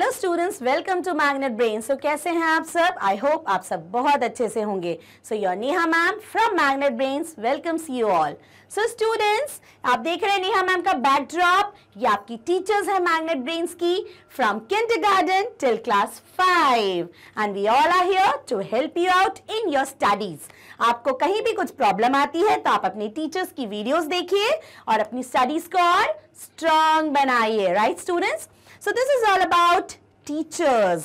Hello students welcome to Magnet Brain so कैसे हैं आप सब आई होप आप सब बहुत अच्छे से होंगे so your Neha ma'am from Magnet Brains welcomes you all so students आप देख रहे हैं नेहा मैम का बैकड्रॉप ये आपकी टीचर्स हैं मैग्नेट ब्रेन्स की from garden till class five and we all are here to help you out in your studies आपको कहीं भी कुछ प्रॉब्लम आती है तो आप अपने टीचर्स की वीडियोज देखिए और अपनी स्टडीज को और स्ट्रांग बनाइए right students so this is all about teachers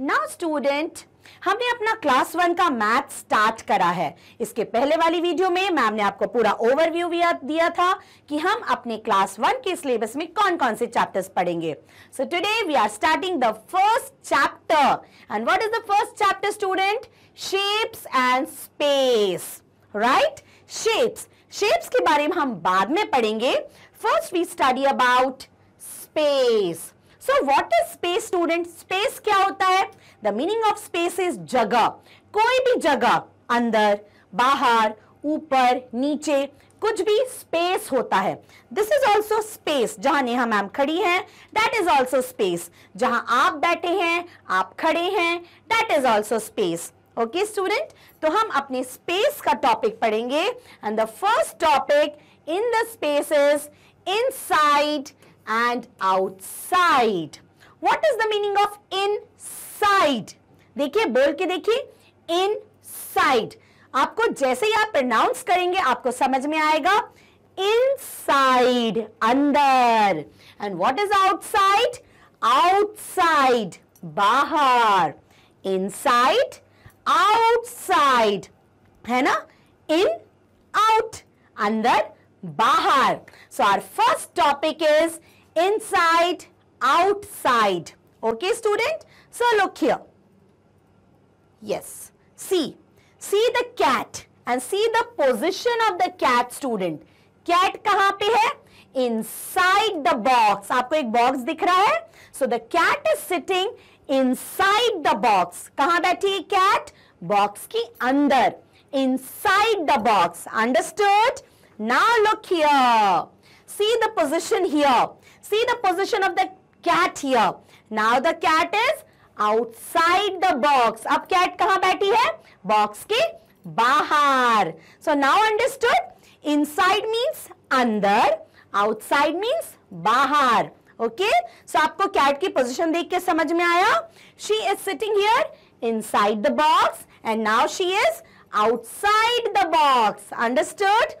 now student हमने अपना क्लास वन का मैथ स्टार्ट करा है इसके पहले वाली वीडियो में मैम ने आपको पूरा ओवरव्यू दिया था कि हम अपने क्लास वन के सिलेबस में कौन कौन से चैप्टर्स पढ़ेंगे so today we are starting the first chapter and what is the first chapter student shapes and space right shapes shapes के बारे में हम बाद में पढ़ेंगे first we study about space so what is space student space क्या होता है the meaning of space is जगह कोई भी जगह अंदर बाहर ऊपर नीचे कुछ भी स्पेस होता है दिस इज ऑल्सो स्पेस जहां नेहा मैम खड़ी हैं दैट इज ऑल्सो स्पेस जहां आप बैठे हैं आप खड़े हैं that is also space okay student तो हम अपने स्पेस का टॉपिक पढ़ेंगे and the first topic in the space is inside and outside. What is the meaning of inside? देखिए बोल के देखिए inside. आपको जैसे ही आप प्रनाउंस करेंगे आपको समझ में आएगा साइड अंदर and what is outside बाहर आउट साइड है ना इन आउट अंदर बाहर so our first topic is inside, outside. Okay, student? So, look here. Yes. See. See the cat and see the position of the cat student. Cat कहाँ पे है? Inside the box. आपको एक box दिख रहा है? So, the cat is sitting inside the box. कहाँ बैठी है cat? Box के अंदर. Inside the box. Understood? Now look here. See the position here. See the position of the cat here. Now the cat is outside the box. ab cat kahan baithi hai Box ke bahar So now understood? Inside means andar outside means bahar okay? so, aapko cat ki position dekh ke samajh mein aaya she is sitting here inside the box and now she is outside the box understood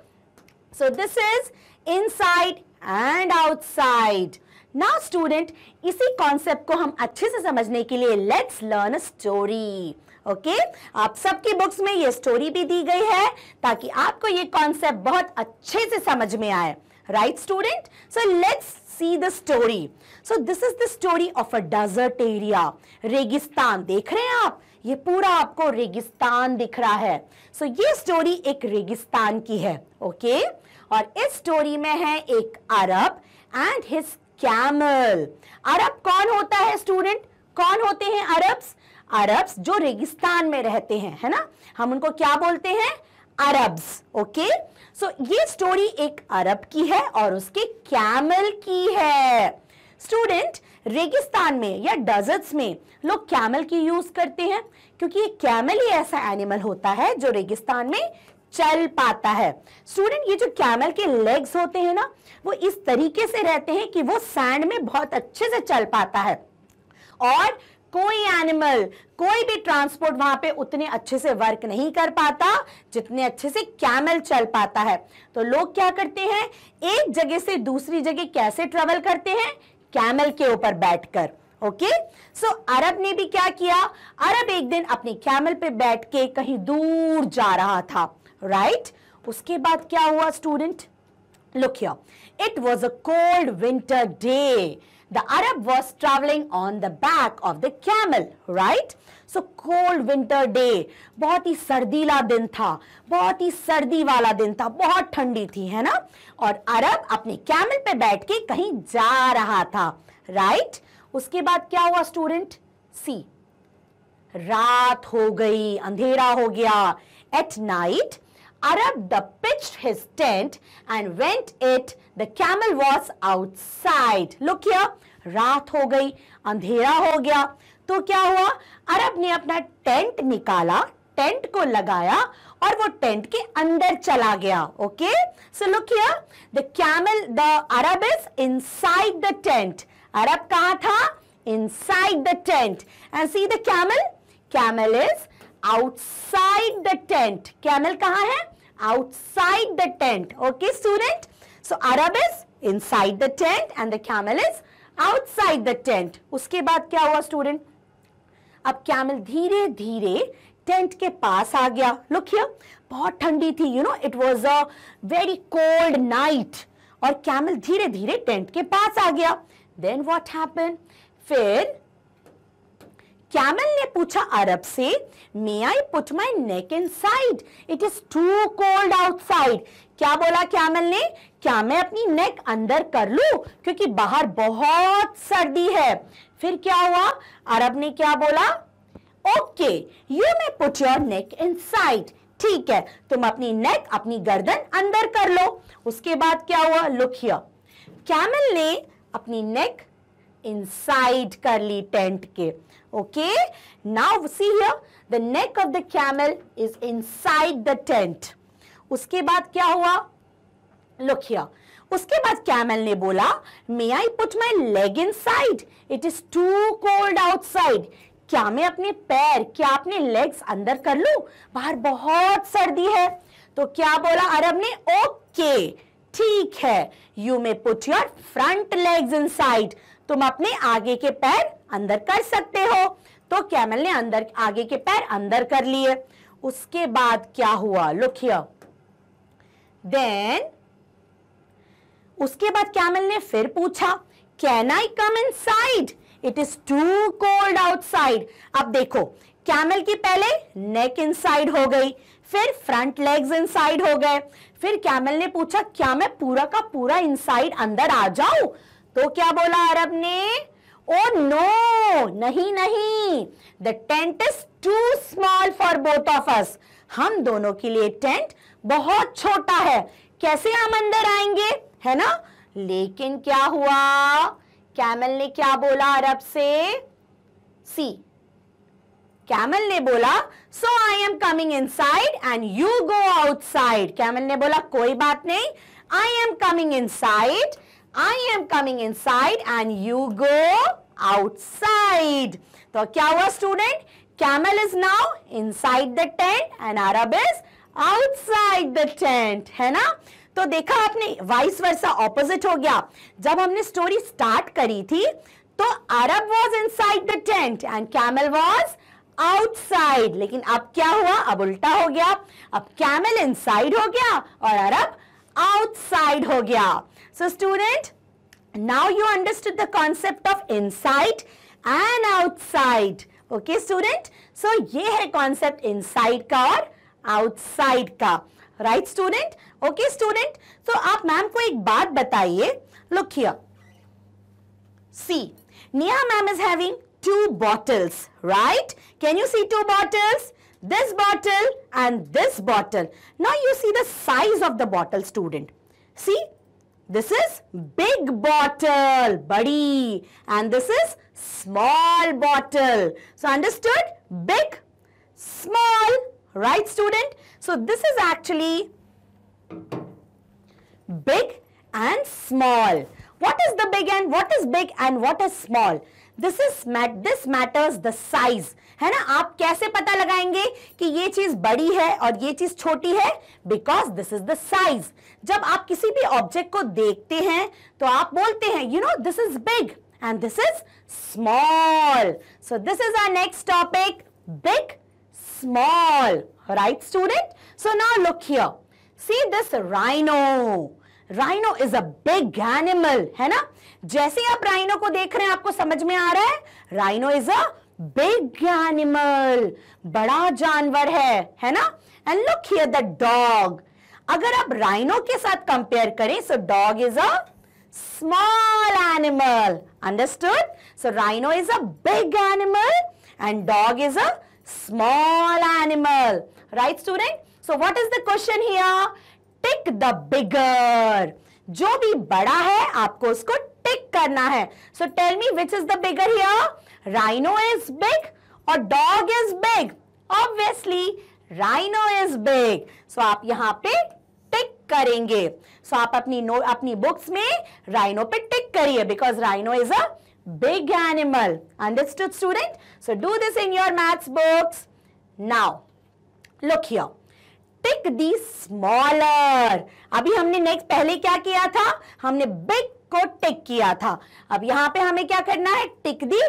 so this is inside and outside now student इसी concept को हम अच्छे से समझने के लिए let's learn story okay okay? आप सबकी बुक्स में ये स्टोरी भी दी गई है ताकि आपको ये कॉन्सेप्ट बहुत अच्छे से समझ में आए right student so let's see the story so this is the story of a desert area रेगिस्तान देख रहे हैं आप ये पूरा आपको रेगिस्तान दिख रहा है सो so, ये स्टोरी एक रेगिस्तान की है ओके okay? और इस स्टोरी में है एक अरब एंड हिज कैमल अरब कौन होता है स्टूडेंट कौन होते हैं अरब्स अरब्स जो रेगिस्तान में रहते हैं है ना हम उनको क्या बोलते हैं अरब्स ओके सो ये स्टोरी एक अरब की है और उसके कैमल की है स्टूडेंट रेगिस्तान में या डेजर्ट्स में लोग कैमल की यूज करते हैं क्योंकि ये कैमल ही ऐसा एनिमल होता है जो रेगिस्तान में चल पाता है स्टूडेंट ये जो कैमल के लेग्स होते हैं ना वो इस तरीके से रहते हैं कि वो सैंड में बहुत अच्छे से चल पाता है और कोई एनिमल कोई भी ट्रांसपोर्ट वहां पे उतने अच्छे से वर्क नहीं कर पाता जितने अच्छे से कैमल चल पाता है तो लोग क्या करते हैं एक जगह से दूसरी जगह कैसे ट्रेवल करते हैं कैमल के ऊपर बैठकर ओके okay? सो so, अरब ने भी क्या किया अरब एक दिन अपने कैमल पे बैठ के कहीं दूर जा रहा था राइट उसके बाद क्या हुआ student look it was a cold winter day the Arab was travelling on the back of the camel right so cold winter day बहुत ही सर्दीला दिन था बहुत ही सर्दी वाला दिन था बहुत ठंडी थी है ना और अरब अपने कैमल पे बैठ के कहीं जा रहा था राइट right? उसके बाद क्या हुआ स्टूडेंट सी रात हो गई अंधेरा हो गया at night Arab the pitched his tent and went it the camel was outside. Look here, रात हो गई अंधेरा हो गया तो क्या हुआ अरब ने अपना टेंट निकाला टेंट को लगाया और वो टेंट के अंदर चला गया okay so look here the camel the Arab is inside the tent Arab कहा था inside the tent and see the camel camel is outside the tent camel कहा है outside the tent okay student so Arab is inside the tent and the camel is outside the tent उसके बाद क्या हुआ student अब camel धीरे धीरे tent के पास आ गया लुक हियर बहुत ठंडी थी you know it was a very cold night और कैमल धीरे धीरे टेंट के पास आ गया देन वॉट हैपन फिर कैमल ने पूछा अरब से may I put my neck inside it is too cold outside क्या बोला कैमल ने क्या मैं अपनी नेक अंदर कर लू क्योंकि बाहर बहुत सर्दी है फिर क्या हुआ अरब ने क्या बोला okay you may put your neck inside ठीक है तुम अपनी नेक अपनी गर्दन अंदर कर लो उसके बाद क्या हुआ लुखिया कैमल ने अपनी नेक इनसाइड कर ली टेंट के Okay. Now see here, the neck of the camel is inside the tent. उसके बाद क्या हुआ? Look here. उसके बाद कैमल ने बोला may I put my leg inside it is too cold outside क्या मैं अपने पैर क्या अपने लेग्स अंदर कर लू बाहर बहुत सर्दी है तो क्या बोला अरब ने ओके ठीक है you may put your front legs inside तुम अपने आगे के पैर अंदर कर सकते हो तो कैमल ने अंदर आगे के पैर अंदर कर लिए उसके बाद क्या हुआ लुखिया देन उसके बाद कैमल ने फिर पूछा can I come inside it is too cold outside अब देखो कैमल की पहले नेक इनसाइड हो गई फिर फ्रंट लेग्स इनसाइड हो गए फिर कैमल ने पूछा क्या मैं पूरा का पूरा इनसाइड अंदर आ जाऊं तो क्या बोला अरब ने ओ oh, नो नहीं नहीं the tent is too small for both of us हम दोनों के लिए टेंट बहुत छोटा है कैसे हम अंदर आएंगे है ना लेकिन क्या हुआ कैमल ने क्या बोला अरब से सी कैमल ने बोला so I am coming inside and you go side camel ने बोला कोई बात नहीं I am coming inside I am coming inside and you go outside तो क्या हुआ student camel is now inside the tent and Arab is outside the tent है ना तो देखा आपने वाइस वर्सा ऑपोजिट हो गया जब हमने स्टोरी स्टार्ट करी थी तो Arab was inside the tent and camel was outside लेकिन अब क्या हुआ अब उल्टा हो गया अब कैमल इनसाइड हो गया और अरब आउटसाइड हो गया so student now you understood the concept of inside and outside okay student so ये है कॉन्सेप्ट इनसाइड का और आउटसाइड का राइट स्टूडेंट ओके स्टूडेंट तो आप मैम को एक बात बताइए look here see Nia ma'am is having two bottles right can you see two bottles this bottle and this bottle. Now you see the size of the bottle student. See, this is big bottle, buddy. And this is small bottle. So understood? Big, small, right student? So this is actually big and small. What is the big and what is big and what is small? This is mat this matters the size. है ना आप कैसे पता लगाएंगे कि ये चीज बड़ी है और ये चीज छोटी है because this is the size जब आप किसी भी ऑब्जेक्ट को देखते हैं तो आप बोलते हैं you know this is big and this is small so this is our next topic big small right student so now look here see this rhino rhino is a big animal है ना जैसे आप rhino को देख रहे हैं आपको समझ में आ रहा है rhino is a big animal बड़ा जानवर है है ना and look here the dog अगर आप राइनो के साथ कंपेयर करें so dog is a small animal understood so rhino is a big animal and dog is a small animal right student so what is the question here tick the bigger जो भी बड़ा है आपको उसको tick करना है so tell me which is the bigger here rhino is big और dog is big obviously rhino is big so आप यहाँ पे टिक करेंगे सो so, आप अपनी नो अपनी बुक्स में राइनो पे टिक करिए because rhino is a big animal understood student so do this in your maths books now look here tick the smaller अभी हमने नेक्स्ट पहले क्या किया था हमने बिग को टिक किया था अब यहां पे हमें क्या करना है tick the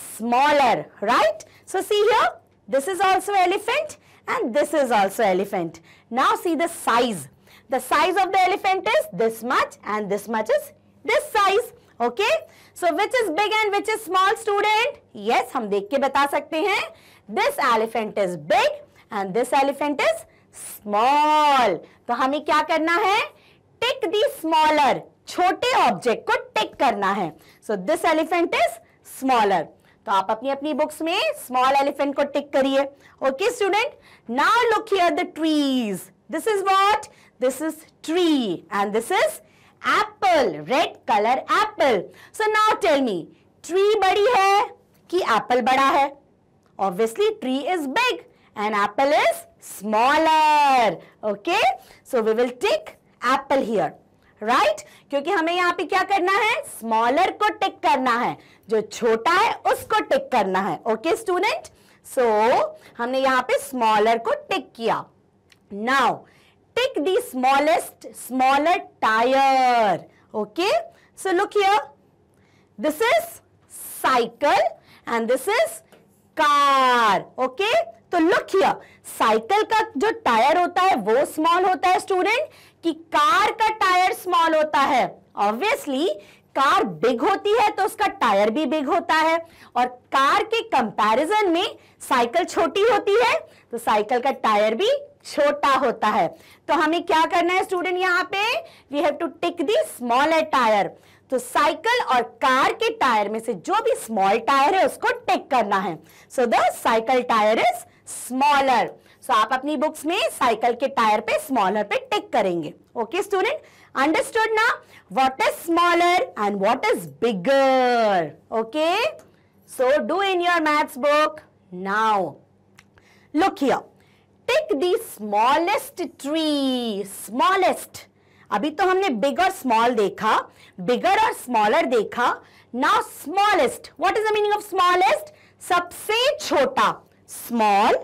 smaller right so see here this is also elephant and this is also elephant now see the size the size of the elephant is this much and this much is this size okay so which is big and which is small student yes हम देख के बता सकते हैं this elephant is big and this elephant is small तो हमें क्या करना है टिक दी स्मॉलर छोटे ऑब्जेक्ट को टिक करना है so this elephant is smaller तो आप अपनी अपनी बुक्स में स्मॉल एलिफेंट को टिक करिए okay student now look here the trees this is what this is tree and this is apple red colour apple so now tell me tree बड़ी है कि एप्पल बड़ा है obviously tree is big and apple is smaller okay so we will tick apple here right right? क्योंकि हमें यहाँ पे क्या करना है स्मॉलर को टिक करना है जो छोटा है उसको टिक करना है ओके स्टूडेंट सो हमने यहाँ पे स्मॉलर को टिक किया now tick the smallest smaller tyre okay so look here this is cycle and this is car okay तो लुक हियर साइकिल का जो टायर होता है वो स्मॉल होता है स्टूडेंट कि कार का टायर स्मॉल होता है ऑब्वियसली कार बिग होती है तो उसका टायर भी बिग होता है और कार के कंपैरिजन में साइकिल छोटी होती है तो साइकिल का टायर भी छोटा होता है तो हमें क्या करना है स्टूडेंट यहाँ पे we have to tick the smaller tyre तो साइकिल और कार के टायर में से जो भी स्मॉल टायर है उसको टिक करना है so the cycle tyre is smaller so आप अपनी बुक्स में साइकिल के टायर पे स्मॉलर पे टिक करेंगे ओके स्टूडेंट अंडरस्टूड ना what is smaller and what is bigger okay so do in your maths book now look here tick the smallest tree smallest अभी तो हमने बिग और स्मॉल देखा बिगर और स्मॉलर देखा now smallest what is the meaning of smallest सबसे छोटा small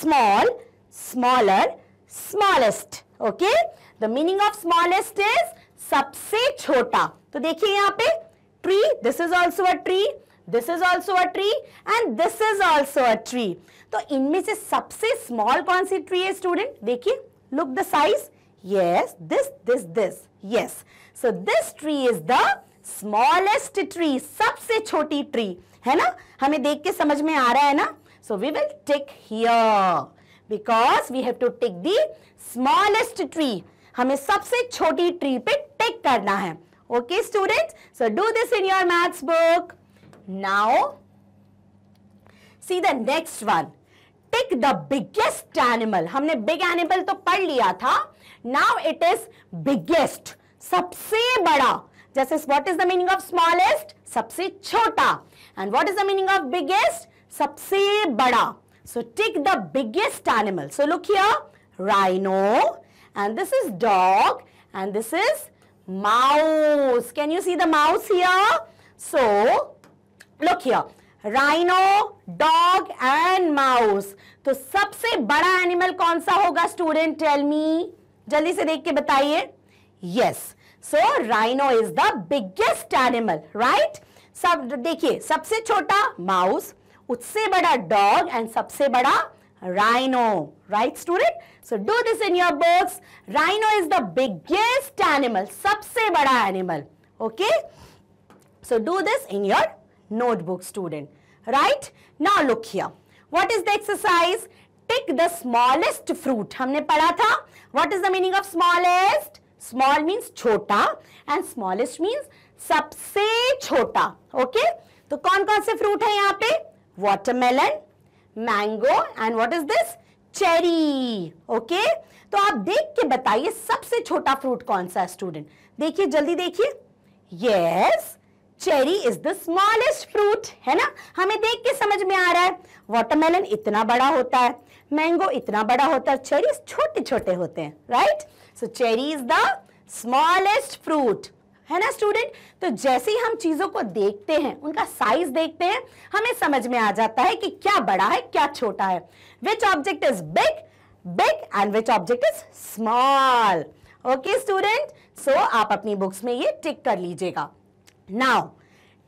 small smaller, smallest. Okay? The meaning of smallest is सबसे छोटा तो देखिए यहाँ पे tree this is also a tree this is also a tree and this is also a tree तो इनमें से सबसे स्मॉल कौन सी ट्री है स्टूडेंट देखिए look the size yes this this this yes so this tree is the smallest tree सबसे छोटी tree है ना हमें देख के समझ में आ रहा है ना so we will tick here because we have to tick the smallest tree हमें सबसे छोटी ट्री पे टिक करना है okay student so do this in your maths book now see the next one take the biggest animal हमने big animal तो पढ़ लिया था नाउ इट इज बिगेस्ट सबसे बड़ा जैसे what is the meaning of smallest सबसे छोटा and what is the meaning of biggest सबसे बड़ा So take the biggest animal. So look here, rhino and this is dog and this is mouse. Can you see the mouse here? So look here, rhino, dog and mouse. तो सबसे बड़ा animal कौन सा होगा student tell me जल्दी से देख के बताइए yes so rhino is the biggest animal right सब देखिए सबसे छोटा माउस उससे बड़ा डॉग एंड सबसे बड़ा rhino right student so do this in your books rhino is the biggest animal सबसे बड़ा animal okay so do this in your notebook student right now look here what is the exercise tick the smallest fruit हमने पढ़ा था what is the meaning of smallest small means छोटा and smallest means सबसे छोटा okay okay? तो कौन कौन से फ्रूट है यहाँ पे watermelon, mango and what is this? Cherry okay okay? तो आप देख के बताइए सबसे छोटा फ्रूट कौन सा है स्टूडेंट देखिए जल्दी देखिए yes cherry is the smallest fruit है ना हमें देख के समझ में आ रहा है वाटरमेलन इतना बड़ा होता है मैंगो इतना बड़ा होता है चेरी छोटे छोटे होते हैं right so cherry is the smallest fruit है ना स्टूडेंट तो जैसे ही हम चीज़ों को देखते हैं उनका साइज देखते हैं हमें समझ में आ जाता है कि क्या बड़ा है क्या छोटा है which object is big big and which object is small okay student so आप अपनी बुक्स में ये टिक कर लीजिएगा now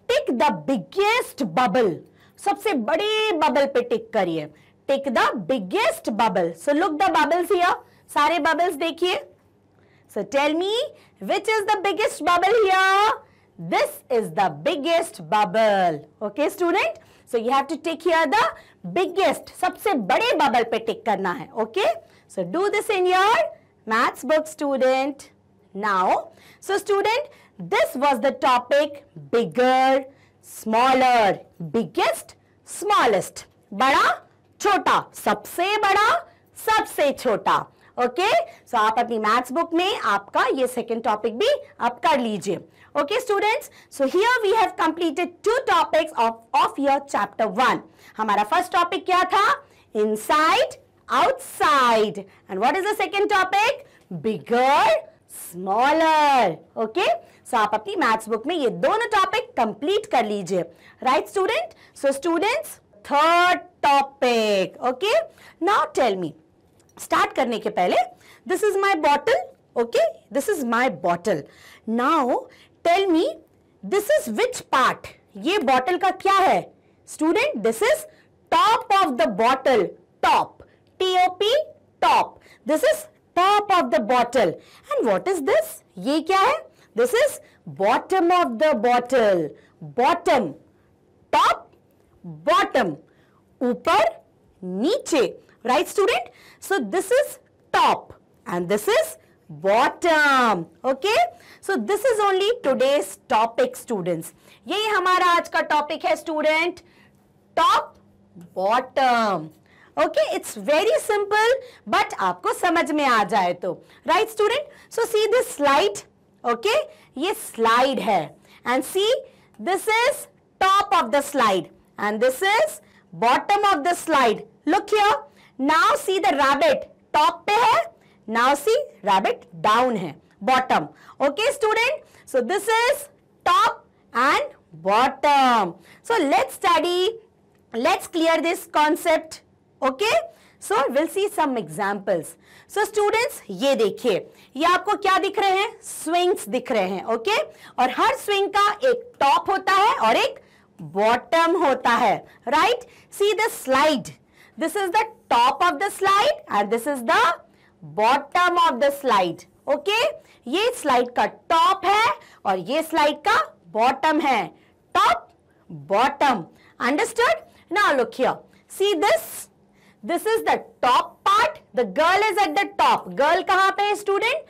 tick the biggest bubble सबसे बड़े बबल पे टिक करिए tick the biggest bubble so look the bubbles सारे बबल्स देखिए So tell me, which is the biggest bubble here? This is the biggest bubble. Okay, student? So you have to take here the biggest, सबसे बड़े bubble पे tick करना है. Okay? So do this in your maths book, student. Now, so student, this was the topic bigger, smaller, biggest, smallest. बड़ा, छोटा, सबसे बड़ा, सबसे छोटा. ओके सो आप अपनी मैथ्स बुक में आपका ये सेकेंड टॉपिक भी आप कर लीजिए okay students so here we have completed two topics of of your chapter one हमारा फर्स्ट टॉपिक क्या था inside outside and what is the second topic bigger smaller okay so आप अपनी मैथ्स बुक में ये दोनों टॉपिक कंप्लीट कर लीजिए right student so students third topic okay now tell me start करने के पहले this is my bottle okay this is my bottle now tell me this is which part ये bottle का क्या है student this is top of the bottle top T O P top this is top of the bottle and what is this ये क्या है this is bottom of the bottle bottom top bottom ऊपर नीचे right student so this is top and this is bottom okay so this is only today's topic students yehi hamara aaj ka topic hai student top bottom okay it's very simple but aapko samajh mein aa jaye right student so see this slide okay ye slide hai and see this is top of the slide and this is bottom of the slide look here now see the rabbit top पे है now see rabbit down है bottom okay student so this is top and bottom so let's study let's clear this concept okay so will see some examples so students ये देखिए ये आपको क्या दिख रहे हैं स्विंग्स दिख रहे हैं ओके okay? और हर स्विंग का एक टॉप होता है और एक बॉटम होता है right see the slide this is the top of the slide and this is the bottom of the slide okay okay? ये स्लाइड का टॉप है और ये स्लाइड का बॉटम है टॉप बॉटम अंडरस्टूड ना look here see this this is the top part the girl is at the top girl कहां पे है स्टूडेंट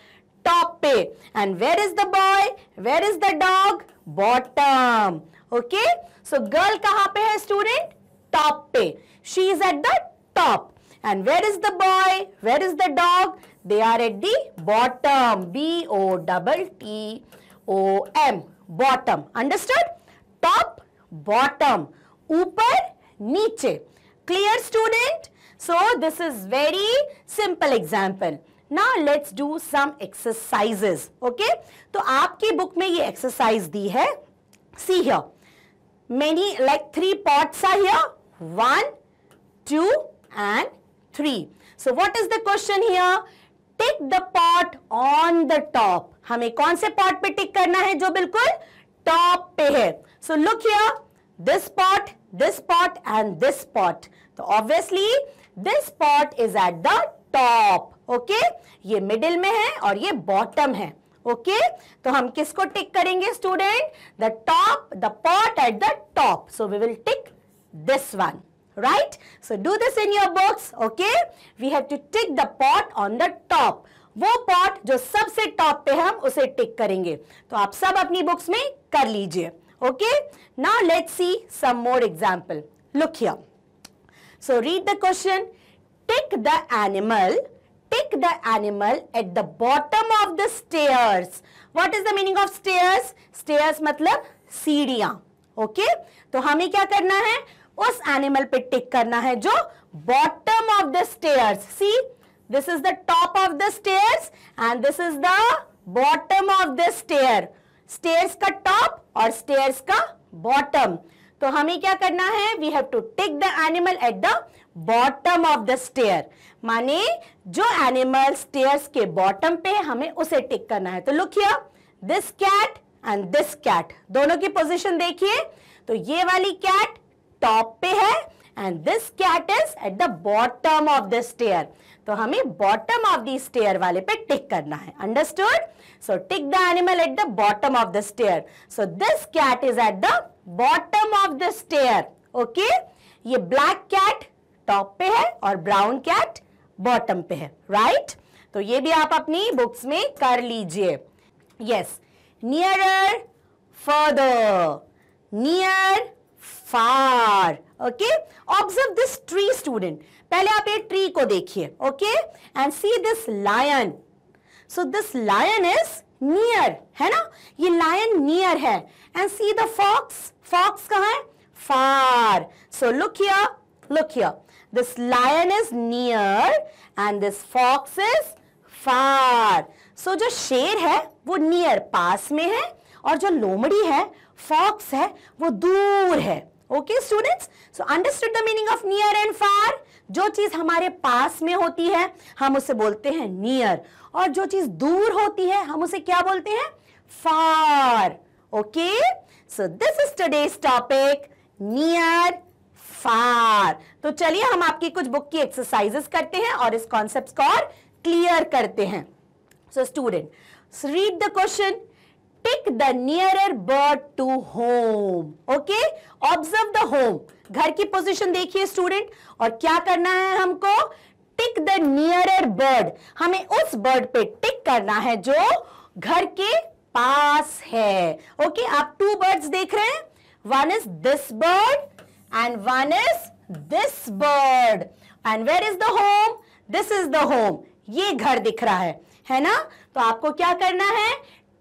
टॉप पे and where is the boy where is the dog bottom okay so girl कहां पे है student top पे She is at the top. And where is the boy? Where is the dog? They are at the bottom. B-O-T-T-O-M. Bottom. Understood? Top, bottom. Upar, niche. Clear student? So, this is very simple example. Now, let's do some exercises. Okay? to aapki book mein ye exercise di hai See here. Many, like three pots are here. One, two and three. So what is the question here? Tick the pot on the top हमें कौन से pot पे tick करना है जो बिल्कुल top पे है so look here, this pot this pot and this pot तो obviously this pot is at the top okay ये मिडिल में है और ये बॉटम है ओके okay? तो हम किसको टिक करेंगे student the top the pot at the top so we will tick this one right so do this in your books okay we have to tick the pot on the top वो pot जो सबसे top पे हम उसे टिक करेंगे तो आप सब अपनी बुक्स में कर लीजिए okay now let's see some more example look here so read the question tick the animal tick the animal at the bottom of the stairs what is the meaning of stairs stairs मतलब सीढ़ियां okay okay? तो हमें क्या करना है उस animal पे tick करना है जो bottom of the stairs see this is the top of the stairs and this is the bottom of the stair stairs का टॉप और स्टेयर्स का बॉटम तो हमें क्या करना है we have to tick the animal at the bottom of the stair माने जो एनिमल स्टेयर्स के बॉटम पे हमें उसे टिक करना है तो look here this cat and this cat दोनों की पोजीशन देखिए तो ये वाली कैट टॉप पे है and this cat is at the bottom of the stair तो हमें बॉटम ऑफ द स्टेयर वाले पे टिक करना है understood so tick the animal at the bottom of the stair so this cat is at the bottom of the stair okay ये black cat top पे है और ब्राउन कैट बॉटम पे है राइट right? तो ये भी आप अपनी बुक्स में कर लीजिए yes near further near far okay observe this tree student पहले आप एक ट्री को देखिए okay and see this lion so this lion is near है ना ये लायन नियर है and see the fox fox कहा है far so look here look here this lion is near and this fox is far जो शेर है वो नियर पास में है और जो लोमड़ी है फॉक्स है वो दूर है okay students so understood the meaning of near and far जो चीज हमारे पास में होती है हम उसे बोलते हैं नियर और जो चीज दूर होती है हम उसे क्या बोलते हैं far okay so this is today's topic near far तो चलिए हम आपकी कुछ बुक की एक्सरसाइजेस करते हैं और इस कॉन्सेप्ट को और क्लियर करते हैं so student read the question pick the nearer bird to home okay observe the home घर की पोजीशन देखिए स्टूडेंट और क्या करना है हमको टिक द नियरर बर्ड हमें उस बर्ड पे टिक करना है जो घर के पास है ओके okay? आप टू बर्ड्स देख रहे हैं one is this bird and one is this bird and where is the home this is the home ये घर दिख रहा है है ना तो आपको क्या करना है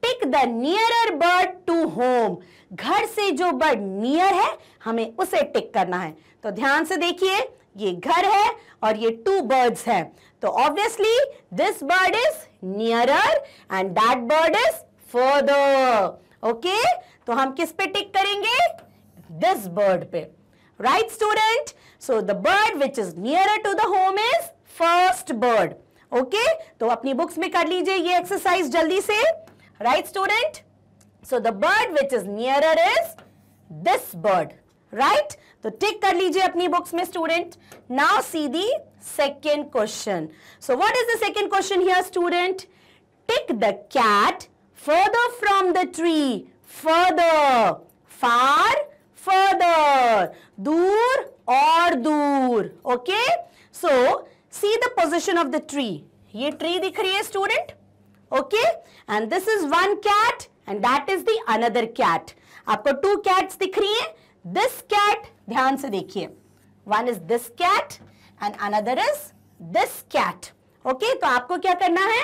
pick the near bird to home घर से जो बर्ड नियर है हमें उसे टिक करना है तो ध्यान से देखिए ये घर है और ये टू बर्ड्स है तो obviously this bird is nearer and that bird is further okay तो हम किस पे टिक करेंगे दिस बर्ड पे right student so the bird which is near to the home is first bird okay तो अपनी बुक्स में कर लीजिए ये एक्सरसाइज जल्दी से Right student? So the bird which is nearer is this bird. Right? तो टिक कर लीजिए अपनी बुक्स में student now see the second question so what is the second question here student tick the cat further from the tree further far further दूर और दूर okay so see the position of the tree ये tree दिख रही है student okay and this is one cat and that is the another cat आपको two cats दिख रही हैं this cat ध्यान से देखिए one is this cat and another is this cat okay तो आपको क्या करना है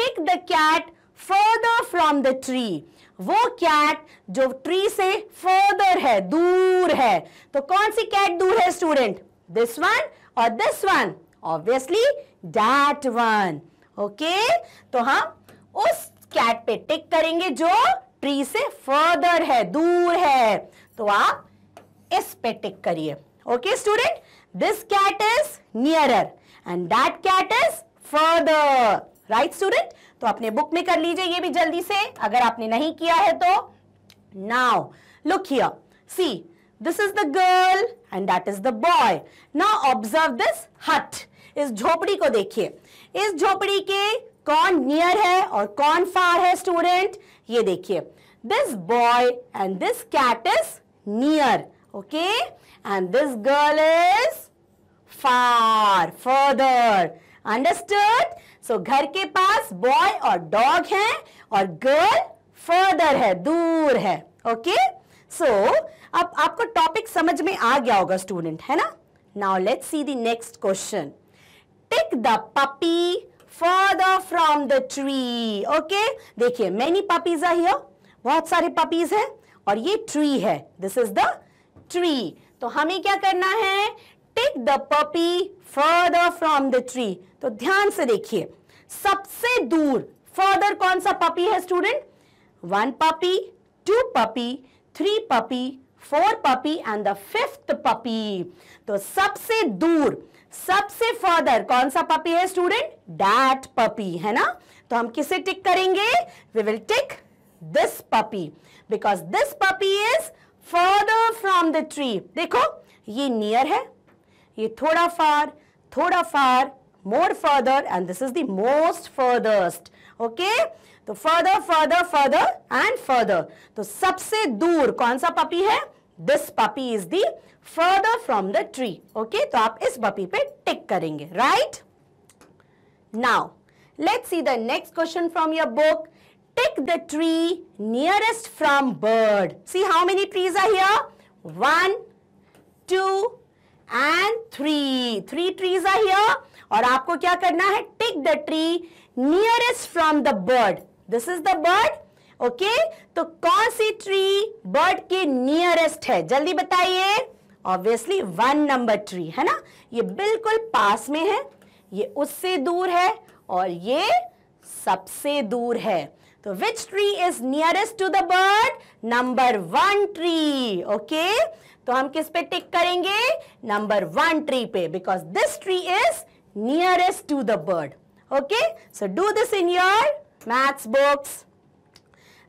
tick the cat further from the tree वो कैट जो ट्री से फर्दर है दूर है तो कौन सी कैट दूर है स्टूडेंट दिस वन और this one obviously that one okay तो हम उस कैट पे टिक करेंगे जो ट्री से फर्दर है दूर है तो आप इस पे टिक करिए okay student this cat is nearer and that cat is further right student तो अपने बुक में कर लीजिए ये भी जल्दी से अगर आपने नहीं किया है तो now look here see this is the girl and that is the boy now observe this hut इस झोपड़ी को देखिए इस झोपड़ी के कौन नियर है और कौन फार है स्टूडेंट ये देखिए this boy and this cat is near okay and this girl is far further understood so घर के पास बॉय और डॉग है और गर्ल फर्दर है दूर है ओके सो अब आपको टॉपिक समझ में आ गया होगा स्टूडेंट है ना now let's see the next question pick the puppy further from the tree. Okay? देखिए मेनी puppies are here. बहुत सारे पपीज हैं और ये ट्री है. This is the tree. तो हमें क्या करना है take the puppy further from the tree तो ध्यान से देखिए सबसे दूर फर्दर कौन सा पपी है student one puppy two puppy three puppy four puppy and the fifth puppy तो सबसे दूर सबसे फर्दर कौन सा पपी है स्टूडेंट डैट पपी है ना तो हम किसे टिक करेंगे we will tick this puppy because this puppy is further from the tree देखो ये नियर है ये थोड़ा फार थोड़ा far more further and this is the most furthest okay तो further further further and further तो सबसे दूर कौन सा पपी है this puppy is the further from the tree okay तो आप इस बपी पे टिक करेंगे right now let's see the next question from your book tick the tree nearest from bird see how many trees are here one two and three three trees are here और आपको क्या करना है tick the tree nearest from the bird this is the bird okay तो कौन सी tree bird के nearest है जल्दी बताइए ऑब्वियसली वन नंबर ट्री है ना ये बिल्कुल पास में है ये उससे दूर है और ये सबसे दूर है तो which tree is nearest to the bird number one tree okay तो हम किस पे टिक करेंगे नंबर वन ट्री पे because this tree is nearest to the bird okay so do this in your maths books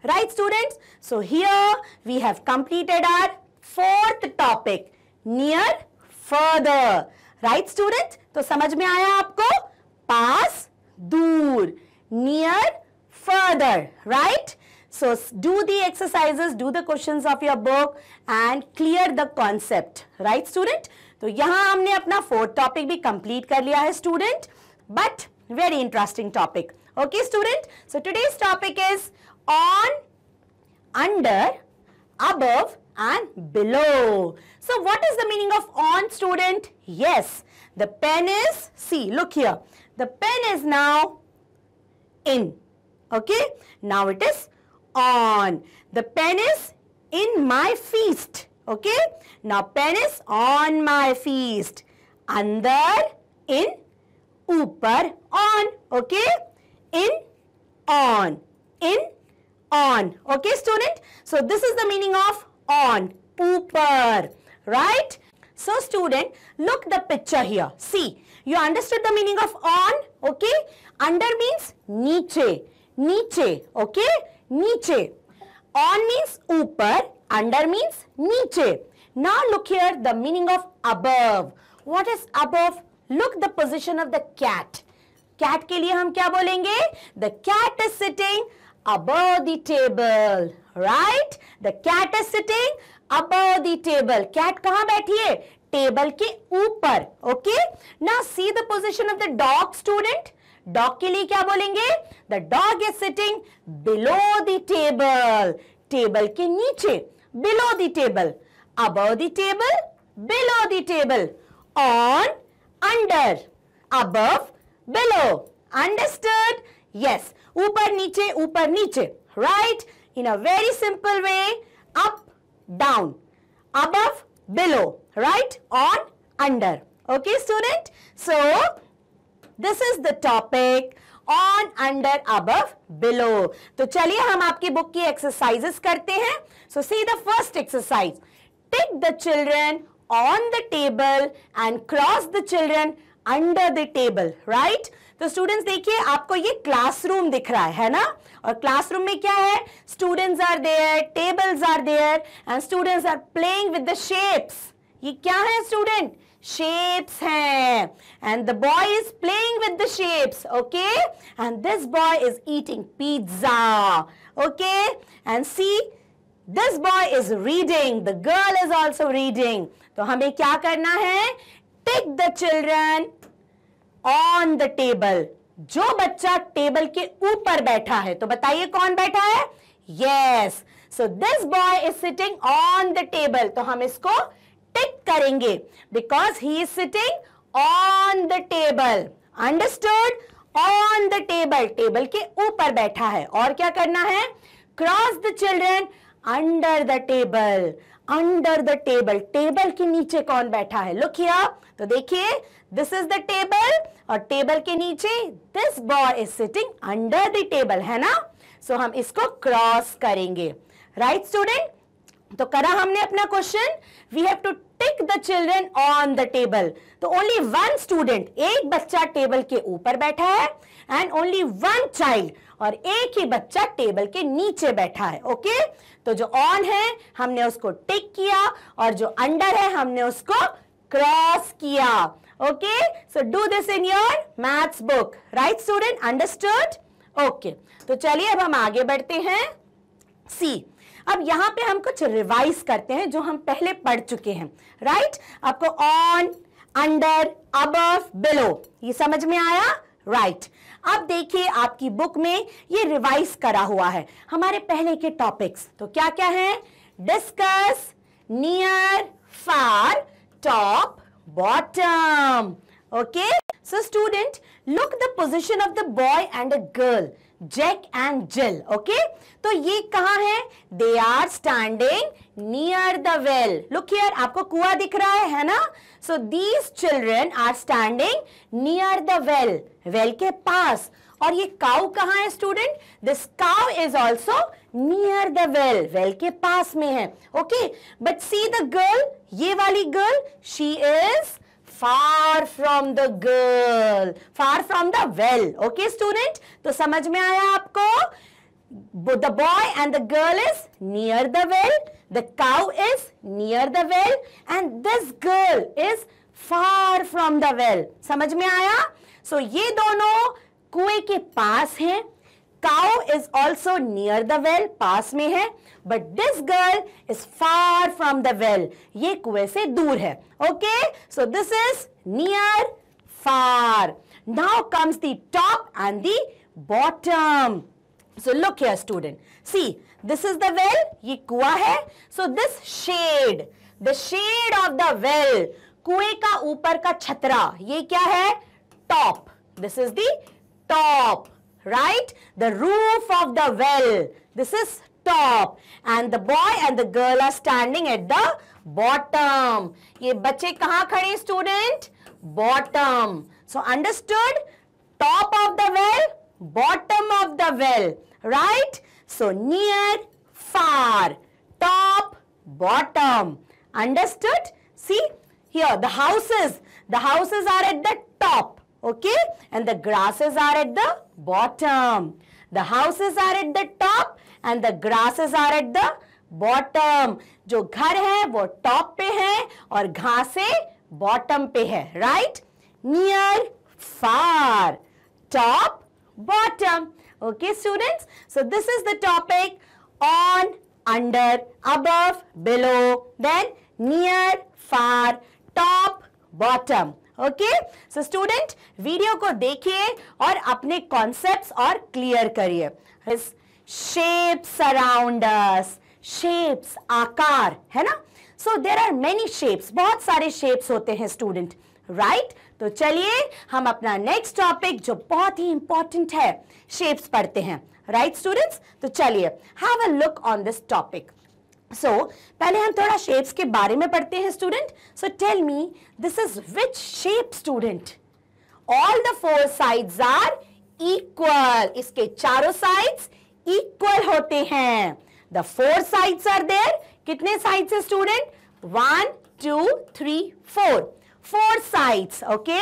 right student so here we have completed our fourth topic near further right student तो समझ में आया आपको पास दूर near further right so do the exercises do the questions of your book and clear the concept right student तो यहां हमने अपना फोर्थ टॉपिक भी कंप्लीट कर लिया है student but very interesting topic okay student so today's topic is on under above and below. So what is the meaning of on student? Yes, the pen is, see look here, the pen is now in. Okay, now it is on. The pen is in my feast. Okay, now pen is on my feast. Under in, upar, on. Okay, in, on, in, on. Okay, student. So this is the meaning of on pooper right so student look the picture here see you understood the meaning of on okay under means niche niche okay niche on means upar under means niche now look here the meaning of above what is above look the position of the cat cat के लिए हम क्या बोलेंगे the cat is sitting above the table right the cat is sitting above the table cat kahan baithi hai table के ऊपर okay ना see the position of the dog student dog के लिए क्या बोलेंगे the dog is sitting below the table table के नीचे below the table above the table below the table on under above below understood yes ऊपर नीचे ऊपर नीचे right in a very simple way up down अब below right on under okay student so this is the topic on under above below तो चलिए हम आपकी book की एक्सरसाइजेस करते हैं so see the first exercise tick the children on the table and cross the children under the table right तो students देखिए आपको ये क्लासरूम दिख रहा है है ना और क्लासरूम में क्या है students are there tables are there and students are playing with the shapes ये क्या है स्टूडेंट शेप्स हैं and the boy is playing with the shapes okay and this boy is eating pizza okay and see this boy is reading the girl is also reading तो हमें क्या करना है take the children on the table जो बच्चा table के ऊपर बैठा है तो बताइए कौन बैठा है yes so this boy is sitting on the table तो हम इसको टिक करेंगे because he is sitting on the table understood on the table table के ऊपर बैठा है और क्या करना है cross the children under the table under the table table के नीचे कौन बैठा है लुक हियर तो देखिए दिस इज द टेबल और टेबल के नीचे this boy is sitting under the table है ना सो so, हम इसको क्रॉस करेंगे राइट right, स्टूडेंट तो करा हमने अपना question we have to tick the children on the table तो ओनली वन स्टूडेंट एक बच्चा टेबल के ऊपर बैठा है एंड ओनली वन चाइल्ड और एक ही बच्चा टेबल के नीचे बैठा है ओके okay? तो जो ऑन है हमने उसको टिक किया और जो अंडर है हमने उसको क्रॉस किया Okay, so do this in your maths book. Right student, understood? Okay, तो चलिए अब हम आगे बढ़ते हैं सी अब यहाँ पे हम कुछ रिवाइज करते हैं जो हम पहले पढ़ चुके हैं राइट आपको ऑन अंडर अबव बिलो ये समझ में आया राइट right. अब देखिए आपकी बुक में ये रिवाइज करा हुआ है हमारे पहले के टॉपिक्स तो क्या क्या है discuss near far top bottom. Okay. So student, look the position of the boy and a girl. Jack and Jill. Okay. to ye कहाँ hai They are standing near the well. Look here, aapko कुआं dikh raha hai hai na So these children are standing near the well. Well ke paas और ये cow कहाँ है student this cow is also near the well well के पास में है okay but see the girl ये वाली girl she is far from the girl far from the well okay student तो समझ में आया आपको the boy and the girl is near the well the cow is near the well and this girl is far from the well समझ में आया सो so, ये दोनों कुएं के पास हैं cow is also near the well, पास में है but this girl is far from the well. ये कुएं से दूर है Okay? So this is near, far. Now comes the top and the bottom. So look here student. See, this is the well. ये कुआ है So this shade, the shade of the well. कुएं का ऊपर का छतरा ये क्या है top this is the top right? The roof of the well. This is top. And the boy and the girl are standing at the bottom. ये बच्चे कहाँ खड़े student? Bottom. So understood? Top of the well, bottom of the well, right? So near, far, top, bottom. Understood? See, here the houses, the houses are at the top, okay? And the grasses are at the bottom. The houses are at the top and the grasses are at the bottom. jo ghar hai wo top pe hai aur घासें bottom pe hai right? Near, far, top, bottom. Okay students, so this is the topic on, under, above, below, then near, far, top, bottom. Okay so student video को देखिए और अपने concept और clear करिए shapes around us shapes आकार है ना so there are many shapes बहुत सारे शेप्स होते हैं स्टूडेंट राइट right? तो चलिए हम अपना नेक्स्ट टॉपिक जो बहुत ही इंपॉर्टेंट है शेप्स पढ़ते हैं राइट right, स्टूडेंट्स तो चलिए have a look on this topic so so, पहले हम थोड़ा शेप्स के बारे में पढ़ते हैं student so tell me this is which shape student all the four sides are equal इसके चारों साइड्स इक्वल होते हैं the four sides are there कितने साइड्स है student one two three four four sides okay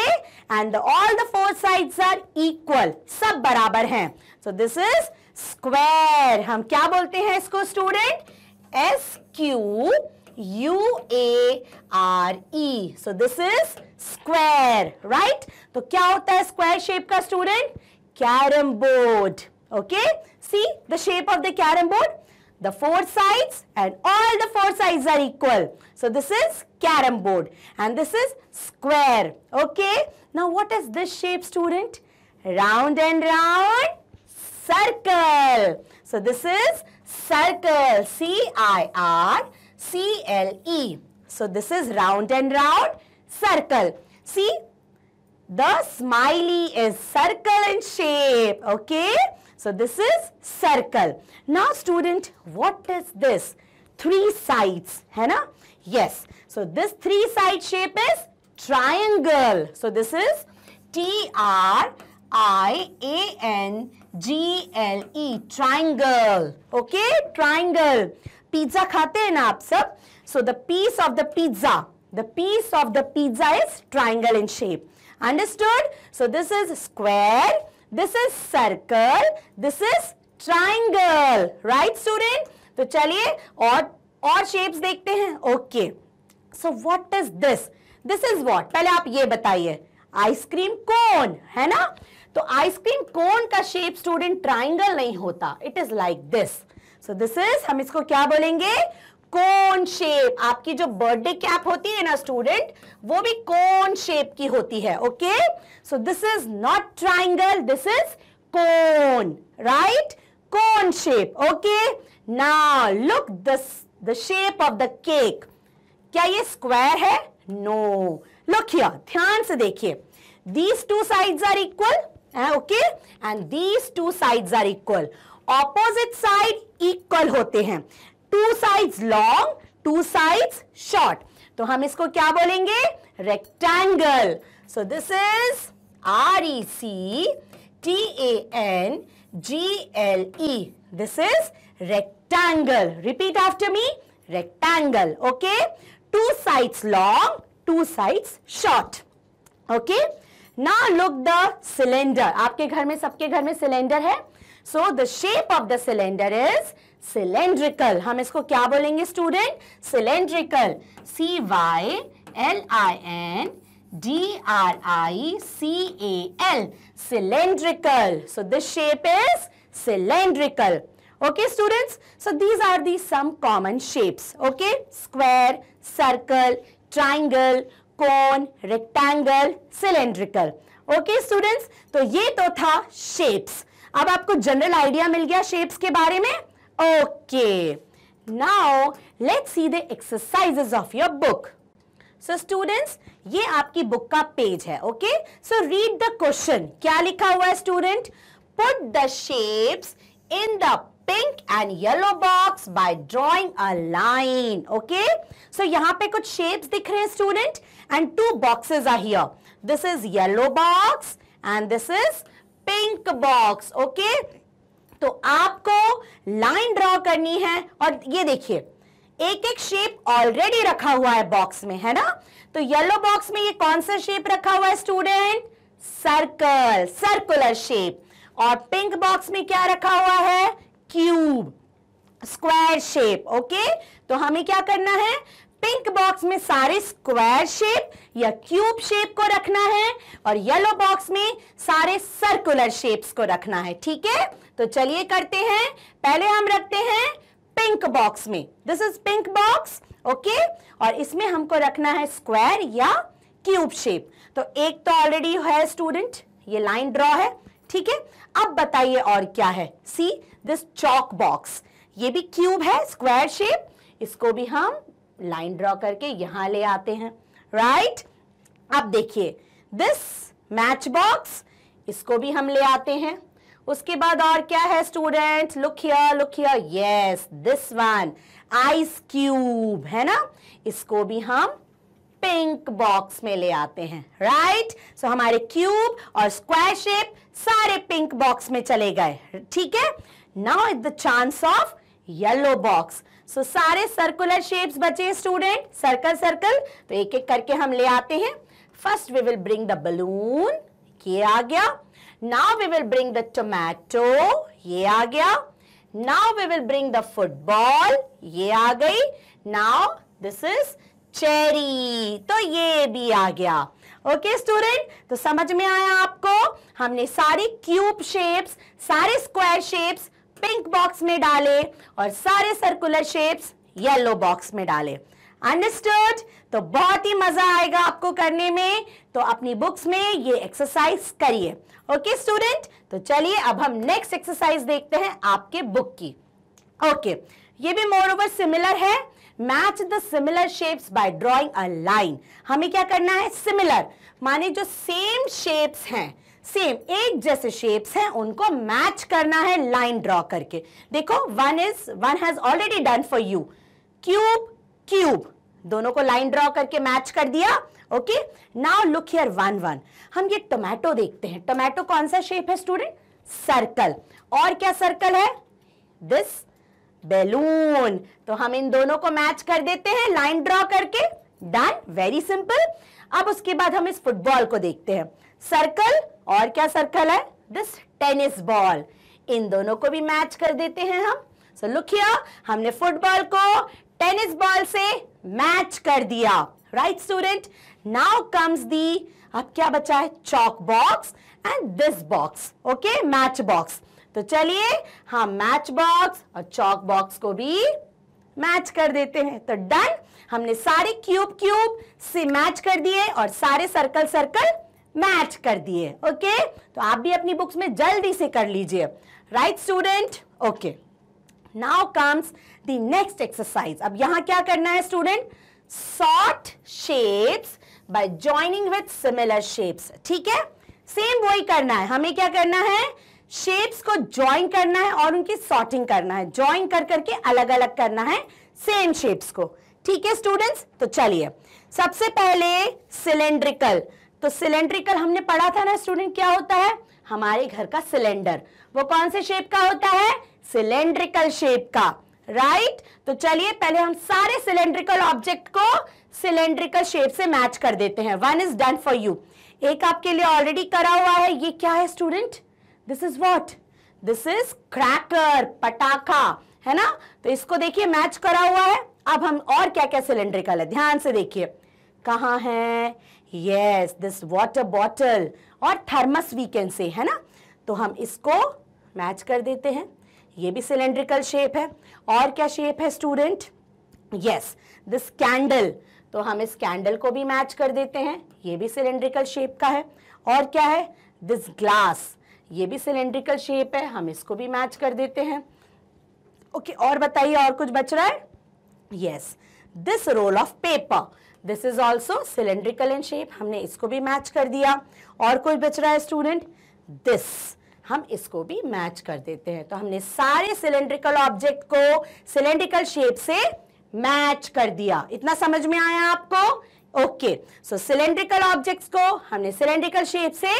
and all the four sides are equal सब बराबर हैं so this is square हम क्या बोलते हैं इसको student S Q U A R E. So this is square, right? So क्या होता है square shape का student? Carom board. Okay? See the shape of the carom board? The four sides and all the four sides are equal. So this is carom board and this is square. Okay? Now what is this shape student? Round and round circle. So this is circle. C-I-R-C-L-E. So this is round and round circle. See, the smiley is circle in shape. Okay. So this is circle. Now student, what is this? Three sides. Hai na? Yes. So this three side shape is triangle. So this is T-R-I-A-N G L E triangle okay triangle pizza खाते हैं ना आप सब so the piece of the pizza the piece of the pizza is triangle in shape understood so this is square this is circle this is triangle right student तो चलिए और और shapes देखते हैं okay so what is this this is what पहले आप ये बताइए आइसक्रीम कौन है ना तो आइसक्रीम कोन का शेप स्टूडेंट ट्राइंगल नहीं होता it is like this so this is हम इसको क्या बोलेंगे कोन शेप आपकी जो बर्थडे कैप होती है ना स्टूडेंट वो भी कोन शेप की होती है okay so this is not triangle this is cone right cone shape okay ना look this the shape of the cake क्या ये स्क्वायर है नो लुक हियर ध्यान से देखिए these two sides are equal okay and these two side are equal opposite side equal होते हैं two side long two side short तो हम इसको क्या बोलेंगे rectangle so this is R E C T A N G L E this is rectangle repeat after me rectangle okay two sides long two sides short okay ना look the cylinder आपके घर में सबके घर में cylinder है so the shape of the cylinder is cylindrical हम इसको क्या बोलेंगे student cylindrical C Y L I N D R I C A L cylindrical so the shape is cylindrical okay students so these are the some common shapes okay square circle triangle cone rectangle cylindrical okay students तो ये तो था shapes अब आपको general idea मिल गया shapes के बारे में okay now let's see the exercises of your book so students ये आपकी बुक का पेज है okay so read the question क्या लिखा हुआ है student put the shapes in the pink and yellow box by drawing a line okay so यहाँ पे कुछ शेप्स दिख रहे हैं student and two boxes are here. This is yellow box and this is pink box. Okay. तो आपको line draw करनी है और ये देखिए एक एक शेप ऑलरेडी रखा हुआ है बॉक्स में है ना तो येलो बॉक्स में ये कौन सा शेप रखा हुआ है स्टूडेंट सर्कल सर्कुलर शेप और पिंक बॉक्स में क्या रखा हुआ है क्यूब स्क्वायर शेप ओके तो हमें क्या करना है पिंक बॉक्स में सारे स्क्वायर शेप या क्यूब शेप को रखना है और येलो बॉक्स में सारे सर्कुलर शेप्स को रखना है ठीक है तो चलिए करते हैं पहले हम रखते हैं पिंक बॉक्स में this is pink box okay और इसमें हमको रखना है स्क्वायर या क्यूब शेप तो एक तो ऑलरेडी है स्टूडेंट ये लाइन ड्रॉ है ठीक है अब बताइए और क्या है सी दिस चौक बॉक्स ये भी क्यूब है स्क्वायर शेप इसको भी हम लाइन ड्रॉ करके यहां ले आते हैं राइट अब देखिए दिस मैच बॉक्स इसको भी हम ले आते हैं उसके बाद और क्या है student look here look here yes this one ice cube है ना इसको भी हम पिंक बॉक्स में ले आते हैं राइट right? सो so, हमारे क्यूब और स्क्वायर शेप सारे पिंक बॉक्स में चले गए ठीक है now is the chance of yellow box so so, सारे सर्कुलर शेप्स बचे स्टूडेंट सर्कल सर्कल तो एक एक करके हम ले आते हैं first we will bring the balloon ये आ गया now we will bring the tomato ये आ गया now we will bring the football ये आ गई नाउ दिस इज चेरी तो ये भी आ गया ओके okay, स्टूडेंट तो समझ में आया आपको हमने सारी क्यूब शेप्स सारे स्क्वायर शेप्स पिंक बॉक्स में डाले और सारे सर्कुलर शेप्स येलो बॉक्स में डाले अंडरस्टूड तो बहुत ही मजा आएगा आपको करने में तो अपनी बुक्स में ये एक्सरसाइज करिए ओके स्टूडेंट तो चलिए अब हम नेक्स्ट एक्सरसाइज देखते हैं आपके बुक की ओके okay, ये भी मोर ओवर सिमिलर है match the similar shapes by drawing a line हमें क्या करना है सिमिलर माने जो सेम शेप्स हैं सेम एक जैसे शेप्स हैं उनको मैच करना है लाइन ड्रॉ करके देखो one is one has already done for you cube cube दोनों को लाइन ड्रॉ करके मैच कर दिया okay now look here one one हम ये टोमेटो देखते हैं टोमेटो कौन सा शेप है स्टूडेंट सर्कल और क्या सर्कल है दिस बैलून तो हम इन दोनों को मैच कर देते हैं लाइन ड्रॉ करके डन वेरी सिंपल अब उसके बाद हम इस फुटबॉल को देखते हैं सर्कल और क्या सर्कल है दिस टेनिस बॉल इन दोनों को भी मैच कर देते हैं हम सो so, लुक हियर हमने फुटबॉल को टेनिस बॉल से मैच कर दिया right student now comes the अब क्या बचा है chalk box and this box okay match box तो चलिए हम मैच बॉक्स और चॉक बॉक्स को भी मैच कर देते हैं तो डन हमने सारे क्यूब क्यूब से मैच कर दिए और सारे सर्कल सर्कल मैच कर दिए ओके तो आप भी अपनी बुक्स में जल्दी से कर लीजिए right student okay now comes the next exercise अब यहां क्या करना है student sort shapes by joining with similar shapes ठीक है सेम वही करना है हमें क्या करना है शेप्स को ज्वाइन करना है और उनकी सॉर्टिंग करना है ज्वाइन कर करके अलग अलग करना है सेम शेप्स को ठीक है स्टूडेंट्स तो चलिए सबसे पहले सिलेंड्रिकल तो सिलेंड्रिकल हमने पढ़ा था ना स्टूडेंट क्या होता है हमारे घर का सिलेंडर वो कौन से शेप का होता है सिलेंड्रिकल शेप का राइट right? तो चलिए पहले हम सारे सिलेंड्रिकल ऑब्जेक्ट को सिलेंड्रिकल शेप से मैच कर देते हैं one is done for you एक आपके लिए ऑलरेडी करा हुआ है ये क्या है student this is what this is cracker पटाखा है ना तो इसको देखिए मैच करा हुआ है अब हम और क्या क्या सिलेंड्रिकल है ध्यान से देखिए कहा है यस दिस वाटर बॉटल और थर्मस वी कैन से है ना तो हम इसको मैच कर देते हैं ये भी सिलेंड्रिकल शेप है और क्या शेप है स्टूडेंट यस दिस कैंडल तो हम इस कैंडल को भी मैच कर देते हैं ये भी सिलेंड्रिकल शेप का है और क्या है दिस ग्लास ये भी सिलेंड्रिकल शेप है हम इसको भी मैच कर देते हैं ओके okay, और बताइए और कुछ बच रहा है yes this roll of paper this is also cylindrical in shape हमने इसको भी मैच कर दिया और कोई बच रहा है स्टूडेंट दिस हम इसको भी मैच कर देते हैं तो हमने सारे सिलेंड्रिकल ऑब्जेक्ट को सिलेंड्रिकल शेप से मैच कर दिया इतना समझ में आया आपको ओके सो सिलेंड्रिकल ऑब्जेक्ट्स को हमने सिलेंड्रिकल शेप से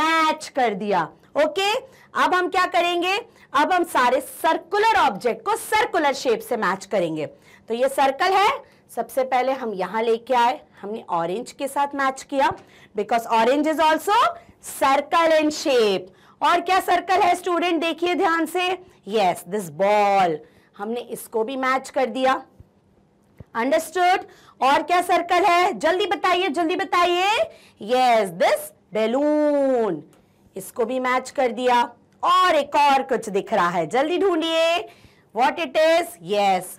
मैच कर दिया ओके okay? अब हम क्या करेंगे अब हम सारे सर्कुलर ऑब्जेक्ट को सर्कुलर शेप से मैच करेंगे तो ये सर्कल है सबसे पहले हम यहां लेके आए हमने ऑरेंज के साथ मैच किया because orange is also circle in shape और क्या सर्कल है स्टूडेंट देखिए ध्यान से यस दिस बॉल हमने इसको भी मैच कर दिया अंडरस्टूड और क्या सर्कल है जल्दी बताइए जल्दी बताइए यस दिस बेलून इसको भी मैच कर दिया और एक और कुछ दिख रहा है जल्दी ढूंढिए what it is yes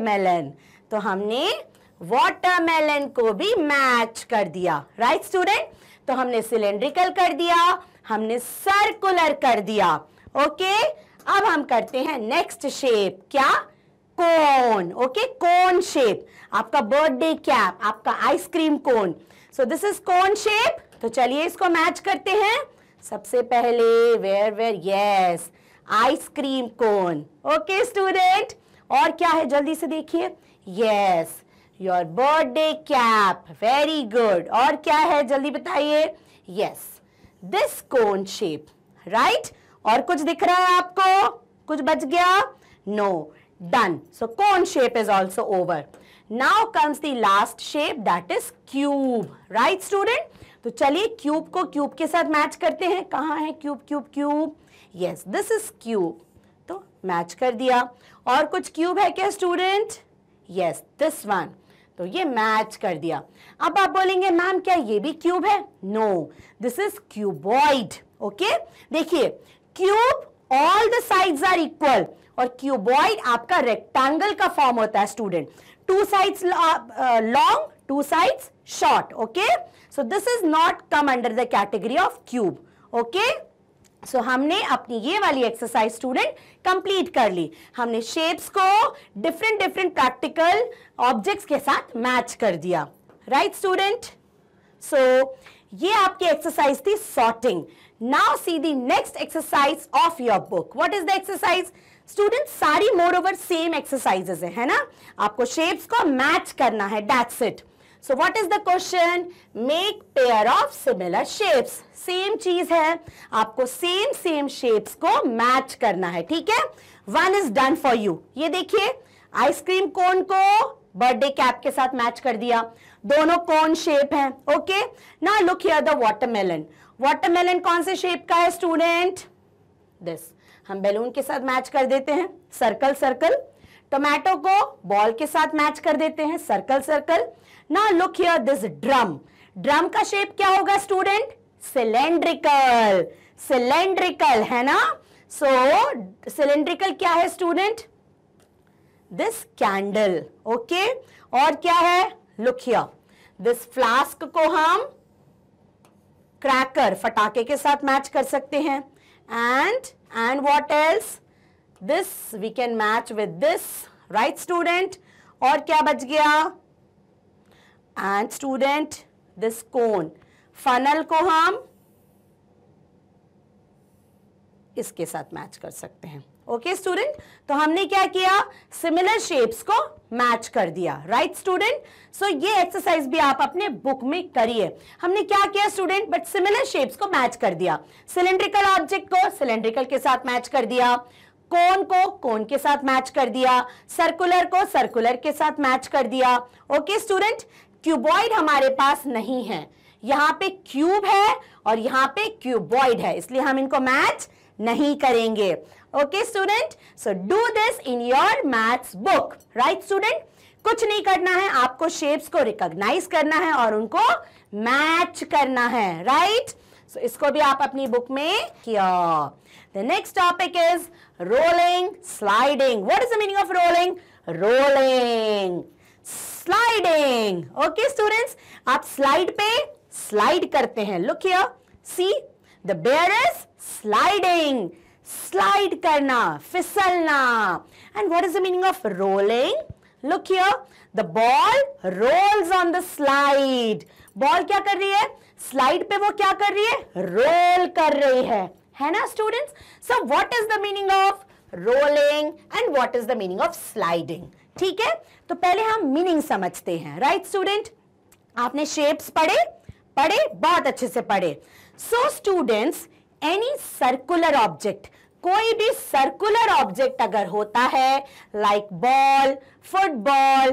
melon तो हमने वाटरमेलन को भी मैच कर दिया राइट स्टूडेंट तो हमने सिलेंड्रिकल कर दिया हमने सर्कुलर कर दिया ओके अब हम करते हैं नेक्स्ट शेप क्या कोन ओके कोन शेप आपका बर्थडे कैप आपका ice cream cone so this is cone shape तो चलिए इसको मैच करते हैं सबसे पहले where where yes ice cream cone okay student और क्या है जल्दी से देखिए yes your birthday cap very good और क्या है जल्दी बताइए yes this cone shape right और कुछ दिख रहा है आपको कुछ बच गया no done so cone shape is also over now comes the last shape that is cube right student तो चलिए क्यूब को क्यूब के साथ मैच करते हैं कहाँ है cube cube cube yes this is cube तो मैच कर दिया और कुछ क्यूब है क्या स्टूडेंट यस दिस वन तो ये मैच कर दिया अब आप बोलेंगे मैम क्या ये भी क्यूब है no this is cuboid okay देखिए cube all the sides are equal और क्यूबॉइड आपका रेक्टेंगल का फॉर्म होता है student two sides long two sides short okay so this is not come under the category of cube okay so so, हमने अपनी ये वाली एक्सरसाइज स्टूडेंट कंप्लीट कर ली हमने शेप्स को डिफरेंट डिफरेंट प्रैक्टिकल ऑब्जेक्ट्स के साथ मैच कर दिया राइट स्टूडेंट सो ये आपकी एक्सरसाइज थी sorting now see the next exercise of your book what is the exercise student sorry more over same exercises है ना आपको शेप्स को मैच करना है that's it so what is the question make pair of similar shapes same चीज है आपको same same shapes को मैच करना है ठीक है one is done for you ये देखिए आइसक्रीम कोन को बर्थडे कैप के साथ मैच कर दिया दोनों कौन शेप है ओके ना look here the watermelon watermelon कौन से शेप का है स्टूडेंट दिस हम बैलून के साथ मैच कर देते हैं सर्कल सर्कल टोमेटो को बॉल के साथ मैच कर देते हैं सर्कल सर्कल ना look here this drum drum का शेप क्या होगा स्टूडेंट सिलेंड्रिकल सिलेंड्रिकल है ना सो so, सिलेंड्रिकल क्या है स्टूडेंट दिस कैंडल ओके और क्या है लुक हियर दिस फ्लास्क को हम क्रैकर फटाके के साथ मैच कर सकते हैं and and what else this we can match with this right student और क्या बच गया and student this cone funnel को हम इसके साथ मैच कर सकते हैं ओके okay, स्टूडेंट तो हमने क्या किया सिमिलर शेप्स को मैच कर दिया राइट स्टूडेंट सो ये एक्सरसाइज भी आप अपने बुक में करिए हमने क्या किया स्टूडेंट बट सिमिलर शेप्स को मैच कर दिया सिलेंड्रिकल ऑब्जेक्ट को सिलेंड्रिकल के साथ मैच कर दिया कोन को कोन के साथ मैच कर दिया सर्कुलर को सर्कुलर के साथ मैच कर दिया ओके okay, स्टूडेंट क्यूबॉइड हमारे पास नहीं है यहाँ पे क्यूब है और यहाँ पे क्यूबॉइड है इसलिए हम इनको मैच नहीं करेंगे okay student so do this in your maths book right student कुछ नहीं करना है आपको शेप्स को रिकॉग्नाइज करना है और उनको मैच करना है राइट right? सो so, इसको भी आप अपनी बुक में किया the next topic is rolling sliding what is the meaning of rolling rolling sliding okay students आप स्लाइड पे स्लाइड करते हैं look here see the bear is sliding slide करना फिसलना and what is the meaning of rolling look here the ball rolls on the slide ball क्या कर रही है स्लाइड पे वो क्या कर रही है रोल कर रही है है ना students so what is the meaning of rolling and what is the meaning of sliding ठीक है तो पहले हम मीनिंग समझते हैं राइट स्टूडेंट आपने शेप्स पढ़े पढ़े बहुत अच्छे से पढ़े so students any circular object कोई भी सर्कुलर ऑब्जेक्ट अगर होता है like ball football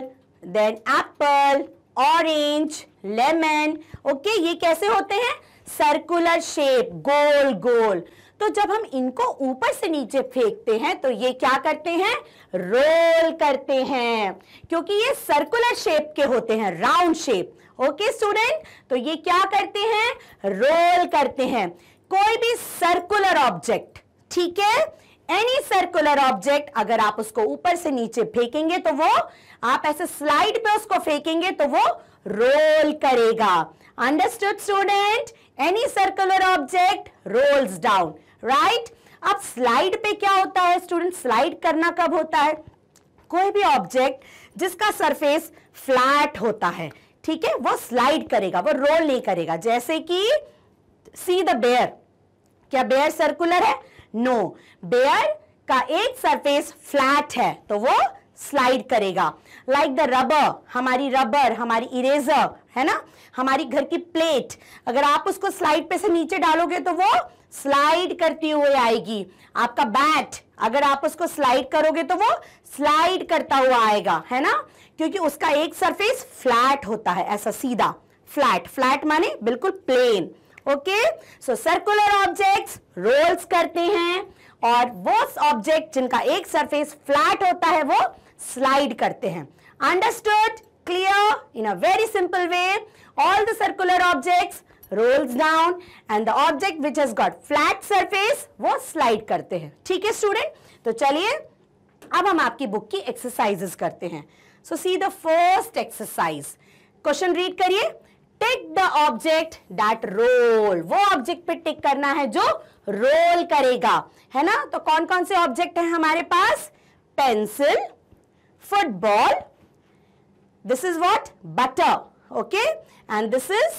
then apple orange lemon okay ये कैसे होते हैं सर्कुलर शेप गोल गोल तो जब हम इनको ऊपर से नीचे फेंकते हैं तो ये क्या करते हैं रोल करते हैं क्योंकि ये सर्कुलर शेप के होते हैं राउंड शेप ओके स्टूडेंट तो ये क्या करते हैं रोल करते हैं कोई भी सर्कुलर ऑब्जेक्ट ठीक है एनी सर्कुलर ऑब्जेक्ट अगर आप उसको ऊपर से नीचे फेंकेंगे तो वो आप ऐसे स्लाइड पे उसको फेंकेंगे तो वो रोल करेगा understood student any circular object rolls down right अब स्लाइड पे क्या होता है स्टूडेंट स्लाइड करना कब होता है कोई भी ऑब्जेक्ट जिसका सरफेस फ्लैट होता है ठीक है वो स्लाइड करेगा वो रोल नहीं करेगा जैसे कि सी द बेयर क्या बेयर सर्कुलर है नो no. बेयर का एक सरफेस फ्लैट है तो वो स्लाइड करेगा लाइक द रबर हमारी रबर हमारी इरेजर है ना हमारी घर की प्लेट अगर आप उसको स्लाइड पे से नीचे डालोगे तो वो स्लाइड करती हुए आएगी आपका बैट अगर आप उसको स्लाइड करोगे तो वो स्लाइड करता हुआ आएगा है ना क्योंकि उसका एक सरफेस फ्लैट होता है ऐसा सीधा फ्लैट फ्लैट माने बिल्कुल plain okay so circular objects rolls करते हैं और वो ऑब्जेक्ट जिनका एक सरफेस फ्लैट होता है वो स्लाइड करते हैं understood clear in a very simple way all the circular objects rolls down and the object which has got flat surface वो slide करते हैं ठीक है student तो चलिए अब हम आपकी बुक की exercises करते हैं so see the first exercise question read करिए tick the object that roll वो ऑब्जेक्ट पे टिक करना है जो रोल करेगा है ना तो कौन कौन से ऑब्जेक्ट है हमारे पास pencil football this is what butter okay and this is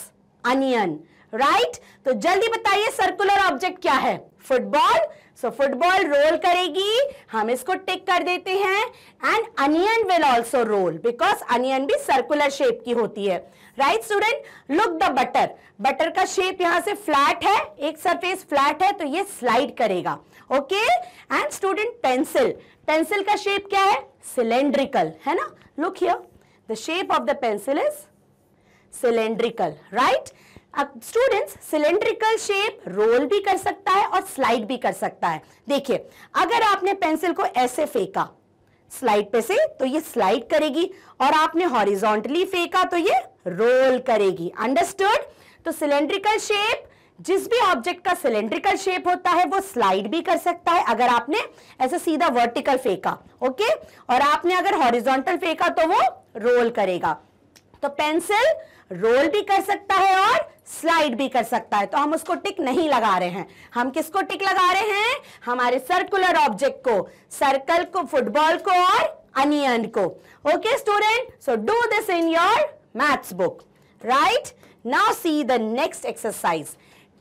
onion right तो जल्दी बताइए सर्कुलर ऑब्जेक्ट क्या है फुटबॉल सो फुटबॉल रोल करेगी हम इसको टिक कर देते हैं and onion will also roll because onion भी सर्कुलर शेप की होती है right student look the butter butter का शेप यहां से फ्लैट है एक सरफेस फ्लैट है तो ये स्लाइड करेगा okay and student pencil pencil का शेप क्या है सिलेंड्रिकल है ना look here the shape of the pencil is cylindrical right अब स्टूडेंट्स सिलेंड्रिकल शेप रोल भी कर सकता है और स्लाइड भी कर सकता है देखिए अगर आपने पेंसिल को ऐसे फेंका स्लाइड पे से तो ये स्लाइड करेगी और आपने हॉरिजॉन्टली फेंका तो ये रोल करेगी अंडरस्टूड तो सिलेंड्रिकल शेप जिस भी ऑब्जेक्ट का सिलेंड्रिकल शेप होता है वो स्लाइड भी कर सकता है अगर आपने ऐसे सीधा वर्टिकल फेंका ओके और आपने अगर हॉरिजॉन्टल फेंका तो वो रोल करेगा तो पेंसिल रोल भी कर सकता है और स्लाइड भी कर सकता है तो हम उसको टिक नहीं लगा रहे हैं हम किसको टिक लगा रहे हैं हमारे सर्कुलर ऑब्जेक्ट को सर्कल को फुटबॉल को और अनियन को okay student so do this in your maths book right now see the next exercise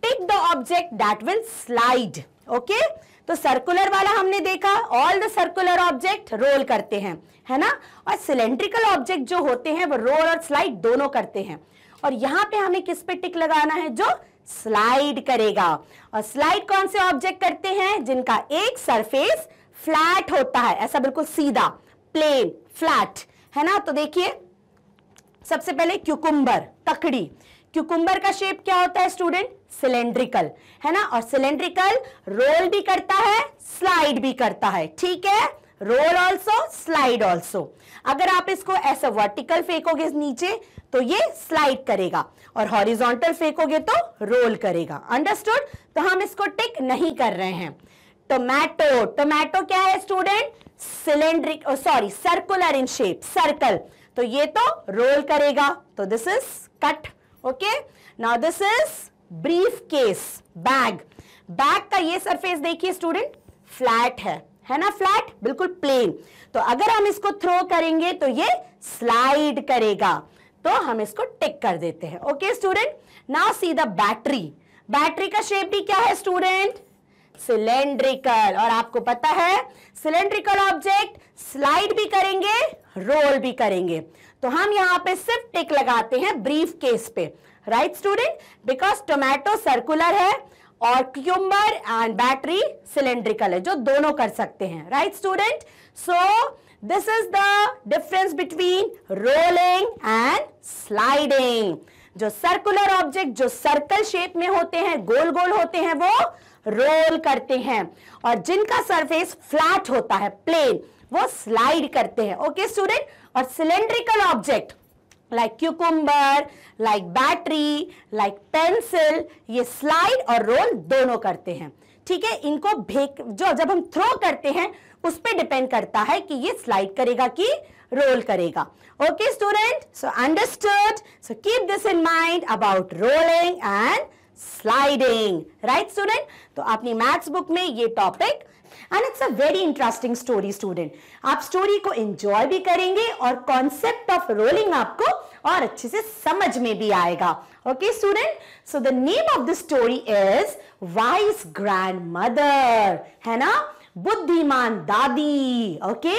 tick the object that will slide okay तो सर्कुलर वाला हमने देखा all the circular object roll करते हैं है ना और सिलेंड्रिकल ऑब्जेक्ट जो होते हैं वो रोल और स्लाइड दोनों करते हैं और यहाँ पे हमें किस पे टिक लगाना है जो स्लाइड करेगा और स्लाइड कौन से ऑब्जेक्ट करते हैं जिनका एक सरफेस फ्लैट होता है ऐसा बिल्कुल सीधा प्लेन फ्लैट है ना तो देखिए सबसे पहले क्यूकुम्बर ककड़ी क्यूकुम्बर का शेप क्या होता है स्टूडेंट सिलेंड्रिकल है ना और सिलेंड्रिकल रोल भी करता है स्लाइड भी करता है ठीक है रोल ऑल्सो स्लाइड ऑल्सो अगर आप इसको ऐसा वर्टिकल फेंकोगे नीचे तो ये स्लाइड करेगा और हॉरिजॉन्टल फेंकोगे तो रोल करेगा अंडरस्टूड तो हम इसको टिक नहीं कर रहे हैं टोमैटो टोमेटो क्या है student cylindric sorry circular in shape circle तो ये तो रोल करेगा तो this is cut okay now this is briefcase bag bag का ये सरफेस देखिए स्टूडेंट फ्लैट है है ना फ्लैट बिल्कुल प्लेन तो अगर हम इसको थ्रो करेंगे तो ये स्लाइड करेगा तो हम इसको टिक कर देते हैं okay student now see the battery battery का शेप भी क्या है स्टूडेंट सिलेंड्रिकल और आपको पता है सिलेंड्रिकल ऑब्जेक्ट स्लाइड भी करेंगे रोल भी करेंगे तो हम यहाँ पे सिर्फ टिक लगाते हैं ब्रीफ केस पे right student because tomato circular है और क्यूमर एंड बैटरी सिलेंड्रिकल है जो दोनों कर सकते हैं right student so this is the difference between rolling and sliding जो सर्कुलर ऑब्जेक्ट जो सर्कल शेप में होते हैं गोल गोल होते हैं वो रोल करते हैं और जिनका सरफेस फ्लैट होता है प्लेन वो स्लाइड करते हैं ओके okay, स्टूडेंट और cylindrical object like cucumber like battery like pencil ये स्लाइड और रोल दोनों करते हैं ठीक है इनको भेक जो जब हम थ्रो करते हैं उस पर डिपेंड करता है कि ये स्लाइड करेगा कि रोल करेगा okay student so understood so keep this in mind about rolling and sliding right student तो अपनी मैथ्स बुक में ये topic and it's a very interesting story student आप स्टोरी को एंजॉय भी करेंगे और कॉन्सेप्ट ऑफ रोलिंग आपको और अच्छे से समझ में भी आएगा okay student so the name of the story is wise grandmother है ना बुद्धिमान दादी ओके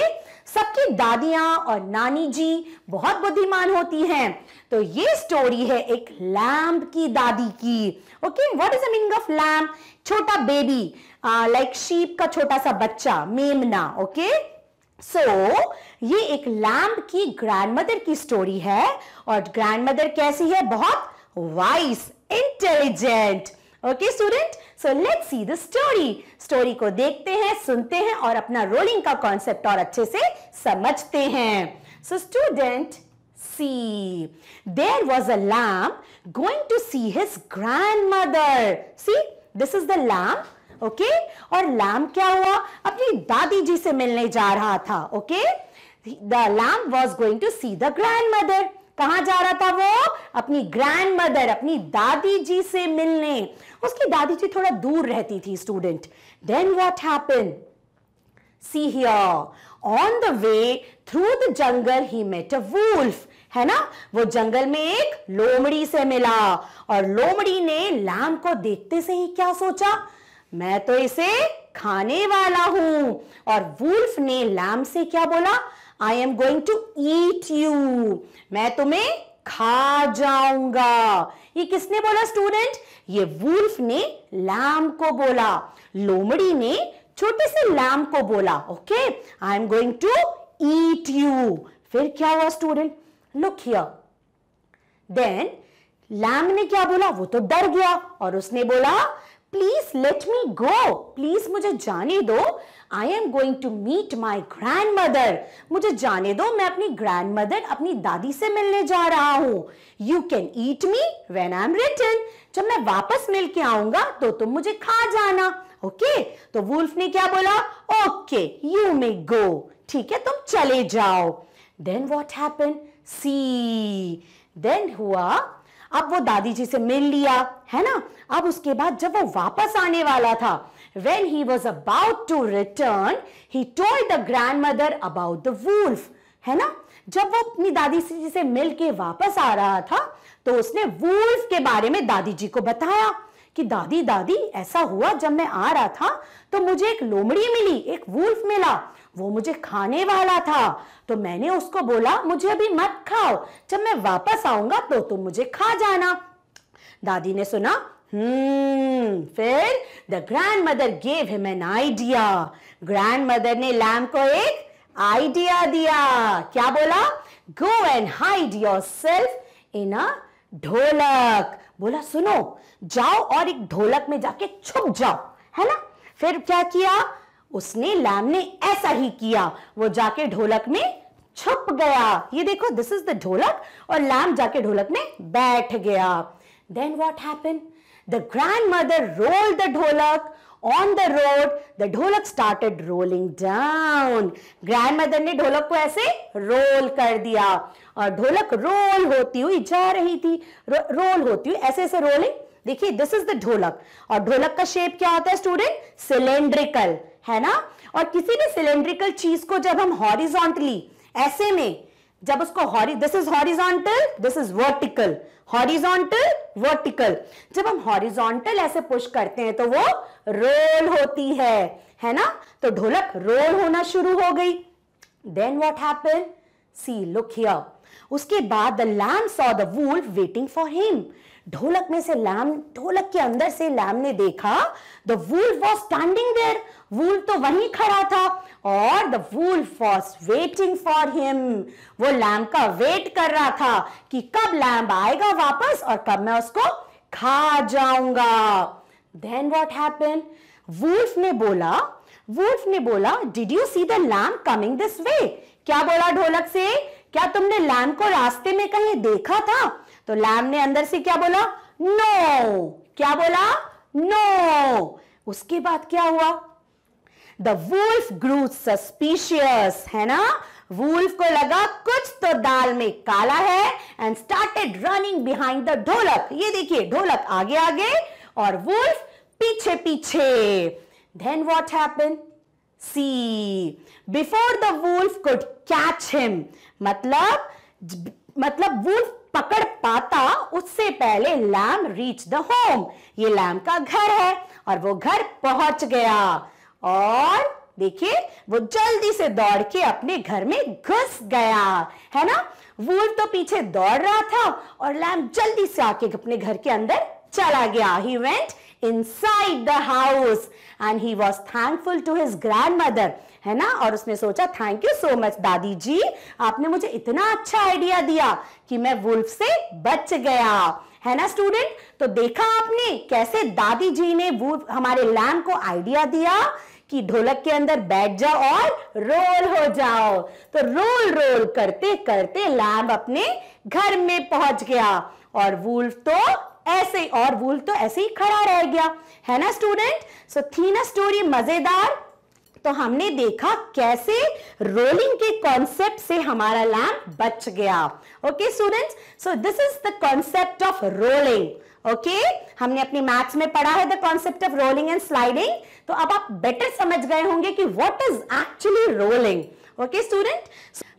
सबकी दादियां और नानी जी बहुत बुद्धिमान होती हैं तो ये स्टोरी है एक लैम्प की दादी की okay what is the meaning of lamb छोटा बेबी लाइक शीप का छोटा सा बच्चा मेमना ओके सो so, ये एक लैम्प की ग्रैंडमदर की स्टोरी है और ग्रैंडमदर कैसी है बहुत wise intelligent okay student so let see the story story को देखते हैं सुनते हैं और अपना रोलिंग का कॉन्सेप्ट और अच्छे से समझते हैं so student see there was a a going to see his grandmother see this is the lamb okay और लैम क्या हुआ अपनी दादी जी से मिलने जा रहा था okay the lamb was going to see the grandmother कहा जा रहा था वो अपनी ग्रैंड मदर अपनी दादी जी से मिलने उसकी दादी जी थोड़ा दूर रहती थी student then what happen see here on the way through the jungle he met a wolf है ना वो जंगल में एक लोमड़ी से मिला और लोमड़ी ने लैम को देखते से ही क्या सोचा मैं तो इसे खाने वाला हूं और वुल्फ ने लैम से क्या बोला I am going to eat you मैं तुम्हें खा जाऊंगा ये किसने बोला स्टूडेंट ये वुल्फ ने लैम को बोला लोमड़ी ने छोटे से लैम को बोला okay I am going to eat you फिर क्या हुआ student look here then lamb ने क्या बोला वो तो डर गया और उसने बोला please let me go please मुझे जाने दो I am going to meet my grandmother मुझे जाने दो मैं अपनी ग्रैंड मदर अपनी दादी से मिलने जा रहा हूँ you can eat me when I am return जब मैं वापस मिल के आऊंगा तो तुम मुझे खा जाना ओके okay? तो वुल्फ ने क्या बोला ओके यू मे गो ठीक है तुम चले जाओ then what happen see then हुआ अब वो दादी जी से मिल लिया है ना अब उसके बाद जब वो वापस आने वाला था when he was about to return he told the grandmother about the wolf है ना जब वो अपनी दादी जी से मिल के वापस आ रहा था तो उसने वुल्फ के बारे में दादी जी को बताया कि दादी दादी ऐसा हुआ जब मैं आ रहा था तो मुझे एक लोमड़ी मिली एक वुल्फ मिला वो मुझे खाने वाला था तो मैंने उसको बोला मुझे अभी मत खाओ जब मैं वापस आऊंगा तो तुम मुझे खा जाना दादी ने सुना हम्म फिर the grandmother gave him an idea grandmother ने लैम को एक आइडिया दिया क्या बोला go and hide yourself in a dholak बोला सुनो जाओ और एक ढोलक में जाके छुप जाओ है ना फिर क्या किया उसने लैम ने ऐसा ही किया वो जाके ढोलक में छुप गया ये देखो दिस इज द ढोलक और लैम जाके ढोलक में बैठ गया then what happen the grandmother roll the dholak on the road the dholak started rolling down grandmother ने ढोलक को ऐसे रोल कर दिया और ढोलक रोल होती हुई जा रही थी रो, रोल होती हुई ऐसे ऐसे रोलिंग देखिए दिस इज द ढोलक और ढोलक का शेप क्या होता है स्टूडेंट सिलेंड्रिकल है ना और किसी भी सिलेंड्रिकल चीज को जब हम हॉरिजॉन्टली ऐसे में जब उसको this is horizontal this is vertical horizontal vertical जब हम हॉरिजॉन्टल ऐसे पुश करते हैं तो वो रोल होती है है ना तो ढोलक रोल होना शुरू हो गई then what happen see look here उसके बाद the lamb saw the wolf waiting for him ढोलक में से लैम ढोलक के अंदर से लैम ने देखा the wolf was standing there wolf तो वहीं खड़ा था और the wolf for waiting for him वो लैम्ब का वेट कर रहा था कि कब लैम्ब आएगा वापस और कब मैं उसको खा जाऊंगा देन वॉट हैपन वूल्फ ने बोला वूल्फ ने बोला did you see the lamb coming this way क्या बोला ढोलक से क्या तुमने लैम्प को रास्ते में कहीं देखा था तो लैम्प ने अंदर से क्या बोला नो no. क्या बोला नो no. उसके बाद क्या हुआ द वुल्फ ग्रू सस्पिशियस है ना वुल्फ को लगा कुछ तो दाल में काला है and started running behind the dholak ये देखिए ढोलक आगे आगे और वुल्फ पीछे पीछे then what happen see before the wolf could catch him मतलब मतलब वुल्फ पकड़ पाता उससे पहले लैम रीच द होम ये लैम का घर है और वो घर पहुंच गया और देखिए वो जल्दी से दौड़ के अपने घर में घुस गया है ना वूल तो पीछे दौड़ रहा था और लैम्प जल्दी से आके अपने घर के अंदर चला गया he went the house and he was thankful to his grandmother है ना और उसने सोचा थैंक यू सो मच दादी जी आपने मुझे इतना अच्छा आइडिया दिया कि मैं वुल्फ से बच गया है ना स्टूडेंट तो देखा आपने कैसे दादी जी ने वो हमारे लैम को आइडिया दिया कि ढोलक के अंदर बैठ जाओ और रोल हो जाओ तो रोल रोल करते करते लैम्ब अपने घर में पहुंच गया और वुल्फ तो ऐसे और वुल्फ तो ऐसे ही खड़ा रह गया है ना स्टूडेंट सो थी ना स्टोरी मजेदार तो हमने देखा कैसे रोलिंग के कॉन्सेप्ट से हमारा लैम्प बच गया okay students so this is the concept of rolling okay हमने अपनी मैथ्स में पढ़ा है the concept of rolling and sliding तो अब आप बेटर समझ गए होंगे कि what is actually rolling okay student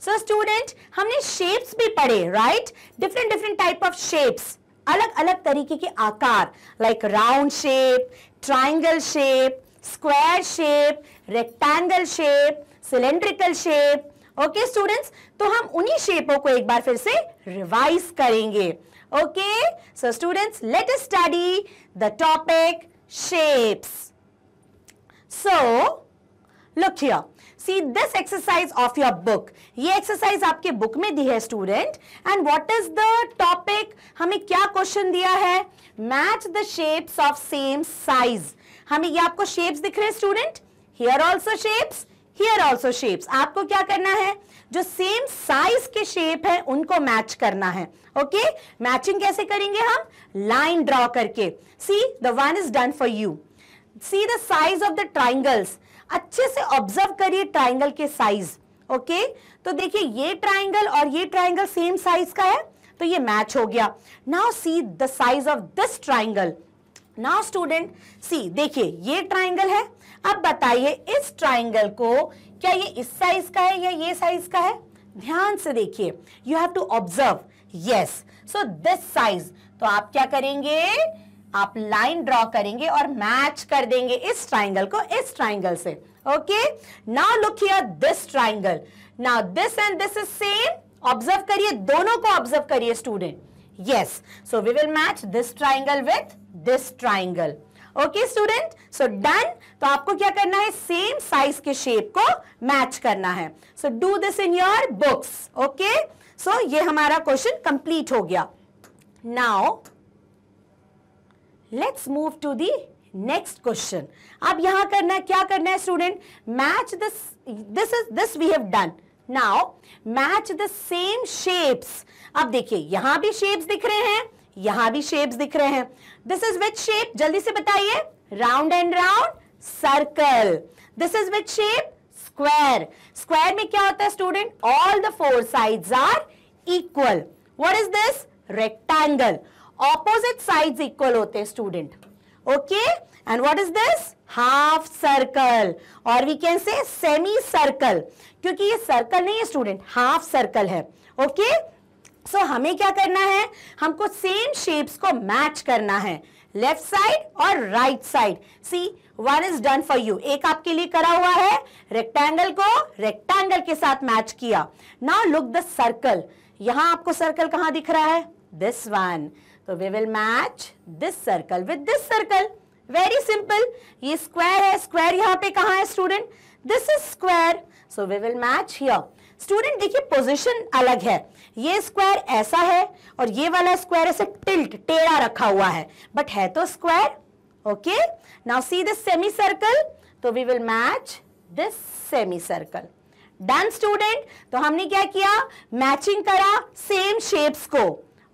so student हमने शेप्स भी पढ़े right different different type of shapes अलग अलग तरीके के आकार like round shape triangle shape square shape rectangle shape cylindrical shape okay students तो हम उन्हीं शेपों को एक बार फिर से रिवाइज करेंगे okay so students let us study the topic shapes So, look here. See this exercise of your book. ये exercise आपके book में दी है student. And what is the topic? हमें क्या question दिया है? Match the shapes of same size. हमें ये आपको shapes दिख रहे हैं student. Here also shapes. Here also shapes. आपको क्या करना है? जो सेम साइज के शेप है उनको मैच करना है ओके okay? मैचिंग कैसे करेंगे हम लाइन ड्रॉ करके see the one is done for you see the size of the triangles अच्छे से ऑब्जर्व करिए ट्राइंगल के साइज ओके तो देखिए ये ट्राइंगल और ये ट्राइंगल सेम साइज का है तो ये मैच हो गया now see the size of this triangle now student see देखिए ये ट्राइंगल है अब बताइए इस ट्राइंगल को क्या ये इस साइज का है या ये साइज का है ध्यान से देखिए you have to observe yes so this size तो आप क्या करेंगे आप लाइन ड्रॉ करेंगे और मैच कर देंगे इस ट्राइंगल को इस ट्राइंगल से okay now look here this triangle now this and this is same observe करिए दोनों को ऑब्जर्व करिए student yes so we will match this triangle with this triangle okay student so done तो आपको क्या करना है सेम साइज के शेप को मैच करना है so do this in your books okay so ये हमारा क्वेश्चन कंप्लीट हो गया now let's move to the next question अब यहां करना क्या करना है student match this this is this we have done now match the same shapes अब देखिए यहां भी शेप्स दिख रहे हैं यहां भी शेप्स दिख रहे हैं दिस इज विच शेप जल्दी से बताइए round and round circle this is which shape square square में क्या होता है student all the four sides are equal what is this rectangle opposite side equal होते हैं student okay and what is this half circle और we can say semicircle क्योंकि ये circle नहीं है स्टूडेंट हाफ सर्कल है. Okay so so, हमें क्या करना है हमको सेम शेप्स को मैच करना है लेफ्ट साइड और right side see one is done for you एक आपके लिए करा हुआ है रेक्टेंगल को रेक्टेंगल के साथ मैच किया नाउ लुक द सर्कल यहां आपको सर्कल कहां दिख रहा है दिस वन तो we will match this circle with this circle very simple ये स्क्वायर है स्क्वायर यहाँ पे कहा है student this is square so we will match here student देखिए पोजीशन अलग है ये स्क्वायर ऐसा है और ये वाला स्क्वायर ऐसे टिल्ट टेढ़ा रखा हुआ है बट है तो square okay now see this semicircle तो we will match this semicircle done student तो हमने क्या किया मैचिंग करा सेम शेप्स को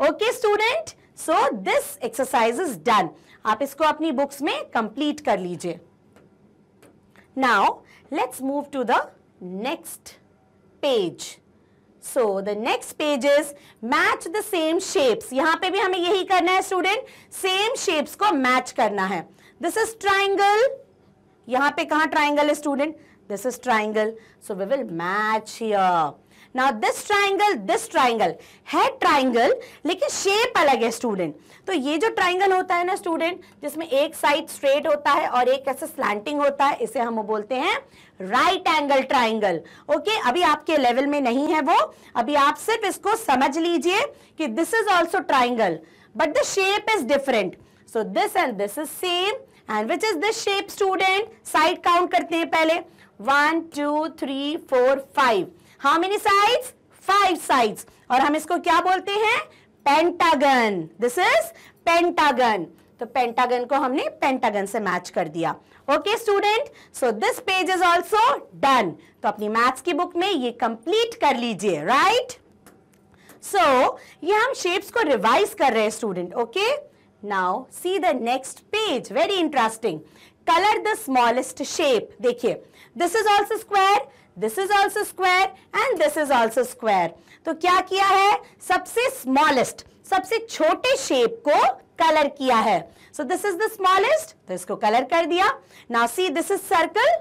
okay student so this exercise is done आप इसको अपनी बुक्स में कंप्लीट कर लीजिए now let's move to the next page so the next page is match the same shapes यहां पे भी हमें यही करना है स्टूडेंट सेम शेप्स को मैच करना है दिस इज ट्राइंगल यहां पे कहा ट्राइंगल है student this is triangle so we will match here now this triangle this triangle है ट्राइंगल लेकिन शेप अलग है स्टूडेंट तो ये जो ट्राइंगल होता है ना स्टूडेंट जिसमें एक साइड स्ट्रेट होता है और एक ऐसे स्लैंटिंग होता है इसे हम बोलते हैं राइट एंगल ट्राइंगल ओके अभी आपके लेवल में नहीं है वो अभी आप सिर्फ इसको समझ लीजिए कि this is also triangle but the shape is different so this and this is same and which is this shape student side count करते हैं पहले one two three four five how many sides five sides और हम इसको क्या बोलते हैं pentagon this is pentagon तो पेंटागन को हमने पेंटागन से मैच कर दिया okay student so this page is also done तो अपनी मैथ्स की बुक में ये कंप्लीट कर लीजिए राइट सो ये हम शेप्स को रिवाइज कर रहे हैं student okay now see the next page very interesting colour the smallest shape देखिए this is also square this is also square and this is also square तो क्या किया है सबसे स्मॉलेस्ट सबसे छोटे शेप को कलर किया है so this is the smallest तो इसको कलर कर दिया now see this is circle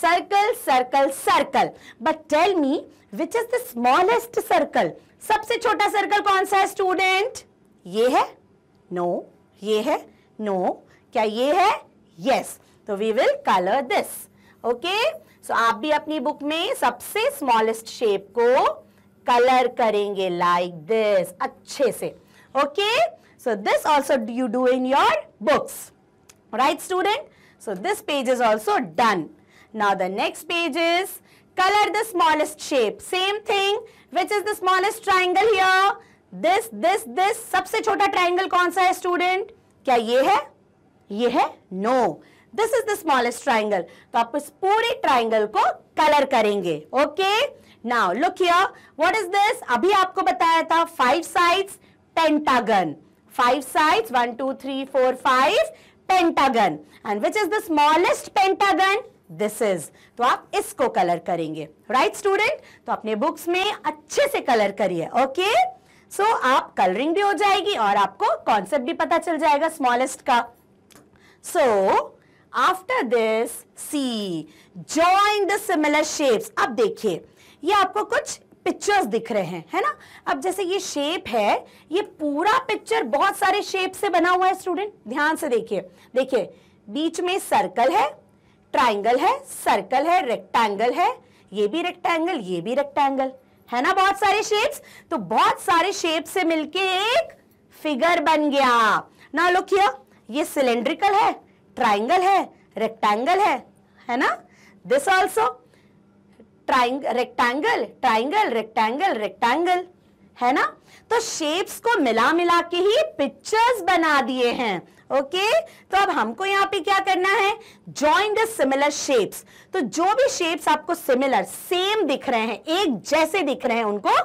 circle circle circle but tell me which is the smallest circle सबसे छोटा सर्कल कौन सा है स्टूडेंट ये है नो no. ये है नो no. क्या ये है यस तो we will colour this okay so so, आप भी अपनी बुक में सबसे स्मॉलेस्ट शेप को कलर करेंगे लाइक like दिस अच्छे से okay so this also you do in your books right student so this page is also done now the next page is colour the smallest shape same thing which is the smallest triangle here this this this सबसे छोटा triangle कौन सा है student क्या ये है ये है no no. This is the smallest triangle तो आप इस पूरे ट्राइंगल को कलर करेंगे okay now look here what is this अभी आपको बताया था five sides pentagon five sides one two three four five pentagon and which is the smallest pentagon this is तो आप इसको कलर करेंगे राइट स्टूडेंट तो अपने बुक्स में अच्छे से कलर करिए ओके सो आप कलरिंग भी हो जाएगी और आपको कॉन्सेप्ट भी पता चल जाएगा स्मॉलेस्ट का so so, after this see join the similar shapes अब देखिए ये आपको कुछ पिक्चर्स दिख रहे हैं है ना अब जैसे ये शेप है ये पूरा पिक्चर बहुत सारे शेप से बना हुआ है स्टूडेंट ध्यान से देखिए देखिए बीच में सर्कल है ट्राइंगल है सर्कल है रेक्टेंगल है ये भी रेक्टेंगल ये भी रेक्टेंगल है ना बहुत सारे शेप्स तो बहुत सारे शेप से मिलके एक फिगर बन गया ना लुक ये सिलेंड्रिकल है ट्राइंगल है रेक्टेंगल है है ना this also triangle rectangle triangle rectangle rectangle है ना तो शेप्स को मिला मिला के ही पिक्चर्स बना दिए हैं ओके तो अब हमको यहाँ पे क्या करना है ज्वाइन द सिमिलर शेप्स तो जो भी शेप्स आपको सिमिलर सेम दिख रहे हैं एक जैसे दिख रहे हैं उनको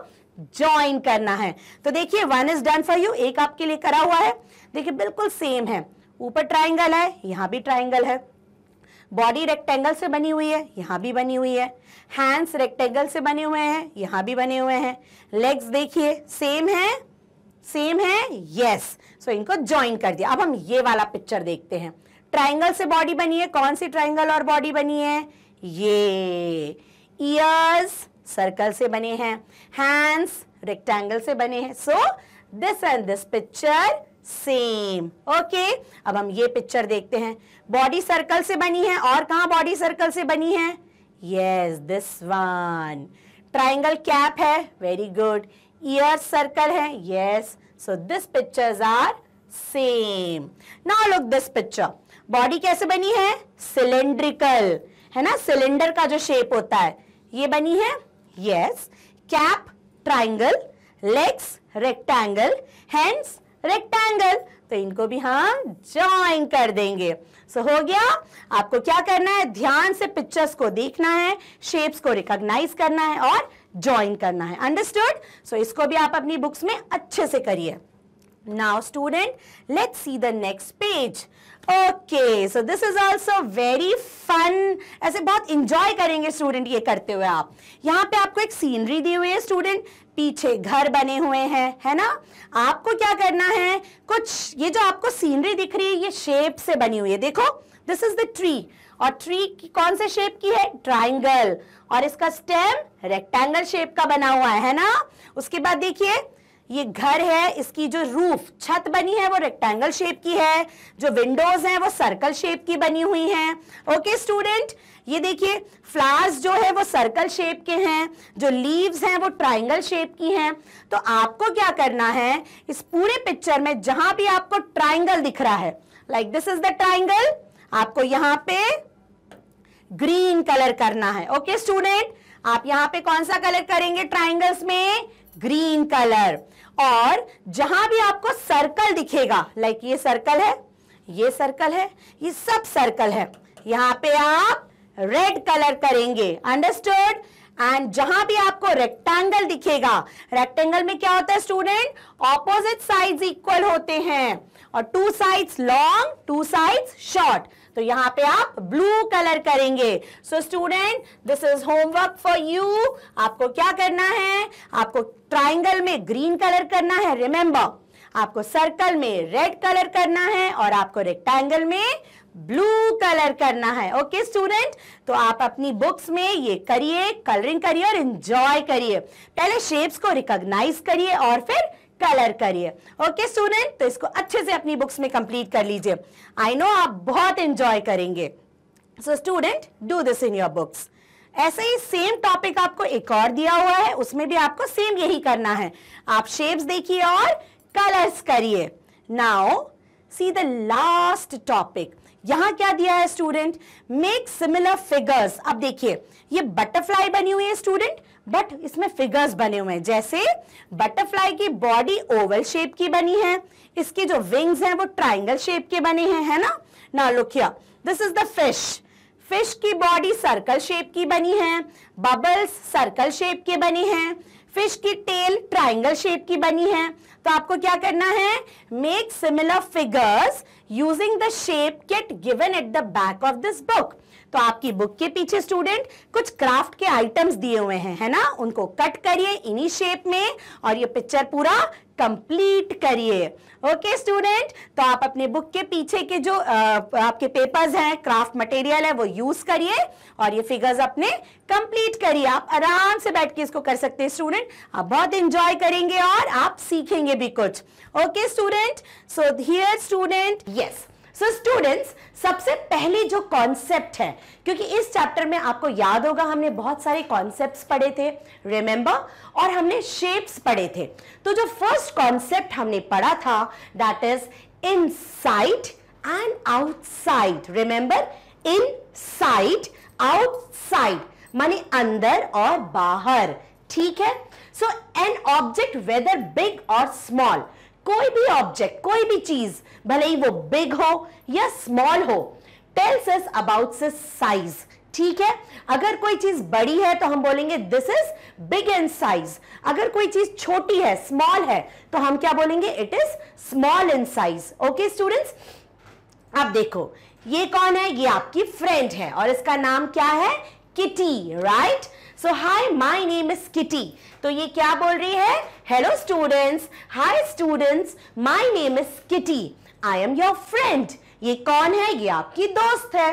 ज्वाइन करना है तो देखिए one is done for you एक आपके लिए करा हुआ है देखिए बिल्कुल सेम है ऊपर ट्राइंगल है यहाँ भी ट्राइंगल है बॉडी रेक्टेंगल से बनी हुई है यहाँ भी बनी हुई है हैंड्स रेक्टेंगल से बने हुए हैं यहाँ भी बने हुए हैं लेग्स देखिए सेम है सेम है यस सो इनको ज्वाइन कर दिया अब हम ये वाला पिक्चर देखते हैं ट्राइंगल से बॉडी बनी है कौन सी ट्राइंगल और बॉडी बनी है ये ईयर्स सर्कल से बने हैं हैंड्स रेक्टेंगल से बने हैं so this and this picture same okay अब हम ये पिक्चर देखते हैं बॉडी सर्कल से बनी है और कहा बॉडी सर्कल से बनी है yes this one triangle cap है वेरी गुड ईयर सर्कल है yes so this pictures are same now look this picture body कैसे बनी है सिलेंड्रिकल है ना सिलेंडर का जो शेप होता है ये बनी है yes cap triangle legs rectangle hands rectangle तो इनको भी हम ज्वाइन कर देंगे सो so, हो गया आपको क्या करना है ध्यान से पिक्चर्स को देखना है शेप्स को रिकॉग्नाइज करना है और ज्वाइन करना है अंडरस्टूड सो so, इसको भी आप अपनी बुक्स में अच्छे से करिए now student let see the next page okay so this is also very fun ऐसे बहुत इंजॉय करेंगे स्टूडेंट ये करते हुए आप यहाँ पे आपको एक सीनरी दी हुई है स्टूडेंट पीछे घर बने हुए हैं है ना आपको क्या करना है कुछ ये जो आपको सीनरी दिख रही है ये शेप से बनी हुई है देखो दिस इज द ट्री और ट्री की कौन से शेप की है ट्राइंगल और इसका स्टेम रेक्टेंगल शेप का बना हुआ है, है ना उसके बाद देखिए ये घर है इसकी जो रूफ छत बनी है वो रेक्टेंगल शेप की है जो विंडोज हैं वो सर्कल शेप की बनी हुई हैं ओके स्टूडेंट ये देखिए फ्लावर्स जो है वो सर्कल शेप के हैं जो लीव्स हैं वो ट्राइंगल शेप की हैं तो आपको क्या करना है इस पूरे पिक्चर में जहां भी आपको ट्राइंगल दिख रहा है like this is the triangle आपको यहां पे ग्रीन कलर करना है ओके स्टूडेंट आप यहाँ पे कौन सा कलर करेंगे ट्राइंगल्स में ग्रीन कलर और जहां भी आपको सर्कल दिखेगा लाइक ये सर्कल है ये सर्कल है ये सब सर्कल है यहां पे आप रेड कलर करेंगे अंडरस्टूड एंड जहां भी आपको रेक्टेंगल दिखेगा रेक्टेंगल में क्या होता है स्टूडेंट ऑपोजिट साइड्स इक्वल होते हैं और two sides long two sides short तो यहाँ पे आप ब्लू कलर करेंगे so student this is homework for you आपको क्या करना है आपको ट्राइंगल में ग्रीन कलर करना है रिमेंबर आपको सर्कल में रेड कलर करना है और आपको रेक्टेंगल में ब्लू कलर करना है ओके स्टूडेंट तो आप अपनी बुक्स में ये करिए कलरिंग करिए और इंजॉय करिए पहले शेप्स को रिकॉग्नाइज करिए और फिर कलर करिए ओके स्टूडेंट तो इसको अच्छे से अपनी बुक्स में कंप्लीट कर लीजिए आई नो आप बहुत इंजॉय करेंगे so student do this in your books ऐसे ही सेम टॉपिक आपको एक और दिया हुआ है उसमें भी आपको सेम यही करना है आप शेप्स देखिए और कलर्स करिए now see the last topic यहां क्या दिया है स्टूडेंट मेक सिमिलर फिगर्स अब देखिए ये बटरफ्लाई बनी हुई है स्टूडेंट बट इसमें फिगर्स बने हुए हैं जैसे बटरफ्लाई की बॉडी ओवल शेप की बनी है इसकी जो विंग्स हैं वो ट्राइंगल शेप के बने हैं है ना ना look here this is the fish fish की बॉडी सर्कल शेप की बनी है बबल्स सर्कल शेप के बने हैं फिश की टेल ट्राइंगल शेप की बनी है तो आपको क्या करना है make similar figures using the shape kit given at the back of this book तो आपकी बुक के पीछे स्टूडेंट कुछ क्राफ्ट के आइटम्स दिए हुए हैं है ना उनको कट करिए इन्हीं शेप में और ये पिक्चर पूरा कंप्लीट करिए ओके स्टूडेंट तो आप अपने बुक के पीछे के जो आ, आपके पेपर्स हैं क्राफ्ट मटेरियल है वो यूज करिए और ये फिगर्स अपने कंप्लीट करिए आप आराम से बैठ के इसको कर सकते हैं स्टूडेंट आप बहुत इंजॉय करेंगे और आप सीखेंगे भी कुछ okay student so here student yes so students सबसे पहले जो कॉन्सेप्ट है क्योंकि इस चैप्टर में आपको याद होगा हमने बहुत सारे कॉन्सेप्ट्स पढ़े थे रिमेंबर और हमने शेप्स पढ़े थे तो जो फर्स्ट कॉन्सेप्ट हमने पढ़ा था that is inside and outside remember inside outside माने अंदर और बाहर ठीक है so an object whether big और स्मॉल कोई भी ऑब्जेक्ट कोई भी चीज भले ही वो बिग हो या स्मॉल हो टेल्स इज अबाउट साइज ठीक है अगर कोई चीज बड़ी है तो हम बोलेंगे this is big in size अगर कोई चीज छोटी है स्मॉल है तो हम क्या बोलेंगे it is small in size okay students अब देखो ये कौन है ये आपकी फ्रेंड है और इसका नाम क्या है Kitty right right? So hi my name is Kitty तो ये क्या बोल रही है hello students hi students my name is Kitty I am your friend ये कौन है ये आपकी दोस्त है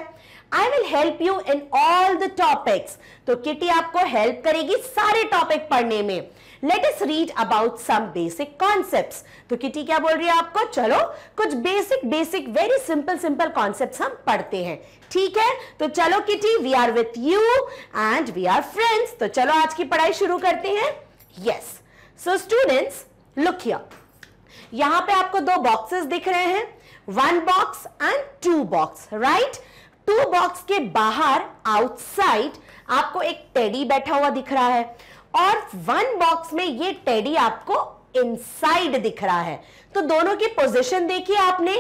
I will help you in all the topics तो किटी आपको हेल्प करेगी सारे टॉपिक पढ़ने में let us read about some basic concept तो किटी क्या बोल रही है आपको चलो कुछ basic basic very simple simple concept हम पढ़ते हैं ठीक है तो चलो kitty we are with you and we are friends तो चलो आज की पढ़ाई शुरू करते हैं yes so students look here यहां पे आपको दो बॉक्सेस दिख रहे हैं one box and two box right two box के बाहर आउटसाइड आपको एक टेडी बैठा हुआ दिख रहा है और वन बॉक्स में ये टेडी आपको इनसाइड दिख रहा है तो दोनों की पोजिशन देखिए आपने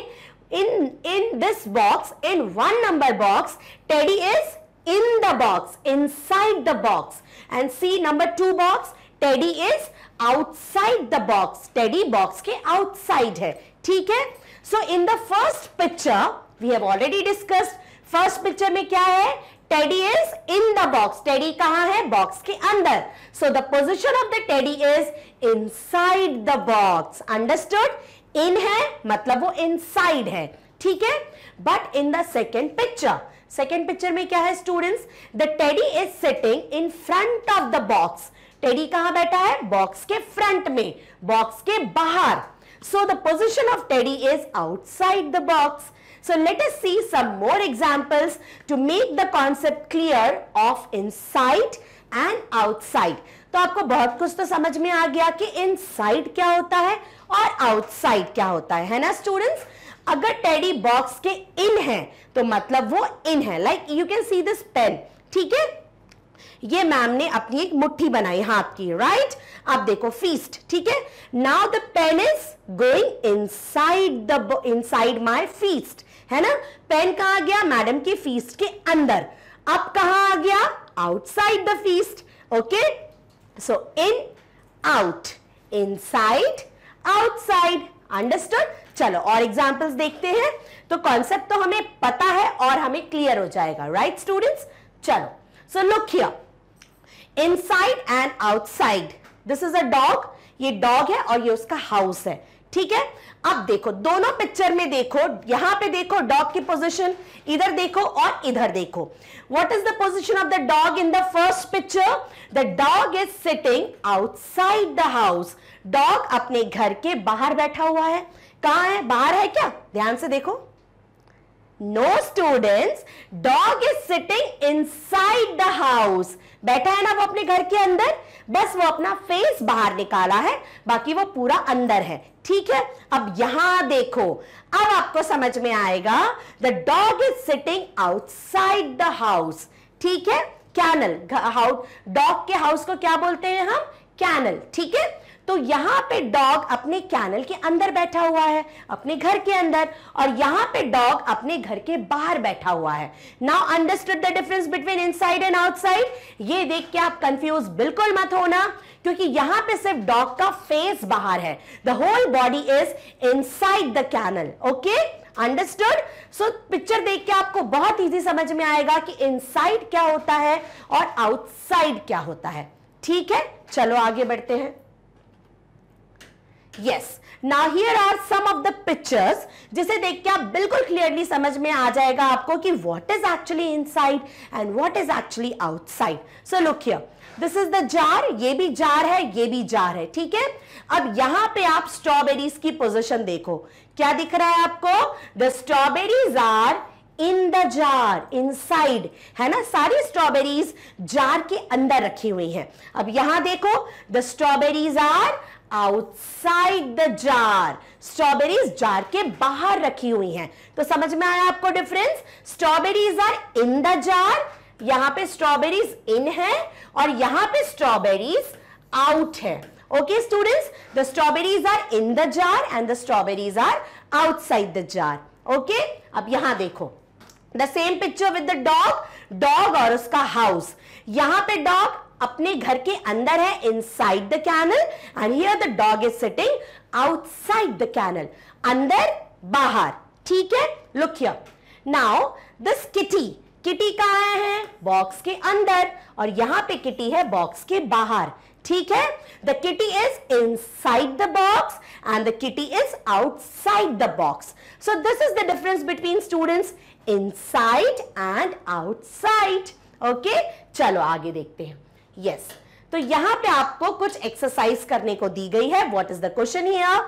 in in this box in one number box teddy is in the box inside the box and see number two box teddy is outside the box teddy box के आउटसाइड है ठीक है so in the first picture we have already discussed first picture में क्या है teddy is in the box teddy कहां है box के अंदर so the position of the teddy is inside the box understood in है मतलब वो इन साइड है ठीक है but in the second picture second picture में क्या है students the teddy is sitting in front of the box teddy कहां बैठा है बॉक्स के फ्रंट में बॉक्स के बाहर so the position of teddy is outside the box So let us see some more examples to make the concept clear of inside and outside तो आपको बहुत कुछ तो समझ में आ गया कि इनसाइड क्या होता है और आउटसाइड क्या होता है है ना स्टूडेंट्स अगर टेडी बॉक्स के इन है तो मतलब वो इन है like you can see this pen ठीक है ये मैम ने अपनी एक मुट्ठी बनाई हाथ की राइट आप देखो फीस्ट ठीक है now the pen is going inside the inside my fist है ना पेन कहा गया मैडम के फीस्ट के अंदर अब कहा आ गया outside the fist okay so in out inside outside understood चलो और एग्जाम्पल्स देखते हैं तो कॉन्सेप्ट तो हमें पता है और हमें क्लियर हो जाएगा राइट स्टूडेंट्स चलो so look here inside and outside this is a dog ये डॉग है और ये उसका हाउस है ठीक है अब देखो दोनों पिक्चर में देखो यहां पे देखो डॉग की पोजीशन इधर देखो और इधर देखो what is the position of the dog in the first picture the dog is sitting outside the house dog अपने घर के बाहर बैठा हुआ है कहा है बाहर है क्या ध्यान से देखो no students dog is sitting inside the house बैठा है ना वो अपने घर के अंदर बस वो अपना फेस बाहर निकाला है बाकी वो पूरा अंदर है ठीक है अब यहां देखो अब आपको समझ में आएगा the dog is sitting outside the house ठीक है कैनल हाउस डॉग के हाउस को क्या बोलते हैं हम कैनल ठीक है तो यहां पे डॉग अपने कैनल के अंदर बैठा हुआ है अपने घर के अंदर और यहां पे डॉग अपने घर के बाहर बैठा हुआ है now understood the difference between inside and outside ये देख के आप कंफ्यूज बिल्कुल मत होना क्योंकि यहां पे सिर्फ डॉग का फेस बाहर है the whole body is inside the kennel okay understood so picture देख के आपको बहुत ईजी समझ में आएगा कि इनसाइड क्या होता है और आउटसाइड क्या होता है ठीक है चलो आगे बढ़ते हैं yes now here are some of the pictures जिसे देख के आप बिल्कुल क्लियरली समझ में आ जाएगा आपको कि what is actually inside and what is actually outside so look here this is the jar ये भी जार है ये भी जार है ठीक है अब यहां पे आप स्ट्रॉबेरीज की पोजीशन देखो क्या दिख रहा है आपको the strawberries are in the jar inside है ना सारी स्ट्रॉबेरीज जार के अंदर रखी हुई है अब यहां देखो the strawberries are outside the jar strawberries jar के बाहर रखी हुई हैं तो समझ में आया आपको difference strawberries are in the jar यहां पे स्ट्रॉबेरीज इन है और यहां पे स्ट्रॉबेरीज आउट है okay students the strawberries are in the jar and the strawberries are outside the jar okay अब यहां देखो the same picture with the dog dog और उसका हाउस यहां पे डॉग अपने घर के अंदर है inside the kennel and here the dog is sitting outside the kennel अंदर बाहर ठीक है look here now this kitty kitty कहा है बॉक्स के अंदर और यहां पे किटी है बॉक्स के बाहर ठीक है the kitty is inside the box and the kitty is outside the box so this is the difference between students side and outside okay चलो आगे देखते हैं यस तो यहां पे आपको कुछ एक्सरसाइज करने को दी गई है what is the question here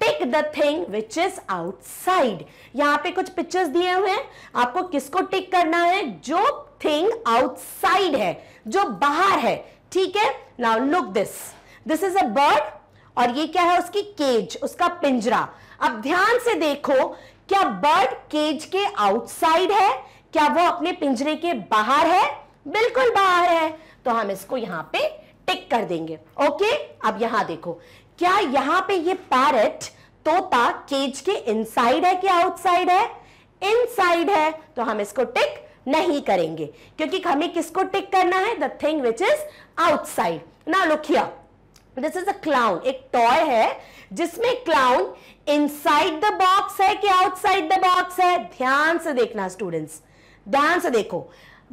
take the thing which is outside यहां पे कुछ पिक्चर्स दिए हुए हैं आपको किसको टिक करना है जो थिंग आउटसाइड है जो बाहर है ठीक है now look this this is a bird और ये क्या है उसकी केज उसका पिंजरा अब ध्यान से देखो क्या बर्ड केज के आउटसाइड है क्या वो अपने पिंजरे के बाहर है बिल्कुल बाहर है तो हम इसको यहाँ पे टिक कर देंगे ओके अब यहाँ देखो क्या यहाँ पे ये पैरट तोता केज के इनसाइड है कि आउटसाइड है इनसाइड है तो हम इसको टिक नहीं करेंगे क्योंकि हमें किसको टिक करना है the thing which is outside ना look here this is a clown एक टॉय है जिसमें क्लाउन इनसाइड द बॉक्स है कि आउटसाइड द बॉक्स है ध्यान से देखना स्टूडेंट्स ध्यान से देखो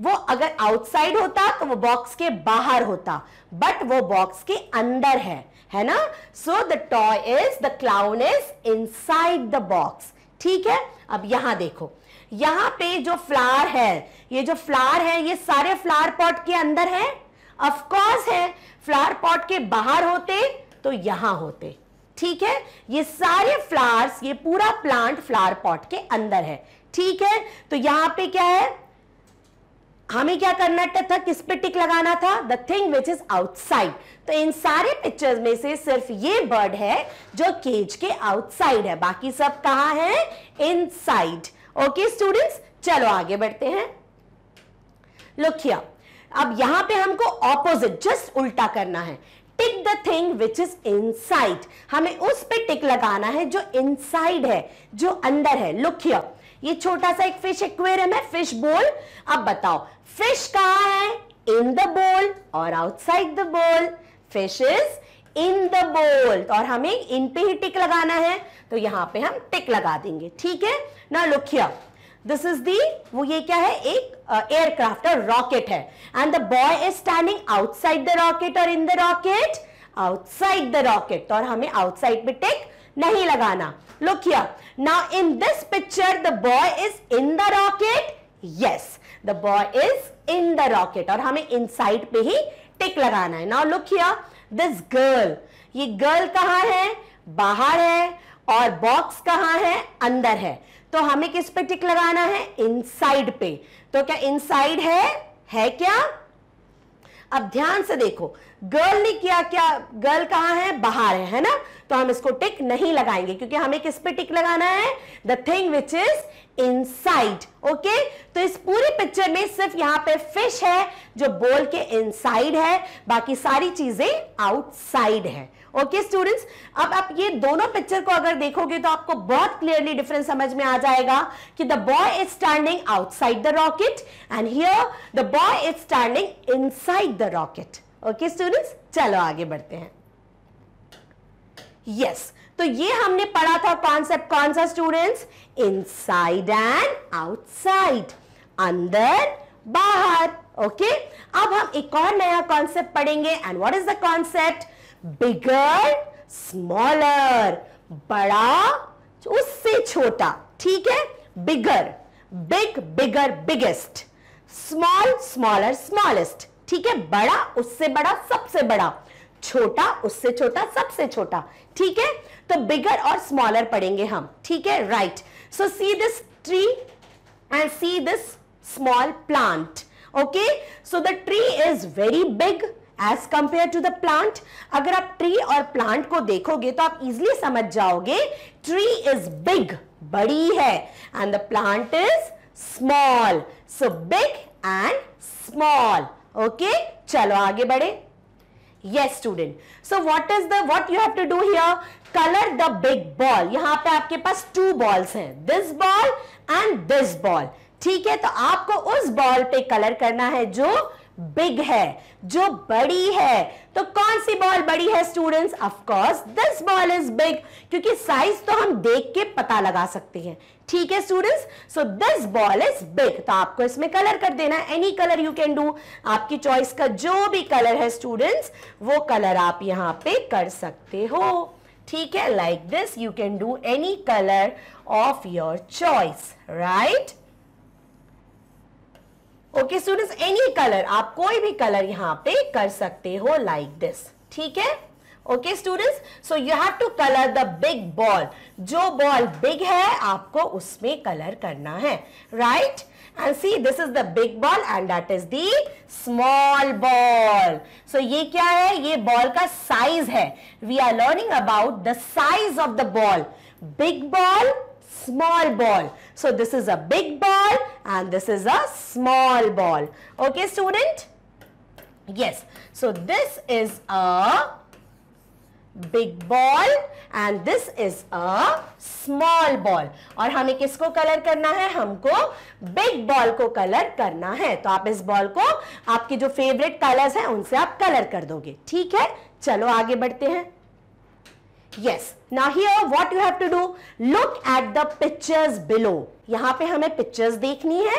वो अगर आउटसाइड होता तो वो बॉक्स के बाहर होता बट वो बॉक्स के अंदर है है ना so the toy is the clown is inside the box ठीक है अब यहां देखो यहां पे जो फ्लावर है ये जो फ्लावर है ये सारे फ्लावर पॉट के अंदर है ऑफकोर्स है फ्लावर पॉट के बाहर होते तो यहां होते ठीक है ये सारे फ्लावर्स ये पूरा प्लांट फ्लावर पॉट के अंदर है ठीक है तो यहां पे क्या है हमें क्या करना था किस पे टिक लगाना था the thing which is outside तो इन सारे पिक्चर्स में से सिर्फ ये बर्ड है जो केज के आउटसाइड है बाकी सब कहा है इन साइड ओके स्टूडेंट्स चलो आगे बढ़ते हैं लुखिया अब यहां पे हमको ऑपोजिट जस्ट उल्टा करना है tick the thing which is in हमें उस पे टिक लगाना है जो इनसाइड है जो अंदर है लुखिया ये छोटा सा एक फिश एक्वेरियम है फिश बोल अब बताओ फिश कहा है इन द बोल और outside the bowl fish is in the bowl और हमें इन पे ही टिक लगाना है तो यहाँ पे हम टिक लगा देंगे ठीक है ना लुखिया दिस इज दी वो ये क्या है एक एयरक्राफ्ट और रॉकेट है and the boy is standing outside the rocket और in the rocket outside the rocket और हमें आउटसाइड पे टिक नहीं लगाना लुखिया Now in this picture, the boy is in the rocket. Yes, the boy is in the rocket. और हमें inside पे ही tick लगाना है. Now look here, this girl. ये girl कहाँ है? बाहर है. और box कहाँ है? अंदर है. तो हमें किस पे टिक लगाना है? Inside पे. तो क्या inside है? है क्या? अब ध्यान से देखो गर्ल ने किया क्या गर्ल कहां है बाहर है है ना तो हम इसको टिक नहीं लगाएंगे क्योंकि हमें किस पे टिक लगाना है the thing which is inside okay तो इस पूरी पिक्चर में सिर्फ यहां पे फिश है जो बोल के इनसाइड है बाकी सारी चीजें आउटसाइड है ओके okay, स्टूडेंट्स अब आप ये दोनों पिक्चर को अगर देखोगे तो आपको बहुत क्लियरली डिफरेंस समझ में आ जाएगा कि the boy is standing outside the rocket and here the boy is standing inside the rocket okay students चलो आगे बढ़ते हैं यस yes, तो ये हमने पढ़ा था कॉन्सेप्ट कौन सा स्टूडेंट्स इनसाइड एंड आउटसाइड अंदर बाहर ओके okay? अब हम एक और नया कॉन्सेप्ट पढ़ेंगे and what is the concept bigger smaller बड़ा उससे छोटा ठीक है bigger big bigger biggest small smaller smallest ठीक है बड़ा उससे बड़ा सबसे बड़ा छोटा उससे छोटा सबसे छोटा ठीक है तो बिगर और स्मॉलर पढ़ेंगे हम ठीक है right so see this tree and see this small plant okay so the tree is very big as compare to the plant अगर आप ट्री और प्लांट को देखोगे तो आप इजिली समझ जाओगे ट्री इज बिग बड़ी है and the plant is small so big and small okay चलो आगे बढ़े yes student so what is the what you have to do here colour the big ball यहाँ पे आपके पास टू बॉल्स हैं this ball and this ball ठीक है तो आपको उस बॉल पे कलर करना है जो बिग है जो बड़ी है तो कौन सी बॉल बड़ी है students of course this ball is big क्योंकि साइज तो हम देख के पता लगा सकते हैं ठीक है students so this ball is big तो आपको इसमें कलर कर देना any colour you can do आपकी चॉइस का जो भी कलर है स्टूडेंट्स वो कलर आप यहाँ पे कर सकते हो ठीक है like this you can do any colour of your choice right okay students any colour आप कोई भी कलर यहाँ पे कर सकते हो लाइक like दिस ठीक है okay students so you have to colour the big ball जो बॉल बिग है आपको उसमें कलर करना है right and see this is the big ball and that is the small ball so ये क्या है ये बॉल का साइज है we are learning about the size of the ball big ball small ball so this is a big ball and this is a small ball okay student yes so this is a big ball and this is a small ball और हमें किसको colour करना है हमको big ball को colour करना है तो आप इस बॉल को आपके जो फेवरेट कलर्स हैं उनसे आप कलर कर दोगे ठीक है चलो आगे बढ़ते हैं यस ना here what you have to do look at the pictures below यहाँ पे हमें पिक्चर्स देखनी है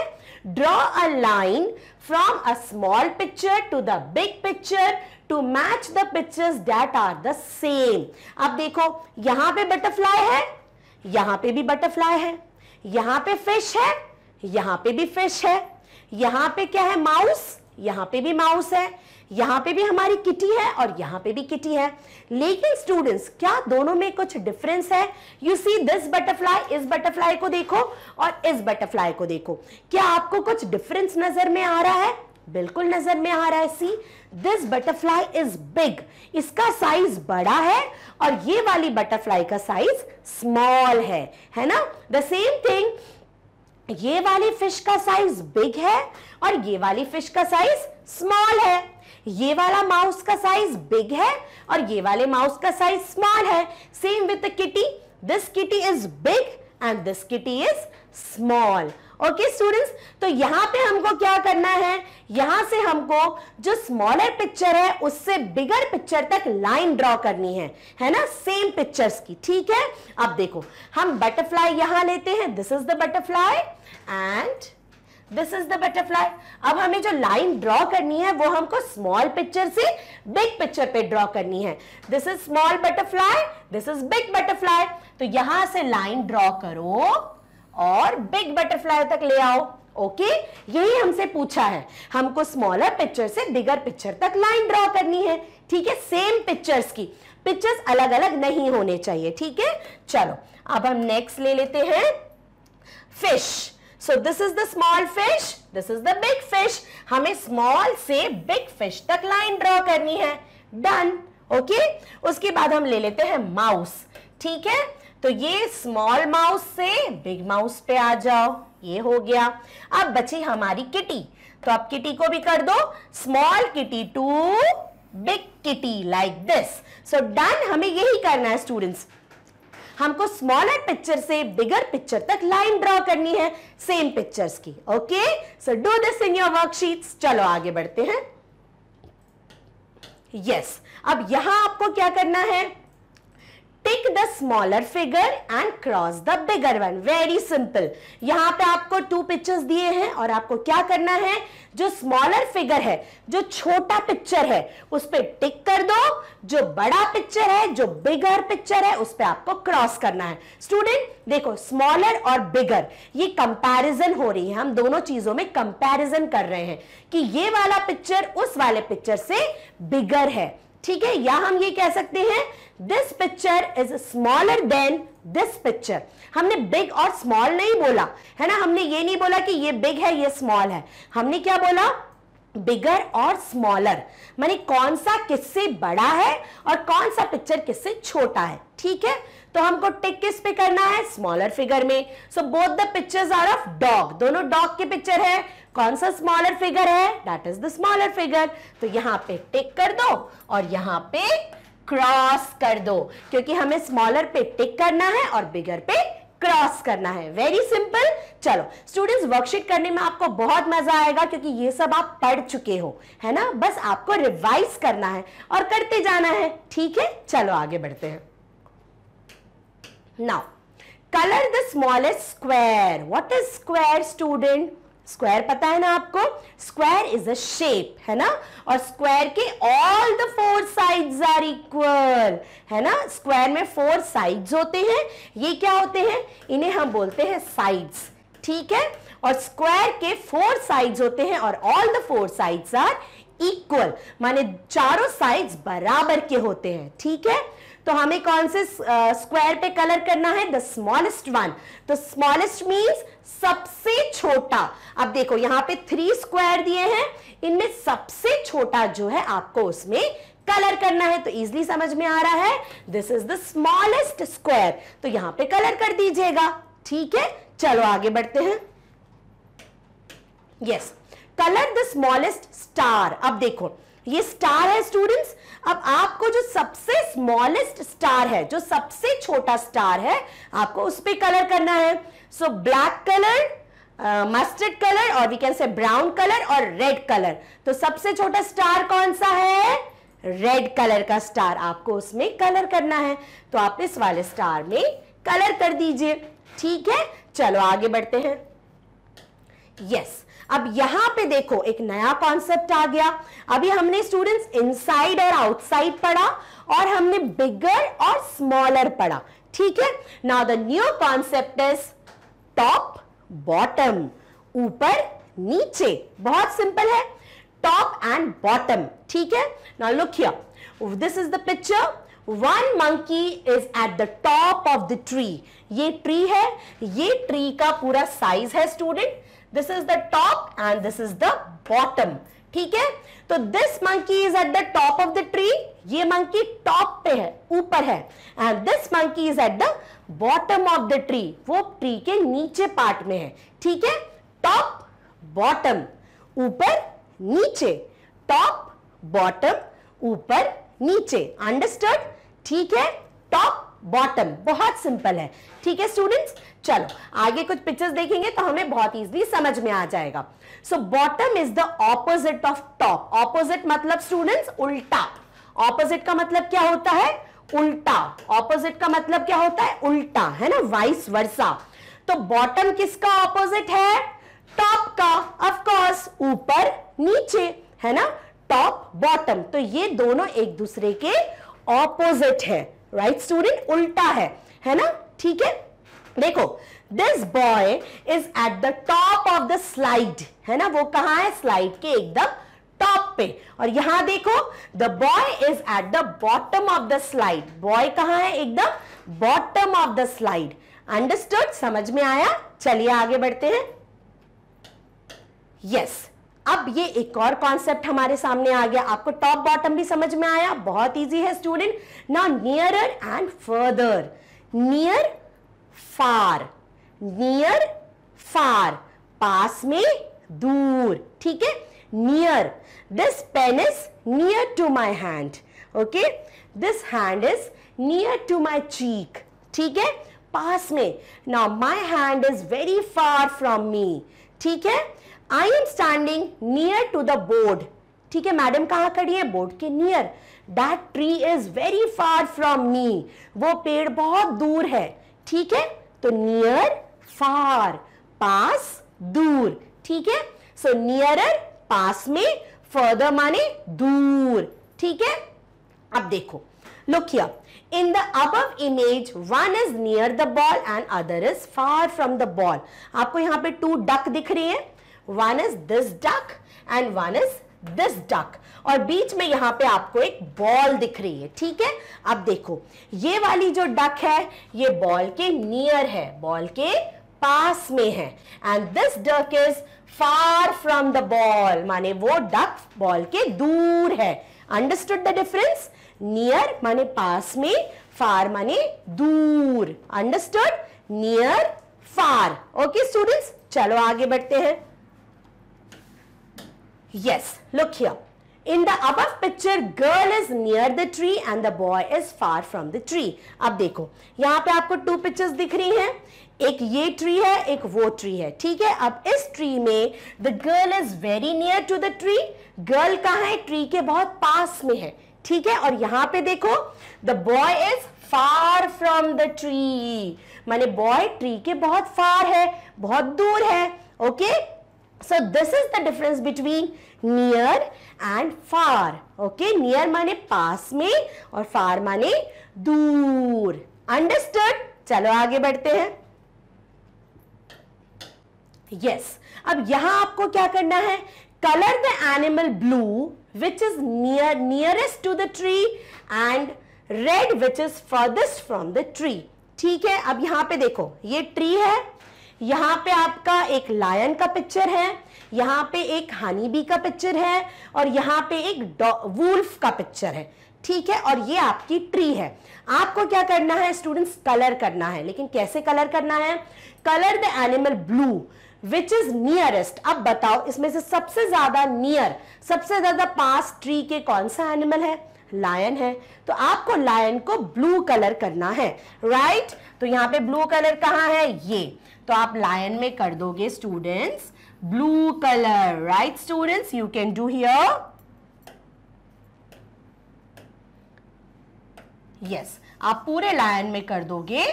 draw a line from a small picture to the big picture to match the pictures that are the same अब देखो यहां पे butterfly है यहां पे भी बटरफ्लाई है यहां पे फिश है यहां पे भी फिश है यहां पे क्या है माउस यहां पे भी माउस है यहां पे भी हमारी किटी है और यहां पे भी किटी है लेकिन स्टूडेंट्स क्या दोनों में कुछ डिफरेंस है यू सी दिस बटरफ्लाई इस बटरफ्लाई को देखो और इस बटरफ्लाई को देखो क्या आपको कुछ डिफरेंस नजर में आ रहा है बिल्कुल नजर में आ रहा है see this butterfly is big इसका साइज बड़ा है और ये वाली बटरफ्लाई का साइज स्मॉल है है ना द सेम थिंग ये वाली फिश का साइज बिग है और ये वाली फिश का साइज स्मॉल है ये वाला माउस का साइज बिग है और ये वाले माउस का साइज स्मॉल है same with the kitty this kitty is big and this kitty is small okay students तो यहां पे हमको क्या करना है यहां से हमको जो स्मॉलर पिक्चर है उससे बिगर पिक्चर तक लाइन ड्रॉ करनी है है ना सेम पिक्चर्स की ठीक है अब देखो हम बटरफ्लाई यहां लेते हैं this is the butterfly and this is the butterfly अब हमें जो लाइन ड्रॉ करनी है वो हमको स्मॉल पिक्चर से बिग पिक्चर पे ड्रॉ करनी है this is small butterfly this is big butterfly तो यहां से लाइन ड्रॉ करो और बिग बटरफ्लाई तक ले आओ ओके यही हमसे पूछा है हमको स्मॉलर पिक्चर से बिगर पिक्चर तक लाइन ड्रॉ करनी है ठीक है सेम पिक्चर्स की पिक्चर्स अलग अलग नहीं होने चाहिए ठीक है चलो अब हम नेक्स्ट ले लेते हैं fish so this is the small fish this is the big fish हमें स्मॉल से बिग फिश तक लाइन ड्रॉ करनी है डन ओके okay? उसके बाद हम ले लेते हैं माउस ठीक है तो ये स्मॉल माउस से बिग माउस पे आ जाओ ये हो गया अब बची हमारी किटी तो अब किटी को भी कर दो small kitty to big kitty like this so done हमें यही करना है स्टूडेंट्स हमको स्मॉलर पिक्चर से बिगर पिक्चर तक लाइन ड्रॉ करनी है सेम पिक्चर्स की okay so do this in your worksheets चलो आगे बढ़ते हैं यस yes. अब यहां आपको क्या करना है pick the smaller figure and cross the bigger one very simple यहां पे आपको टू पिक्चर्स दिए हैं और आपको क्या करना है जो स्मॉलर फिगर है जो छोटा पिक्चर है उस पर टिक कर दो जो बड़ा पिक्चर है जो बिगर पिक्चर है उस पर आपको क्रॉस करना है स्टूडेंट देखो स्मॉलर और बिगर ये कंपेरिजन हो रही है हम दोनों चीजों में कंपेरिजन कर रहे हैं कि ये वाला पिक्चर उस वाले पिक्चर से बिगर है ठीक है या हम ये कह सकते हैं this picture is smaller than this picture हमने बिग और स्मॉल नहीं बोला है ना हमने ये नहीं बोला कि ये बिग है ये स्मॉल है हमने क्या बोला बिगर और स्मॉलर मानी कौन सा किससे बड़ा है और कौन सा पिक्चर किससे छोटा है ठीक है तो हमको टिक किस पे करना है स्मॉलर फिगर में so both the pictures are of dog दोनों डॉग के पिक्चर है कौन सा स्मॉलर फिगर है that is the smaller figure तो यहाँ पे टिक कर दो और यहाँ पे क्रॉस कर दो क्योंकि हमें स्मॉलर पे टिक करना है और बिगर पे क्रॉस करना है वेरी सिंपल चलो स्टूडेंट्स वर्कशीट करने में आपको बहुत मजा आएगा क्योंकि ये सब आप पढ़ चुके हो है ना बस आपको रिवाइज करना है और करते जाना है ठीक है चलो आगे बढ़ते हैं now colour the smallest square what is square student square पता है ना आपको स्क्वायर इज अ शेप है ना और स्क्वायर के all the four sides are equal है ना स्क्वायर में फोर साइड्स होते हैं ये क्या होते हैं इन्हें हम बोलते हैं साइड्स ठीक है और स्क्वायर के फोर साइड्स होते हैं और all the four sides are equal माने चारों साइड्स बराबर के होते हैं ठीक है तो हमें कौन से स्क्वायर uh, पे कलर करना है द स्मॉलेस्ट वन तो स्मॉलेस्ट मीन्स सबसे छोटा अब देखो यहां पे थ्री स्क्वायर दिए हैं इनमें सबसे छोटा जो है आपको उसमें कलर करना है तो इजली समझ में आ रहा है this is the smallest square तो यहां पे कलर कर दीजिएगा ठीक है चलो आगे बढ़ते हैं yes colour the smallest star अब देखो ये स्टार है स्टूडेंट्स अब आपको जो सबसे स्मॉलेस्ट स्टार है जो सबसे छोटा स्टार है आपको उस पर कलर करना है So black color, uh, mustard और we can say brown colour और रेड कलर तो सबसे छोटा स्टार कौन सा है रेड कलर का स्टार आपको उसमें कलर करना है तो आप इस वाले स्टार में कलर कर दीजिए ठीक है चलो आगे बढ़ते हैं यस yes. अब यहां पे देखो एक नया कॉन्सेप्ट आ गया अभी हमने स्टूडेंट्स इनसाइड और आउटसाइड पढ़ा और हमने बिगर और स्मॉलर पढ़ा ठीक है now the new concept is top bottom ऊपर नीचे बहुत सिंपल है टॉप एंड बॉटम ठीक है now look here this is the picture one monkey is at the top of the tree ये ट्री है ये ट्री का पूरा साइज है student this is the top and this is the bottom ठीक है तो this monkey is at the top of the tree ये मंकी टॉप पे है ऊपर है and this monkey is at the bottom of the tree वो tree के नीचे पार्ट में है ठीक है टॉप बॉटम ऊपर नीचे टॉप बॉटम ऊपर नीचे अंडरस्टैंड ठीक है टॉप बॉटम बहुत सिंपल है ठीक है स्टूडेंट्स चलो आगे कुछ पिक्चर्स देखेंगे तो हमें बहुत इजीली समझ में आ जाएगा so bottom is the opposite of top opposite मतलब स्टूडेंट्स उल्टा ऑपोजिट का मतलब क्या होता है उल्टा ऑपोजिट का मतलब क्या होता है उल्टा है ना वाइस वर्षा तो बॉटम किसका ऑपोजिट है टॉप का ऑफ कोर्स ऊपर नीचे है ना टॉप बॉटम तो ये दोनों एक दूसरे के ऑपोजिट है राइट स्टूडेंट उल्टा है है ना ठीक है देखो this boy is at the top of the slide है ना वो कहा है स्लाइड के एकदम टॉप पे और यहां देखो the boy is at the bottom of the slide boy कहा है एकदम bottom of the slide understood समझ में आया चलिए आगे बढ़ते हैं यस yes. अब ये एक और कॉन्सेप्ट हमारे सामने आ गया आपको टॉप बॉटम भी समझ में आया बहुत इजी है student now nearer and further near far near far पास में दूर ठीक है near this pen is near to my hand okay this hand is near to my cheek theek hai pass me now my hand is very far from me theek hai I am standing near to the board theek hai madam kahan khadi hai board ke near that tree is very far from me wo ped bahut dur hai theek hai to near far pass dur theek hai so nearer pass me further माने दूर ठीक है अब देखो look here in the above image one is near the ball and other is far from the ball आपको यहां पे two duck दिख रही है one is this duck and one is this duck और बीच में यहां पे आपको एक बॉल दिख रही है ठीक है अब देखो ये वाली जो डक है ये बॉल के नियर है बॉल के पास में है and this duck is far from the ball माने वो डक बॉल के दूर है अंडरस्टूड द डिफरेंस नियर माने पास में फार माने दूर understood near far okay students चलो आगे बढ़ते हैं yes look here in the above picture girl is near the tree and the boy is far from the tree अब देखो यहां पे आपको टू पिक्चर्स दिख रही हैं एक ये ट्री है एक वो ट्री है ठीक है अब इस ट्री में the girl is very near to the tree girl कहा है ट्री के बहुत पास में है ठीक है और यहां पे देखो the boy is far from the tree माने बॉय ट्री के बहुत फार है बहुत दूर है okay so this is the difference between near and far okay near माने पास में और फार माने दूर अंडरस्टर्ड चलो आगे बढ़ते हैं यस अब यहां आपको क्या करना है colour the animal blue which is near nearest to the tree and red which is furthest from the tree ठीक है अब यहां पे देखो ये ट्री है यहाँ पे आपका एक लायन का पिक्चर है यहां पे एक हनी बी का पिक्चर है और यहाँ पे एक वुल्फ का पिक्चर है ठीक है और ये आपकी ट्री है आपको क्या करना है स्टूडेंट्स कलर करना है लेकिन कैसे कलर करना है colour the animal blue which is nearest अब बताओ इसमें से सबसे ज्यादा नियर सबसे ज्यादा पास ट्री के कौन सा एनिमल है लायन है तो आपको लायन को ब्लू कलर करना है राइट right? तो यहाँ पे ब्लू कलर कहाँ है ये तो आप लायन में कर दोगे students blue colour right students you can do here yes आप पूरे लायन में कर दोगे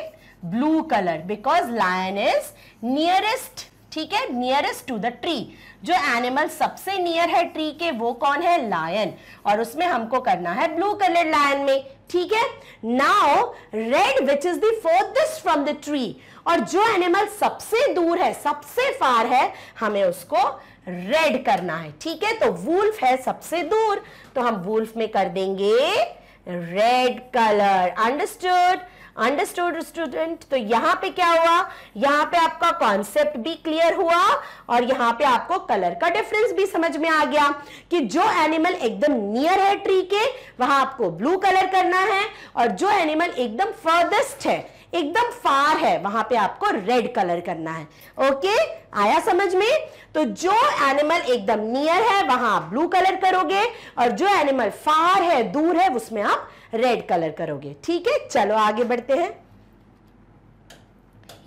blue colour because lion is nearest ठीक है नियरेस्ट टू द ट्री जो एनिमल सबसे नियर है ट्री के वो कौन है लायन और उसमें हमको करना है ब्लू कलर लायन में ठीक है now red which is the from the tree और जो एनिमल सबसे दूर है सबसे फार है हमें उसको रेड करना है ठीक है तो वुल्फ है सबसे दूर तो हम वुल्फ में कर देंगे red colour understood understood student तो यहाँ पे क्या हुआ यहाँ पे आपका कॉन्सेप्ट भी क्लियर हुआ और यहाँ पे आपको कलर का डिफरेंस भी समझ में आ गया कि जो एनिमल एकदम नियर है ट्री के वहां आपको ब्लू कलर करना है और जो एनिमल एकदम फर्देस्ट है एकदम फार है वहां पे आपको रेड कलर करना है ओके आया समझ में तो जो एनिमल एकदम नियर है वहां आप ब्लू कलर करोगे और जो एनिमल फार है दूर है उसमें आप रेड कलर करोगे ठीक है चलो आगे बढ़ते हैं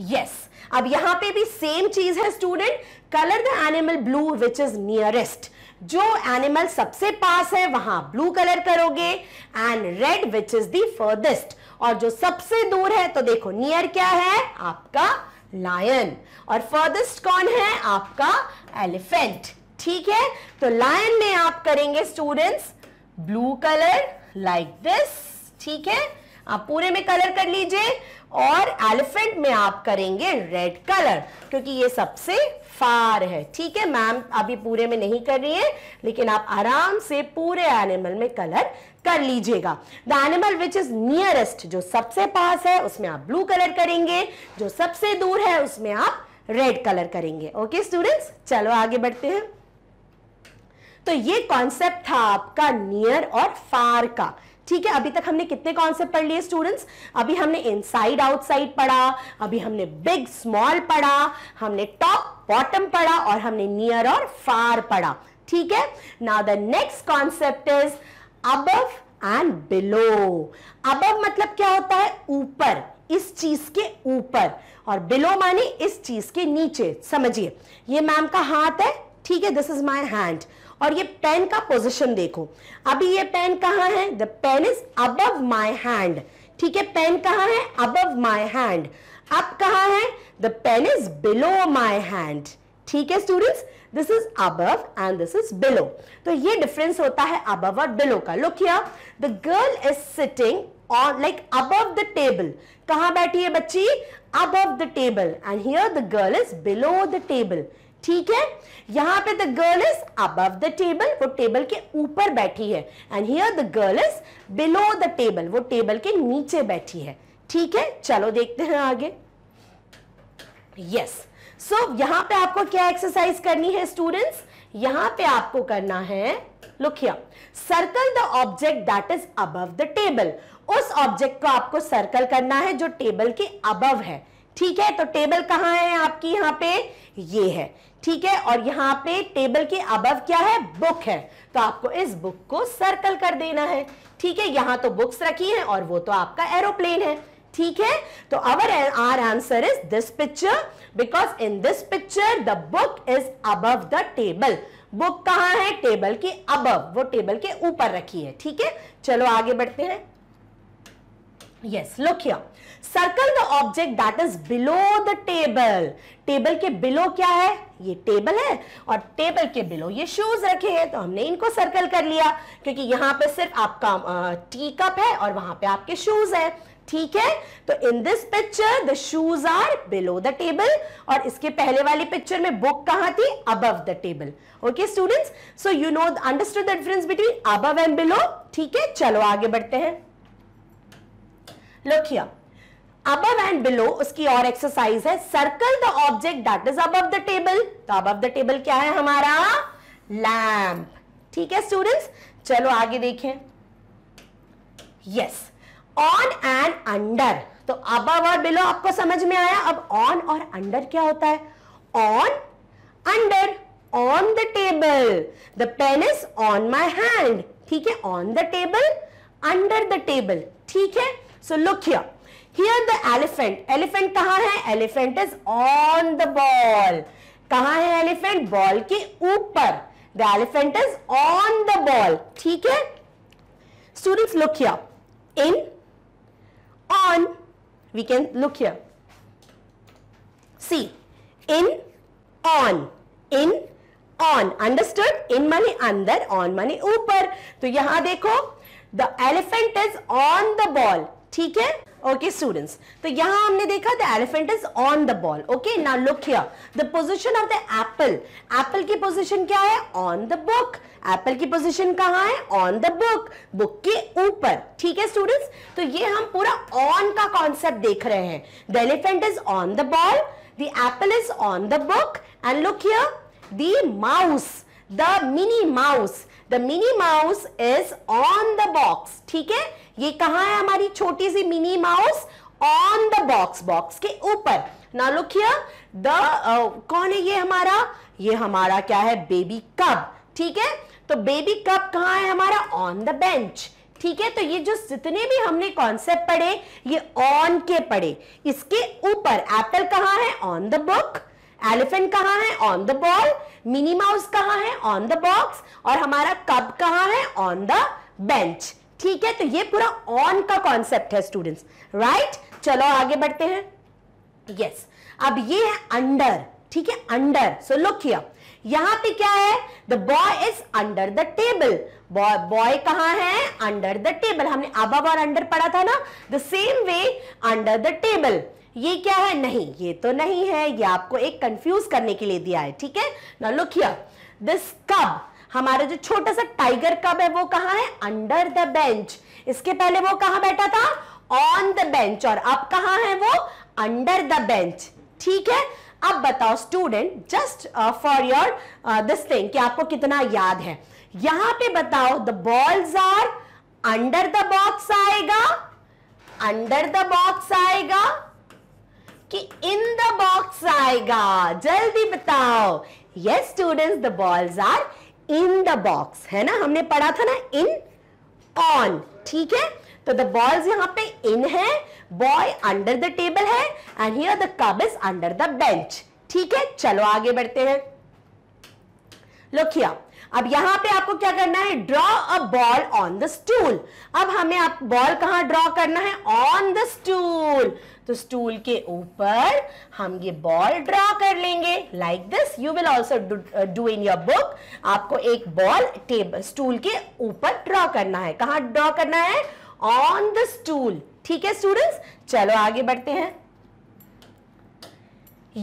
यस yes. अब यहां पे भी सेम चीज है student colour the animal blue which is nearest जो एनिमल सबसे पास है वहां ब्लू कलर करोगे and red which is the furthest और जो सबसे दूर है तो देखो नियर क्या है आपका लायन और फर्देस्ट कौन है आपका एलिफेंट ठीक है तो लायन में आप करेंगे students blue colour like this ठीक है आप पूरे में कलर कर लीजिए और एलिफेंट में आप करेंगे रेड कलर क्योंकि ये सबसे फार है ठीक है मैम अभी पूरे में नहीं कर रही है लेकिन आप आराम से पूरे एनिमल में कलर कर लीजिएगा the animal which is nearest जो सबसे पास है उसमें आप ब्लू कलर करेंगे जो सबसे दूर है उसमें आप रेड कलर करेंगे ओके स्टूडेंट्स चलो आगे बढ़ते हैं तो ये कॉन्सेप्ट था आपका नियर और फार का ठीक है अभी तक हमने कितने कॉन्सेप्ट पढ़ लिए स्टूडेंट्स अभी हमने इनसाइड आउटसाइड पढ़ा अभी हमने बिग स्मॉल पढ़ा हमने टॉप बॉटम पढ़ा और हमने नियर और फार पढ़ा ठीक है now the next concept is above and below अब मतलब क्या होता है ऊपर इस चीज के ऊपर और बिलो माने इस चीज के नीचे समझिए ये मैम का हाथ है ठीक है दिस इज माई हैंड और ये पेन का पोजिशन देखो अभी ये पेन कहाँ है द पेन इज अब माई हैंड ठीक है पेन कहाँ है अब माई हैंड अब कहाँ है the pen is below my hand ठीक है students this is above and this is below तो ये डिफरेंस होता है अबव और बिलो का look here the girl is sitting और लाइक अब द टेबल कहा बैठी है बच्ची above the table and here the girl is below the table ठीक है यहाँ पे the girl is above the table वो टेबल के ऊपर बैठी है and here the girl is below the table वो टेबल के नीचे बैठी है ठीक है चलो देखते हैं आगे यस सो so, यहाँ पे आपको क्या एक्सरसाइज करनी है स्टूडेंट्स यहाँ पे आपको करना है look here circle the object that is above the table उस ऑब्जेक्ट को आपको सर्कल करना है जो टेबल के अबव है ठीक है तो टेबल कहाँ है आपकी यहाँ पे ये है ठीक है और यहाँ पे टेबल के अबव क्या है बुक है तो आपको इस बुक को सर्कल कर देना है ठीक है यहाँ तो बुक्स रखी है और वो तो आपका एरोप्लेन है ठीक है तो our are answer is this picture because in this picture the book is above the table book कहा है टेबल के अबव वो टेबल के ऊपर रखी है ठीक है चलो आगे बढ़ते हैं yes look here circle the object that is below the table table के बिलो क्या है ये टेबल है और टेबल के बिलो ये शूज रखे हैं तो हमने इनको सर्कल कर लिया क्योंकि यहाँ पे सिर्फ आपका टी कप है और वहां पे आपके शूज है ठीक है तो in this picture the shoes are below the table और इसके पहले वाली पिक्चर में बुक कहां थी above the table okay students so you know understood the difference between above and below ठीक है चलो आगे बढ़ते हैं लोखिया अब एंड बिलो उसकी और एक्सरसाइज है circle the object that is above the table तो अबव द टेबल क्या है हमारा लैम्प ठीक है स्टूडेंट्स चलो आगे देखें यस ऑन एंड अंडर तो अबव और बिलो आपको समझ में आया अब ऑन और अंडर क्या होता है on under on the table the pen is on my hand ठीक है on the table under the table ठीक है so look here here the elephant elephant कहाँ है elephant is on the ball कहाँ है एलिफेंट बॉल के ऊपर the elephant is on the ball ठीक है student look here in on we can look here see in on in on understood in माने अंदर ऑन माने ऊपर तो यहां देखो the elephant is on the ball ठीक है ओके स्टूडेंट्स तो यहां हमने देखा the elephant is on the ball okay now look here the position of the apple apple की पोजीशन क्या है ऑन द बुक एप्पल की पोजीशन कहां है ऑन द बुक बुक के ऊपर ठीक है स्टूडेंट्स तो ये हम पूरा ऑन का कॉन्सेप्ट देख रहे हैं the elephant is on the ball the apple is on the book and look here the mouse the mini mouse the mini mouse is on the box ठीक है ये कहाँ है हमारी छोटी सी mini mouse on the box box के ऊपर ना लुखिया द कौन है ये हमारा ये हमारा क्या है बेबी कब ठीक है तो बेबी कप कहा है हमारा ऑन द बेंच ठीक है तो ये जो जितने भी हमने कॉन्सेप्ट पढ़े ये ऑन के पढ़े इसके ऊपर एप्पल कहां है ऑन द बुक एलिफेंट कहाँ है on the ball mini mouse कहाँ है ऑन द बॉक्स और हमारा कब कहां है ऑन द बेंच ठीक है तो ये पूरा ऑन का कॉन्सेप्ट है स्टूडेंट्स राइट चलो आगे बढ़ते हैं यस yes. अब ये है अंडर ठीक है अंडर सो लुक हियर यहां पे क्या है the boy is under the table boy boy है अंडर द टेबल हमने अबव और अंडर पढ़ा था ना the same way under the table ये क्या है नहीं ये तो नहीं है ये आपको एक कंफ्यूज करने के लिए दिया है ठीक है ना लुक हियर दिस कब हमारा जो छोटा सा टाइगर कब है वो कहा है अंडर द बेंच इसके पहले वो कहा बैठा था ऑन द बेंच और अब कहा है वो अंडर द बेंच ठीक है अब बताओ student just for your this thing कि आपको कितना याद है यहां पे बताओ the balls are under the box आएगा अंडर द बॉक्स आएगा कि इन द बॉक्स आएगा जल्दी बताओ yes students the balls are in the box है ना हमने पढ़ा था ना इन ऑन ठीक है तो द बॉल्स यहाँ पे इन है बॉय अंडर द टेबल है and here the cub is under the bench ठीक है चलो आगे बढ़ते हैं लोखिया अब यहां पे आपको क्या करना है draw a ball on the stool अब हमें आप बॉल कहां ड्रॉ करना है ऑन द स्टूल तो स्टूल के ऊपर हम ये बॉल ड्रॉ कर लेंगे like this you will also do in your book आपको एक बॉल टेबल स्टूल के ऊपर ड्रॉ करना है कहा ड्रॉ करना है ऑन द स्टूल ठीक है स्टूडेंट्स चलो आगे बढ़ते हैं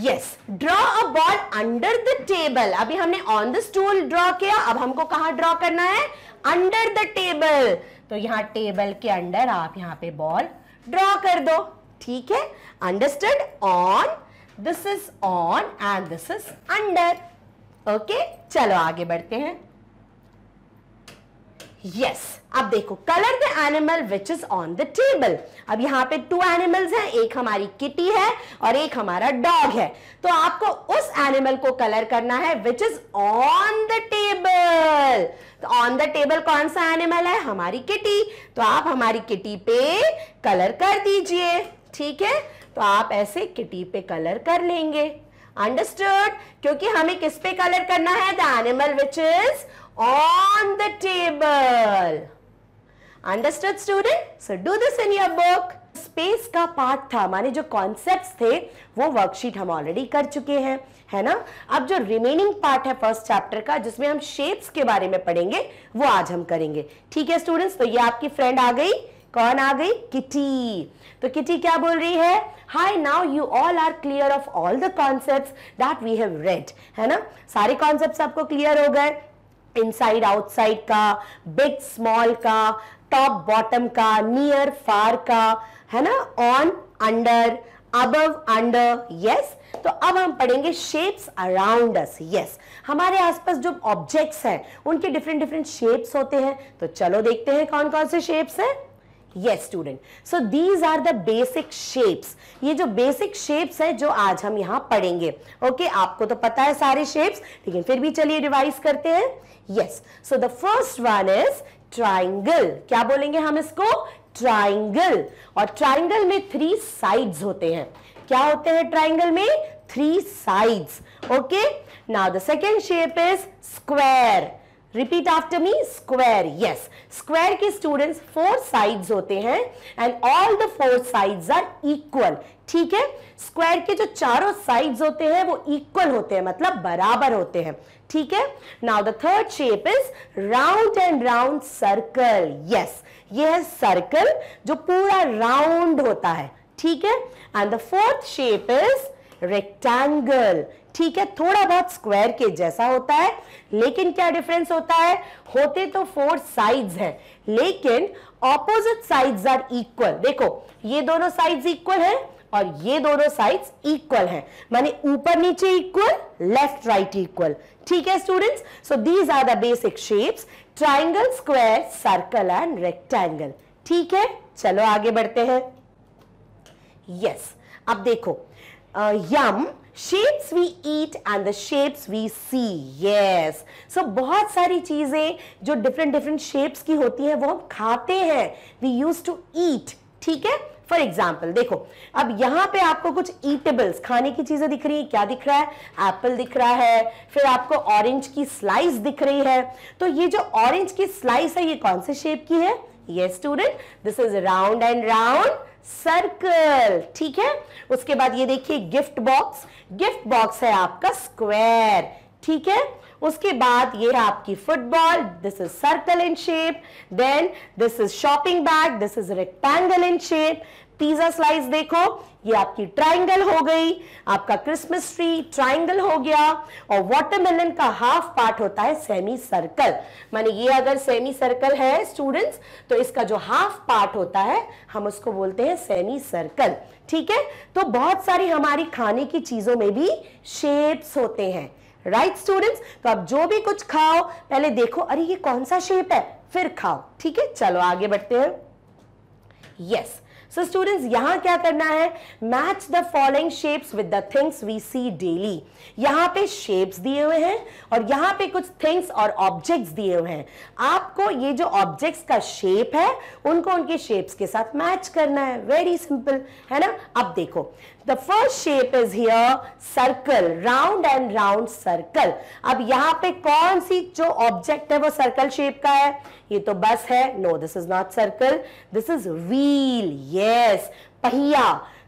yes draw a ball under the table अभी हमने ऑन द स्टूल ड्रॉ किया अब हमको कहा ड्रॉ करना है अंडर द टेबल तो यहां टेबल के अंडर आप यहां पे बॉल ड्रॉ कर दो ठीक है understand on this is on and this is under okay चलो आगे बढ़ते हैं यस yes, अब देखो colour the animal which is on the table अब यहाँ पे टू एनिमल्स हैं एक हमारी किटी है और एक हमारा डॉग है तो आपको उस एनिमल को कलर करना है which is on the table तो ऑन द टेबल कौन सा एनिमल है हमारी किटी तो आप हमारी किटी पे कलर कर दीजिए ठीक है तो आप ऐसे किटी पे कलर कर लेंगे अंडरस्टूड क्योंकि हमें किस पे कलर करना है the animal which is on the table understood student so do this in your book space का पार्ट था माने जो कॉन्सेप्ट्स थे वो वर्कशीट हम ऑलरेडी कर चुके हैं है ना अब जो रिमेनिंग पार्ट है फर्स्ट चैप्टर का जिसमें हम शेप्स के बारे में पढ़ेंगे वो आज हम करेंगे ठीक है स्टूडेंट्स तो ये आपकी फ्रेंड आ गई कौन आ गई किटी तो किटी क्या बोल रही है hi now you all are clear of all the concept that we have read है ना सारे कॉन्सेप्ट आपको क्लियर हो गए इनसाइड आउटसाइड का बिग स्मॉल का टॉप बॉटम का नियर फार का है ना on under above under yes तो अब हम पढ़ेंगे शेप्स अराउंड अस यस हमारे आसपास जो ऑब्जेक्ट्स हैं उनके डिफरेंट डिफरेंट शेप्स होते हैं तो चलो देखते हैं कौन कौन से शेप्स हैं yes student so these are the basic shapes ये जो बेसिक शेप्स है जो आज हम यहाँ पढ़ेंगे ओके okay, आपको तो पता है सारे शेप्स लेकिन फिर भी चलिए रिवाइज करते हैं yes so the first one is triangle क्या बोलेंगे हम इसको ट्राइंगल और ट्राइंगल में थ्री साइड्स होते हैं क्या होते हैं ट्राइंगल में three sides okay now the second shape is square repeat after me square yes square के स्टूडेंट्स फोर साइड्स होते हैं and all the four sides are equal ठीक है स्क्वायर के जो चारों साइड्स होते हैं वो इक्वल होते हैं मतलब बराबर होते हैं ठीक है now the third shape is round and round circle yes ये है सर्कल जो पूरा राउंड होता है ठीक है and the fourth shape is rectangle ठीक है थोड़ा बहुत स्क्वायर के जैसा होता है लेकिन क्या डिफरेंस होता है होते तो फोर साइड्स हैं लेकिन ऑपोजिट साइड्स आर इक्वल देखो ये दोनों साइड्स इक्वल हैं और ये दोनों साइड्स इक्वल हैं माने ऊपर नीचे इक्वल लेफ्ट राइट इक्वल ठीक है students so these are the basic shapes triangle square circle and rectangle ठीक है चलो आगे बढ़ते हैं यस yes, अब देखो yum uh, shapes we eat and the shapes we see yes so बहुत सारी चीज़ें जो डिफरेंट डिफरेंट शेप्स की होती है वो हम खाते हैं वी यूज टू ईट ठीक है फॉर एग्जाम्पल देखो अब यहाँ पे आपको कुछ ईटेबल्स खाने की चीजें दिख रही है क्या दिख रहा है एप्पल दिख रहा है फिर आपको ऑरेंज की स्लाइस दिख रही है तो ये जो ऑरेंज की स्लाइस है ये कौन से शेप की है ये student this is round and round circle ठीक है उसके बाद ये देखिए गिफ्ट बॉक्स गिफ्ट बॉक्स है आपका स्क्वायर ठीक है उसके बाद ये आपकी football this is circle in shape then this is shopping bag this is rectangle in shape pizza slice देखो ये आपकी ट्राइंगल हो गई आपका क्रिसमस ट्री ट्राइंगल हो गया और वाटरमेलन का हाफ पार्ट होता है सेमी सर्कल माने ये अगर सेमी सर्कल है स्टूडेंट्स तो इसका जो हाफ पार्ट होता है हम उसको बोलते हैं सेमी सर्कल ठीक है तो बहुत सारी हमारी खाने की चीजों में भी शेप्स होते हैं राइट right, स्टूडेंट्स तो आप जो भी कुछ खाओ पहले देखो अरे ये कौन सा शेप है फिर खाओ ठीक है चलो आगे बढ़ते हैं यस yes. सो स्टूडेंट्स यहाँ क्या करना है match the following shapes with the things we see daily यहाँ पे शेप्स दिए हुए हैं और यहाँ पे कुछ थिंग्स और ऑब्जेक्ट्स दिए हुए हैं आपको ये जो ऑब्जेक्ट्स का शेप है उनको उनके शेप्स के साथ मैच करना है वेरी सिंपल है ना अब देखो The first shape is here circle round and round circle अब यहां पे कौन सी जो ऑब्जेक्ट है वो सर्कल शेप का है ये तो बस है no this is not circle this is wheel Yes, पहिया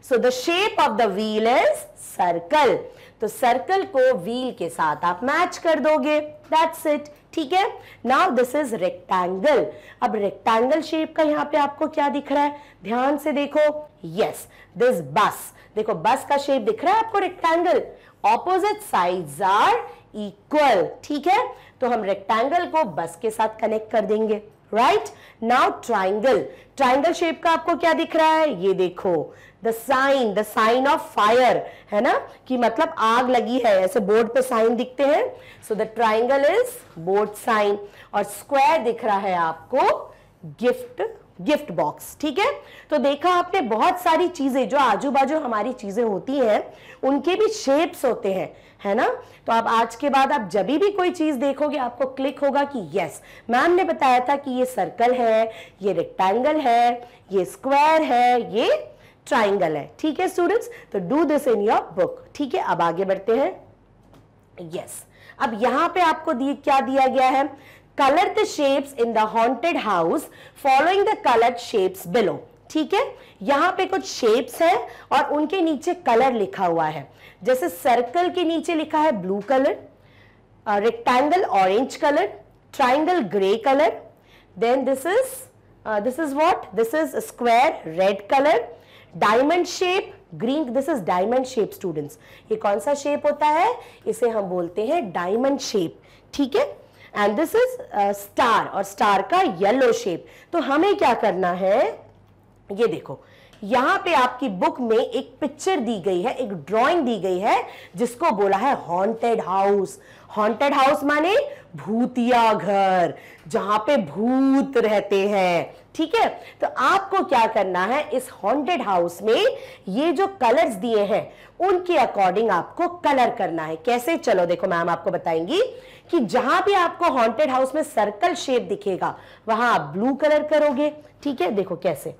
So the shape of the wheel is circle तो सर्कल को व्हील के साथ आप मैच कर दोगे दैट्स इट ठीक है नाउ दिस इज रेक्टेंगल अब रेक्टेंगल शेप का यहाँ पे आपको क्या दिख रहा है ध्यान से देखो यस दिस बस देखो बस का शेप दिख रहा है आपको rectangle opposite sides are equal ठीक है तो हम रेक्टेंगल को बस के साथ कनेक्ट कर देंगे right now triangle triangle shape का आपको क्या दिख रहा है ये देखो the sign the sign of fire है ना कि मतलब आग लगी है ऐसे बोर्ड पे साइन दिखते हैं so the triangle is board sign और स्क्वायर दिख रहा है आपको गिफ्ट गिफ्ट बॉक्स ठीक है तो देखा आपने बहुत सारी चीजें जो आजू बाजू हमारी चीजें होती हैं उनके भी शेप्स होते हैं है ना तो आप आज के बाद आप जब भी कोई चीज देखोगे आपको क्लिक होगा कि यस मैम ने बताया था कि ये सर्कल है ये रेक्टेंगल है ये स्क्वायर है ये ट्राइंगल है ठीक है स्टूडेंट्स तो do this in your book ठीक है अब आगे बढ़ते हैं यस yes. अब यहां पे आपको दिए क्या दिया गया है colour the shapes in the haunted house following the colour shapes below ठीक है यहाँ पे कुछ शेप्स है और उनके नीचे कलर लिखा हुआ है जैसे सर्कल के नीचे लिखा है blue colour rectangle orange colour triangle grey colour then this is this is what this is a red colour diamond shape green this is diamond shape students ये कौन सा शेप होता है इसे हम बोलते हैं डायमंड शेप ठीक है एंड दिस इज स्टार और स्टार का येलो शेप तो हमें क्या करना है ये देखो यहाँ पे आपकी बुक में एक पिक्चर दी गई है एक ड्राइंग दी गई है जिसको बोला है हॉन्टेड हाउस हॉन्टेड हाउस माने भूतिया घर जहां पे भूत रहते हैं ठीक है तो आपको क्या करना है इस हॉन्टेड हाउस में ये जो कलर्स दिए हैं उनके अकॉर्डिंग आपको कलर करना है कैसे चलो देखो मैम आपको बताएंगी कि जहां भी आपको हॉन्टेड हाउस में सर्कल शेप दिखेगा वहां आप ब्लू कलर करोगे ठीक है देखो कैसे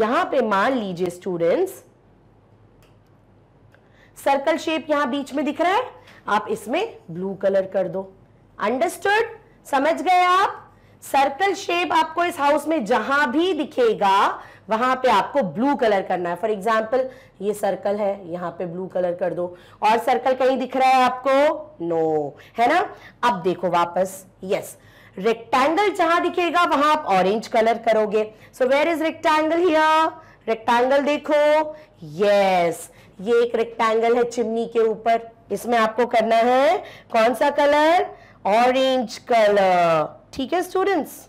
यहां पे मान लीजिए स्टूडेंट्स सर्कल शेप यहां बीच में दिख रहा है आप इसमें ब्लू कलर कर दो अंडरस्टूड समझ गए आप सर्कल शेप आपको इस हाउस में जहां भी दिखेगा वहां पे आपको ब्लू कलर करना है फॉर एग्जाम्पल ये सर्कल है यहाँ पे ब्लू कलर कर दो और सर्कल कहीं दिख रहा है आपको नो no. है ना अब देखो वापस यस रेक्टेंगल जहां दिखेगा वहां आप ऑरेंज कलर करोगे so where is rectangle here rectangle देखो यस yes. ये एक रेक्टेंगल है चिमनी के ऊपर इसमें आपको करना है कौन सा कलर ऑरेंज कलर ठीक है स्टूडेंट्स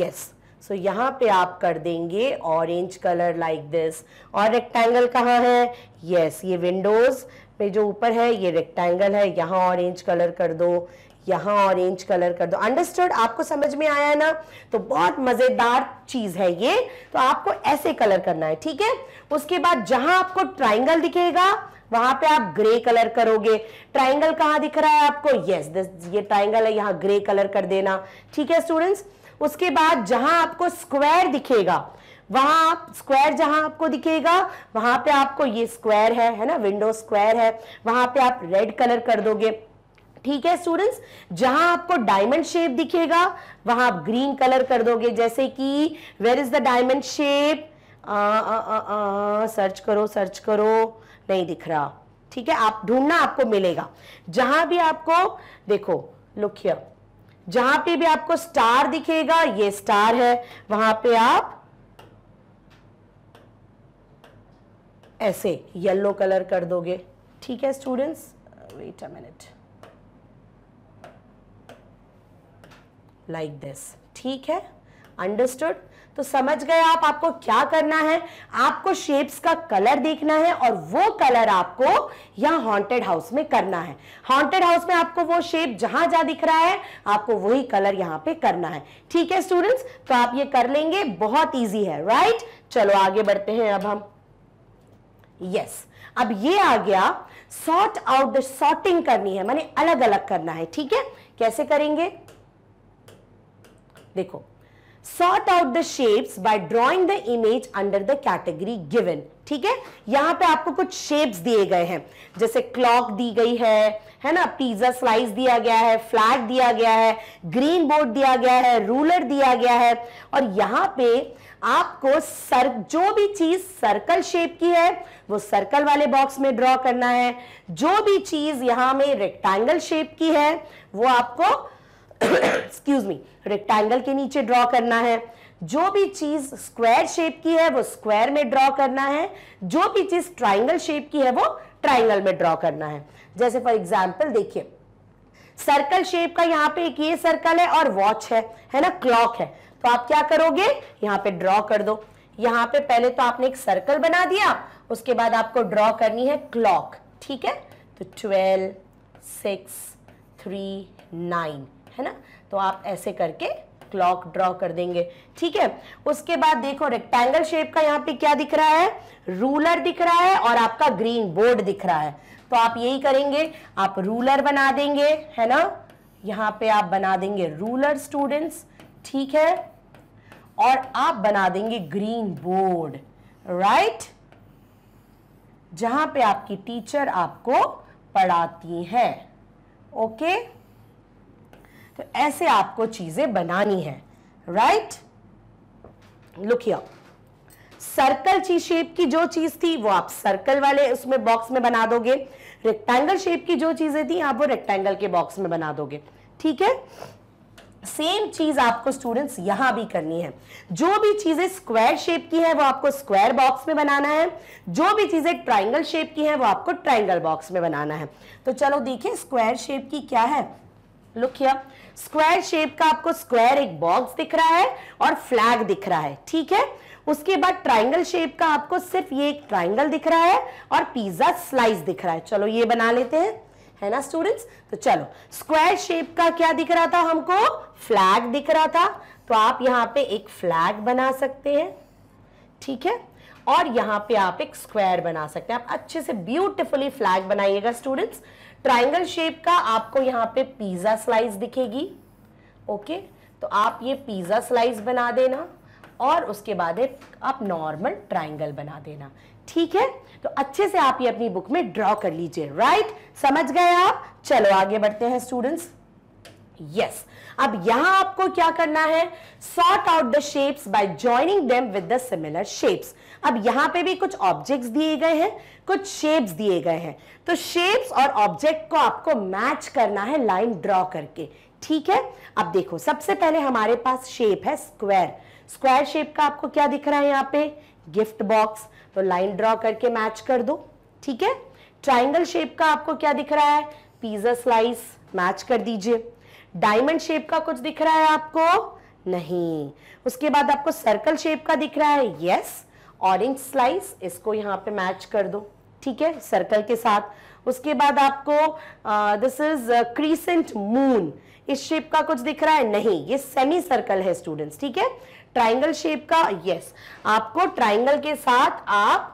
यस सो यहाँ पे आप कर देंगे ऑरेंज कलर लाइक दिस और रेक्टेंगल कहाँ है यस yes, ये विंडोज़ पे जो ऊपर है ये रेक्टेंगल है यहाँ ऑरेंज कलर कर दो यहाँ ऑरेंज कलर कर दो अंडरस्टूड आपको समझ में आया ना तो बहुत मज़ेदार चीज़ है ये तो आपको ऐसे कलर करना है ठीक है उसके बाद जहां आपको ट्राइंगल दिखेगा वहां पे आप ग्रे कलर करोगे ट्राइंगल कहाँ दिख रहा है आपको यस yes, ये ट्राइंगल है यहाँ ग्रे कलर कर देना ठीक है स्टूडेंट्स उसके बाद जहां आपको स्क्वायर दिखेगा वहां आप स्क्वायर जहां आपको दिखेगा वहां पे आपको ये स्क्वायर है है ना विंडो स्क्वायर है वहां पे आप रेड कलर कर दोगे ठीक है स्टूडेंट्स जहां आपको डायमंड शेप दिखेगा वहां आप ग्रीन कलर कर दोगे जैसे कि where is the diamond shape search करो सर्च करो नहीं दिख रहा ठीक है आप ढूंढना आपको मिलेगा जहां भी आपको देखो लुखिया जहां पे भी आपको स्टार दिखेगा ये स्टार है वहां पे आप ऐसे येलो कलर कर दोगे ठीक है students wait a minute like this ठीक है अंडरस्टूड तो समझ गए आप आपको क्या करना है आपको शेप्स का कलर देखना है और वो कलर आपको यहाँ हॉन्टेड हाउस में करना है हॉन्टेड हाउस में आपको वो शेप जहां जहां दिख रहा है आपको वही कलर यहाँ पे करना है ठीक है स्टूडेंट्स तो आप ये कर लेंगे बहुत ईजी है राइट चलो आगे बढ़ते हैं अब हम यस yes. अब ये आ गया सॉर्ट आउट द सॉर्टिंग करनी है माने अलग अलग करना है ठीक है कैसे करेंगे देखो sort out the shapes by drawing the image under the category given ठीक है यहां पे आपको कुछ शेप्स दिए गए हैं जैसे क्लॉक दी गई है है ना पिज्जा स्लाइस दिया गया है फ्लैग दिया गया है ग्रीन बोर्ड दिया गया है रूलर दिया गया है और यहां पे आपको सर जो भी चीज सर्कल शेप की है वो सर्कल वाले बॉक्स में ड्रॉ करना है जो भी चीज यहां में रेक्टेंगल शेप की है वो आपको एक्सक्यूज मी रेक्टेंगल के नीचे ड्रॉ करना है जो भी चीज स्क्वायर शेप की है वो स्क्वायर में ड्रॉ करना है जो भी चीज ट्राइंगल शेप की है वो ट्राइंगल में ड्रॉ करना है जैसे फॉर एग्जाम्पल देखिए सर्कल शेप का यहाँ पे एक ये सर्कल है और वॉच है है ना क्लॉक है तो आप क्या करोगे यहाँ पे ड्रॉ कर दो यहाँ पे पहले तो आपने एक सर्कल बना दिया उसके बाद आपको ड्रॉ करनी है क्लॉक ठीक है तो ट्वेल्व सिक्स थ्री नाइन है ना तो आप ऐसे करके क्लॉक ड्रॉ कर देंगे ठीक है उसके बाद देखो रेक्टेंगल शेप का यहाँ पे क्या दिख रहा है रूलर दिख रहा है और आपका ग्रीन बोर्ड दिख रहा है तो आप यही करेंगे आप रूलर बना देंगे है ना यहाँ पे आप बना देंगे रूलर स्टूडेंट्स ठीक है और आप बना देंगे ग्रीन बोर्ड राइट जहां पे आपकी टीचर आपको पढ़ाती है ओके okay? तो ऐसे आपको चीजें बनानी है राइट लुकिया सर्कल ची शेप की जो चीज थी वो आप सर्कल वाले उसमें बॉक्स में बना दोगे रेक्टेंगल शेप की जो चीजें थी आप वो रेक्टेंगल के बॉक्स में बना दोगे ठीक है सेम चीज आपको स्टूडेंट्स यहां भी करनी है जो भी चीजें स्क्वायर शेप की है वो आपको स्क्वायर बॉक्स में बनाना है जो भी चीजें ट्राइंगल शेप की है वो आपको ट्राइंगल बॉक्स में बनाना है तो चलो देखिए स्क्वायर शेप की क्या है लुक हियर स्क्वायर शेप का आपको स्क्वायर एक बॉक्स दिख रहा है और फ्लैग दिख रहा है ठीक है उसके बाद ट्राइंगल शेप का आपको सिर्फ ये एक ट्राइंगल दिख रहा है और पिज्जा स्लाइस दिख रहा है चलो ये बना लेते हैं है ना स्टूडेंट्स तो चलो स्क्वायर शेप का क्या दिख रहा था हमको फ्लैग दिख रहा था तो आप यहाँ पे एक फ्लैग बना सकते हैं ठीक है और यहाँ पे आप एक स्क्वायर बना सकते हैं आप अच्छे से ब्यूटिफुली फ्लैग बनाइएगा स्टूडेंट्स ट्राइंगल शेप का आपको यहाँ पे पिज़्ज़ा स्लाइस दिखेगी ओके तो आप ये पिज़्ज़ा स्लाइस बना देना और उसके बाद एक आप नॉर्मल ट्राइंगल बना देना ठीक है तो अच्छे से आप ये अपनी बुक में ड्रॉ कर लीजिए राइट समझ गए आप चलो आगे बढ़ते हैं स्टूडेंट्स यस yes. अब यहां आपको क्या करना है sort out the shapes by joining them with the similar shapes अब यहां पे भी कुछ ऑब्जेक्ट्स दिए गए हैं कुछ शेप्स दिए गए हैं तो शेप्स और ऑब्जेक्ट को आपको मैच करना है लाइन ड्रॉ करके ठीक है अब देखो सबसे पहले हमारे पास शेप है स्क्वायर स्क्वायर शेप का आपको क्या दिख रहा है यहाँ पे गिफ्ट बॉक्स तो लाइन ड्रॉ करके मैच कर दो ठीक है ट्राइंगल शेप का आपको क्या दिख रहा है पिज्जा स्लाइस मैच कर दीजिए डायमंड शेप का कुछ दिख रहा है आपको नहीं उसके बाद आपको सर्कल शेप का दिख रहा है यस ऑरेंज स्लाइस इसको यहाँ पे मैच कर दो ठीक है सर्कल के साथ उसके बाद आपको दिस इज क्रीसेंट मून इस शेप का कुछ दिख रहा है नहीं ये सेमी सर्कल है स्टूडेंट्स ठीक है ट्राइंगल शेप का यस आपको ट्राइंगल के साथ आप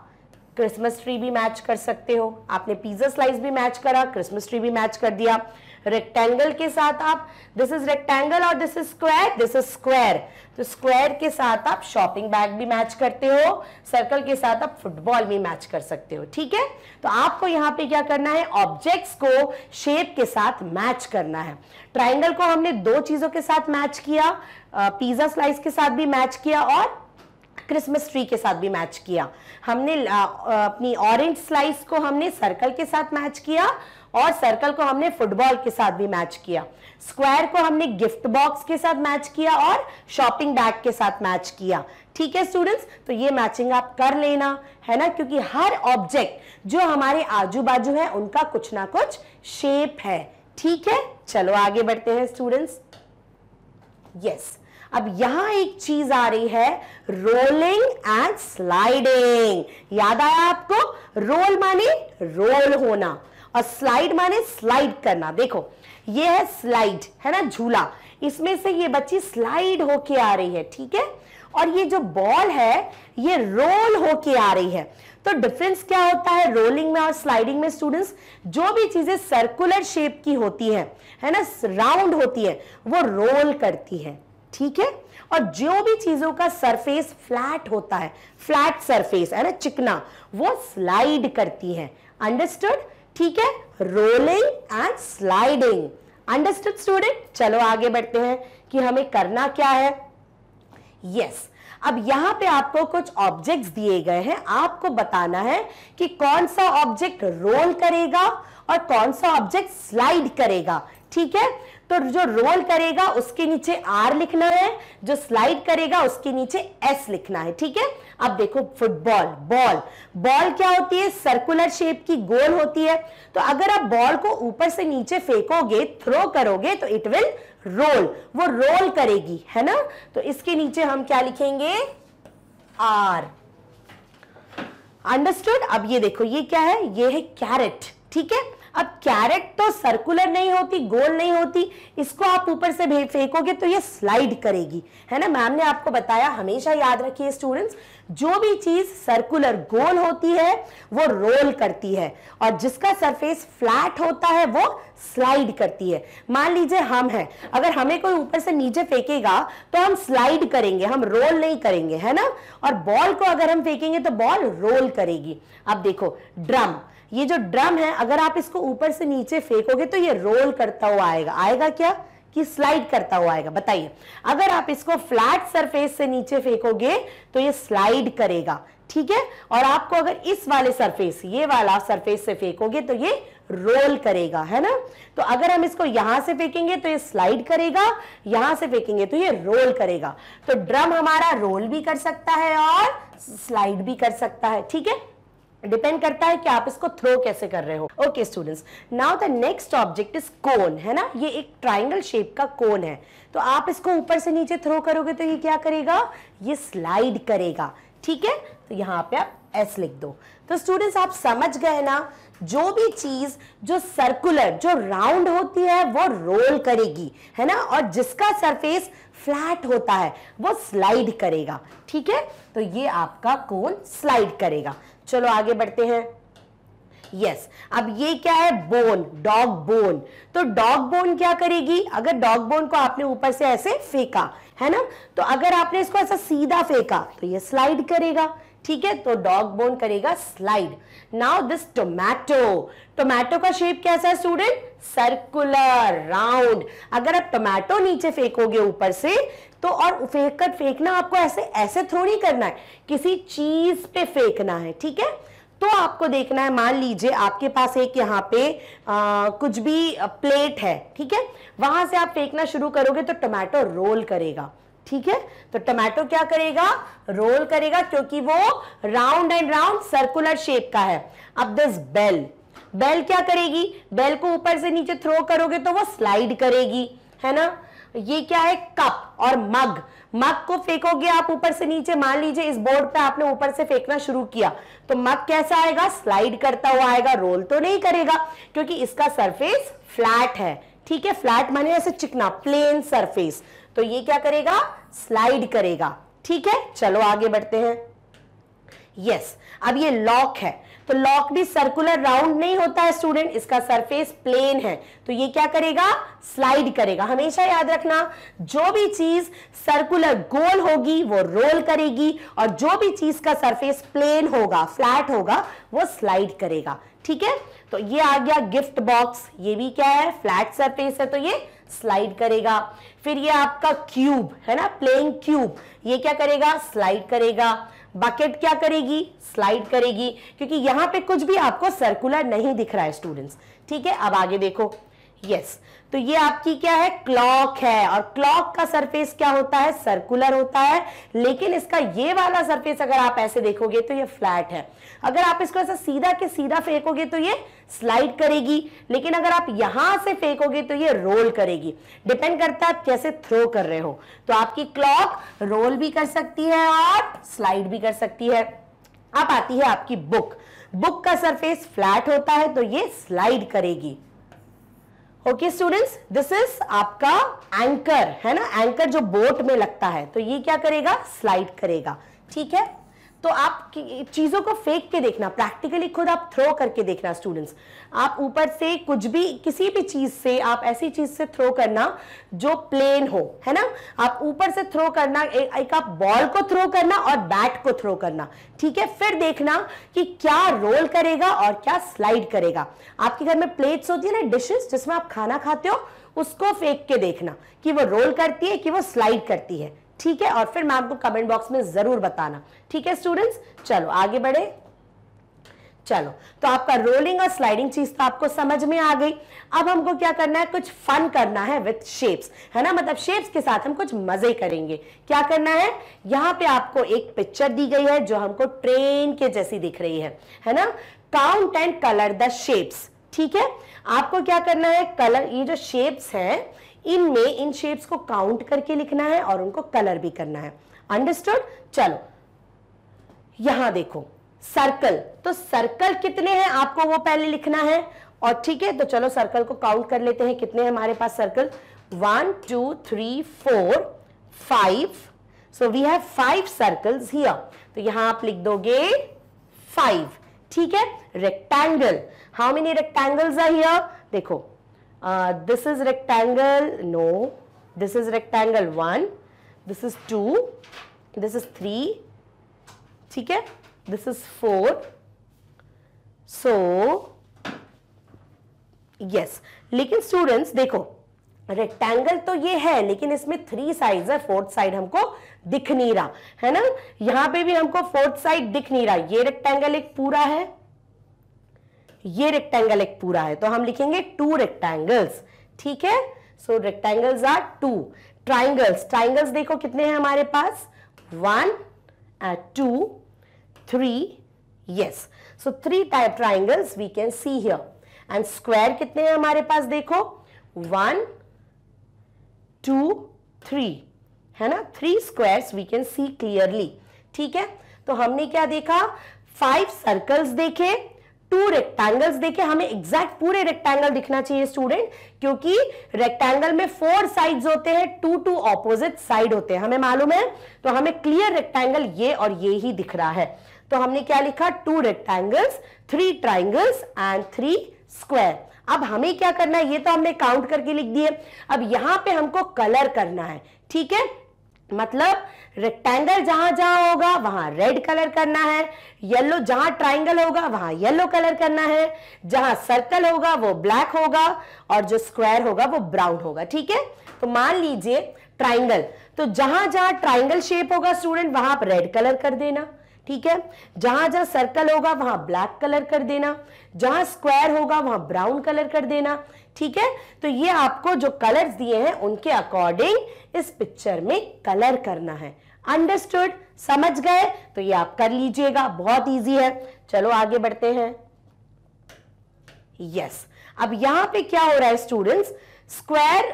क्रिसमस ट्री भी मैच कर सकते हो आपने पिज्जा स्लाइस भी मैच करा क्रिसमस ट्री भी मैच कर दिया रेक्टेंगल के साथ आप दिस इज रेक्टेंगल और this is square this is square तो स्क्वायर के साथ आप शॉपिंग बैग भी मैच करते हो सर्कल के साथ आप फुटबॉल भी मैच कर सकते हो ठीक है तो आपको यहाँ पे क्या करना है ऑब्जेक्ट्स को शेप के साथ मैच करना है ट्राइंगल को हमने दो चीजों के साथ मैच किया पिज्जा स्लाइस के साथ भी मैच किया और क्रिसमस ट्री के साथ भी मैच किया हमने अपनी ऑरेंज स्लाइस को हमने सर्कल के साथ मैच किया और सर्कल को हमने फुटबॉल के साथ भी मैच किया स्क्वायर को हमने गिफ्ट बॉक्स के साथ मैच किया और शॉपिंग बैग के साथ मैच किया ठीक है स्टूडेंट्स तो ये मैचिंग आप कर लेना है ना क्योंकि हर ऑब्जेक्ट जो हमारे आजू बाजू है उनका कुछ ना कुछ शेप है ठीक है चलो आगे बढ़ते हैं स्टूडेंट्स यस अब यहां एक चीज आ रही है रोलिंग एंड स्लाइडिंग याद आया आपको रोल माने रोल होना और स्लाइड माने स्लाइड करना देखो ये है स्लाइड है ना झूला इसमें से ये बच्ची स्लाइड होके आ रही है ठीक है और ये जो बॉल है ये रोल होके आ रही है तो डिफरेंस क्या होता है रोलिंग में और स्लाइडिंग में स्टूडेंट्स जो भी चीजें सर्कुलर शेप की होती है है ना राउंड होती है वो रोल करती है ठीक है और जो भी चीजों का सरफेस फ्लैट होता है फ्लैट सरफेस है ना चिकना वो स्लाइड करती है अंडरस्टूड ठीक है rolling and sliding understood student चलो आगे बढ़ते हैं कि हमें करना क्या है यस yes. अब यहां पे आपको कुछ ऑब्जेक्ट्स दिए गए हैं आपको बताना है कि कौन सा ऑब्जेक्ट रोल करेगा और कौन सा ऑब्जेक्ट स्लाइड करेगा ठीक है तो जो रोल करेगा उसके नीचे आर लिखना है जो स्लाइड करेगा उसके नीचे एस लिखना है ठीक है अब देखो फुटबॉल बॉल बॉल क्या होती है सर्कुलर शेप की गोल होती है तो अगर आप बॉल को ऊपर से नीचे फेंकोगे थ्रो करोगे तो इट विल रोल वो रोल करेगी है ना तो इसके नीचे हम क्या लिखेंगे आर अंडरस्टूड अब ये देखो ये क्या है ये है कैरेट ठीक है अब कैरेट तो सर्कुलर नहीं होती गोल नहीं होती इसको आप ऊपर से फेंकोगे तो ये स्लाइड करेगी है ना मैम ने आपको बताया हमेशा याद रखिए स्टूडेंट्स जो भी चीज सर्कुलर गोल होती है वो रोल करती है और जिसका सरफेस फ्लैट होता है वो स्लाइड करती है मान लीजिए हम हैं अगर हमें कोई ऊपर से नीचे फेंकेगा तो हम स्लाइड करेंगे हम रोल नहीं करेंगे है ना और बॉल को अगर हम फेंकेंगे तो बॉल रोल करेगी अब देखो ड्रम ये जो ड्रम है अगर आप इसको ऊपर से नीचे फेंकोगे तो ये रोल करता हुआ आएगा आएगा क्या कि स्लाइड करता हुआ आएगा बताइए अगर आप इसको फ्लैट सरफेस से नीचे फेंकोगे तो ये स्लाइड करेगा ठीक है और आपको अगर इस वाले सरफेस ये वाला सरफेस से फेंकोगे तो ये रोल करेगा है ना तो अगर हम इसको यहां से फेंकेंगे तो ये स्लाइड करेगा यहां से फेंकेंगे तो ये रोल करेगा तो ड्रम हमारा रोल भी कर सकता है और स्लाइड भी कर सकता है ठीक है डिपेंड करता है कि आप इसको थ्रो कैसे कर रहे हो okay students now the next object is cone है ना ये एक ट्राइंगल शेप का कोन है तो आप इसको ऊपर से नीचे थ्रो करोगे तो ये क्या करेगा ये स्लाइड करेगा ठीक है तो यहाँ पे आप एस लिख दो तो स्टूडेंट्स आप समझ गए ना जो भी चीज जो सर्कुलर जो राउंड होती है वो रोल करेगी है ना और जिसका सरफेस फ्लैट होता है वो स्लाइड करेगा ठीक है तो ये आपका कोन स्लाइड करेगा चलो आगे बढ़ते हैं यस yes. अब ये क्या है बोन डॉग बोन तो डॉग बोन क्या करेगी अगर डॉग बोन को आपने ऊपर से ऐसे फेंका है ना तो अगर आपने इसको ऐसा सीधा फेंका तो ये स्लाइड करेगा ठीक है तो डॉग बोन करेगा slide now this tomato tomato का शेप कैसा है स्टूडेंट सर्कुलर राउंड अगर आप टोमेटो नीचे फेंकोगे ऊपर से तो और फेंक कर फेंकना आपको ऐसे ऐसे थ्रो नहीं करना है किसी चीज पे फेंकना है ठीक है तो आपको देखना है मान लीजिए आपके पास एक यहाँ पे आ, कुछ भी प्लेट है ठीक है वहां से आप फेंकना शुरू करोगे तो टमाटो रोल करेगा ठीक है तो टमाटो क्या करेगा रोल करेगा क्योंकि वो round and round circular shape का है अब दिस बेल बेल क्या करेगी बेल को ऊपर से नीचे थ्रो करोगे तो वो स्लाइड करेगी है ना तो ये क्या है कप और मग मग को फेंकोगे आप ऊपर से नीचे मान लीजिए इस बोर्ड पे आपने ऊपर से फेंकना शुरू किया तो मग कैसा आएगा स्लाइड करता हुआ आएगा रोल तो नहीं करेगा क्योंकि इसका सरफेस फ्लैट है ठीक है फ्लैट माने ऐसे चिकना प्लेन सरफेस तो ये क्या करेगा स्लाइड करेगा ठीक है चलो आगे बढ़ते हैं यस yes, अब ये लॉक है तो भी सर्कुलर राउंड नहीं होता है स्टूडेंट इसका सरफेस प्लेन है तो ये क्या करेगा स्लाइड करेगा हमेशा याद रखना जो भी चीज सर्कुलर गोल होगी वो रोल करेगी और जो भी चीज का सरफेस प्लेन होगा फ्लैट होगा वो स्लाइड करेगा ठीक है तो ये आ गया गिफ्ट बॉक्स ये भी क्या है फ्लैट सरफेस है तो ये स्लाइड करेगा फिर ये आपका क्यूब है ना प्लेइंग क्यूब ये क्या करेगा स्लाइड करेगा बकेट क्या करेगी स्लाइड करेगी क्योंकि यहां पे कुछ भी आपको सर्कुलर नहीं दिख रहा है स्टूडेंट्स ठीक है अब आगे देखो यस yes. तो ये आपकी क्या है क्लॉक है और क्लॉक का सरफेस क्या होता है सर्कुलर होता है लेकिन इसका ये वाला सरफेस अगर आप ऐसे देखोगे तो ये फ्लैट है अगर आप इसको ऐसा सीधा के सीधा फेंकोगे तो ये स्लाइड करेगी लेकिन अगर आप यहां से फेंकोगे तो ये रोल करेगी डिपेंड करता है आप कैसे थ्रो कर रहे हो तो आपकी क्लॉक रोल भी कर सकती है और स्लाइड भी कर सकती है अब आती है आपकी बुक बुक का सरफेस फ्लैट होता है तो ये स्लाइड करेगी ओके स्टूडेंट्स दिस इज आपका एंकर है ना एंकर जो बोट में लगता है तो ये क्या करेगा स्लाइड करेगा ठीक है तो आप चीज़ों को फेंक के देखना प्रैक्टिकली खुद आप थ्रो करके देखना स्टूडेंट्स आप ऊपर से कुछ भी किसी भी चीज़ से आप ऐसी चीज़ से थ्रो करना जो प्लेन हो है ना आप ऊपर से थ्रो करना ए, एक आप बॉल को थ्रो करना और बैट को थ्रो करना ठीक है फिर देखना कि क्या रोल करेगा और क्या स्लाइड करेगा आपके घर में प्लेट्स होती है ना डिशेस जिसमें आप खाना खाते हो उसको फेंक के देखना कि वो रोल करती है कि वो स्लाइड करती है ठीक है और फिर मैं आपको कमेंट बॉक्स में ज़रूर बताना ठीक है स्टूडेंट्स चलो आगे बढ़े चलो तो आपका रोलिंग और स्लाइडिंग चीज तो आपको समझ में आ गई अब हमको क्या करना है कुछ फन करना है विथ शेप्स है ना मतलब शेप्स के साथ हम कुछ मजे करेंगे क्या करना है यहाँ पे आपको एक पिक्चर दी गई है जो हमको ट्रेन के जैसी दिख रही है है ना count and colour the shapes ठीक है आपको क्या करना है कलर ये जो शेप्स है इनमें इन शेप्स को काउंट करके लिखना है और उनको कलर भी करना है अंडरस्टूड चलो यहां देखो सर्कल तो सर्कल कितने हैं आपको वो पहले लिखना है और ठीक है तो चलो सर्कल को काउंट कर लेते हैं कितने हैं हमारे पास circle one two three four five so we have five circles here तो यहां आप लिख दोगे फाइव ठीक है rectangle how many rectangles are here देखो this is rectangle no this is rectangle one this is two this is three ठीक है this is four so yes लेकिन स्टूडेंट्स देखो रेक्टेंगल तो ये है लेकिन इसमें थ्री साइड है फोर्थ साइड हमको दिख नहीं रहा है ना यहां पे भी हमको फोर्थ साइड दिख नहीं रहा ये रेक्टेंगल एक पूरा है ये रेक्टेंगल एक पूरा है तो हम लिखेंगे टू रेक्टेंगल्स ठीक है so rectangles are two triangles triangles देखो कितने हैं हमारे पास one two three yes so three type triangles we can see here and square कितने हैं हमारे पास देखो वन टू थ्री है ना three square we can see clearly ठीक है तो हमने क्या देखा फाइव सर्कल्स देखे टू रेक्टेंगल्स देखे हमें एग्जैक्ट पूरे रेक्टेंगल दिखना चाहिए स्टूडेंट क्योंकि रेक्टेंगल में फोर साइड्स होते हैं टू टू ऑपोजिट साइड होते हैं हमें मालूम है तो हमें क्लियर रेक्टेंगल ये और ये ही दिख रहा है तो हमने क्या लिखा two rectangles three triangles and three square अब हमें क्या करना है ये तो हमने काउंट करके लिख दिए अब यहां पे हमको कलर करना है ठीक है मतलब रेक्टेंगल जहां जहां होगा वहां रेड कलर करना है येलो जहां ट्राइंगल होगा वहां येलो कलर करना है जहां सर्कल होगा वो ब्लैक होगा और जो स्क्वायर होगा वो ब्राउन होगा ठीक है तो मान लीजिए ट्राइंगल तो जहां जहां ट्राइंगल शेप होगा स्टूडेंट वहां आप रेड कलर कर देना ठीक है जहां जहां सर्कल होगा वहां ब्लैक कलर कर देना जहां स्क्वायर होगा वहां ब्राउन कलर कर देना ठीक है तो ये आपको जो कलर्स दिए हैं उनके अकॉर्डिंग इस पिक्चर में कलर करना है अंडरस्टूड समझ गए तो ये आप कर लीजिएगा बहुत इजी है चलो आगे बढ़ते हैं यस yes. अब यहां पे क्या हो रहा है students square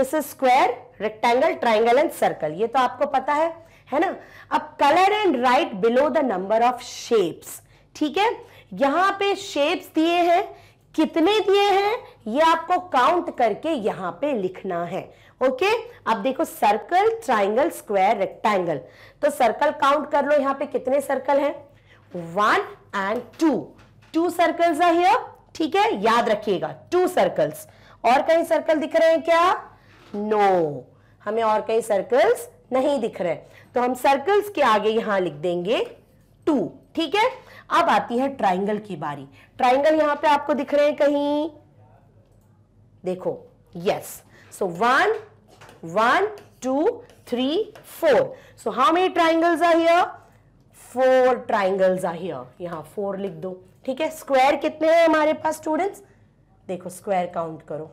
this is square rectangle triangle and circle ये तो आपको पता है है ना अब colour and write below the number of shapes ठीक है यहां पे शेप्स दिए हैं कितने दिए हैं ये आपको काउंट करके यहां पे लिखना है ओके अब देखो सर्कल ट्राइंगल स्क्वायर रेक्टेंगल तो सर्कल काउंट कर लो यहां पे कितने सर्कल हैं one and two two circles are here ठीक है याद रखिएगा टू सर्कल्स और कहीं सर्कल दिख रहे हैं क्या नो no. हमें और कई सर्कल्स नहीं दिख रहे तो हम सर्कल्स के आगे यहां लिख देंगे टू ठीक है अब आती है ट्राइंगल की बारी ट्राइंगल यहां पे आपको दिख रहे हैं कहीं देखो yes so one one two three four so how many triangles are here four triangles are here यहां फोर लिख दो ठीक है स्क्वायर कितने हैं हमारे पास स्टूडेंट्स देखो स्क्वायर काउंट करो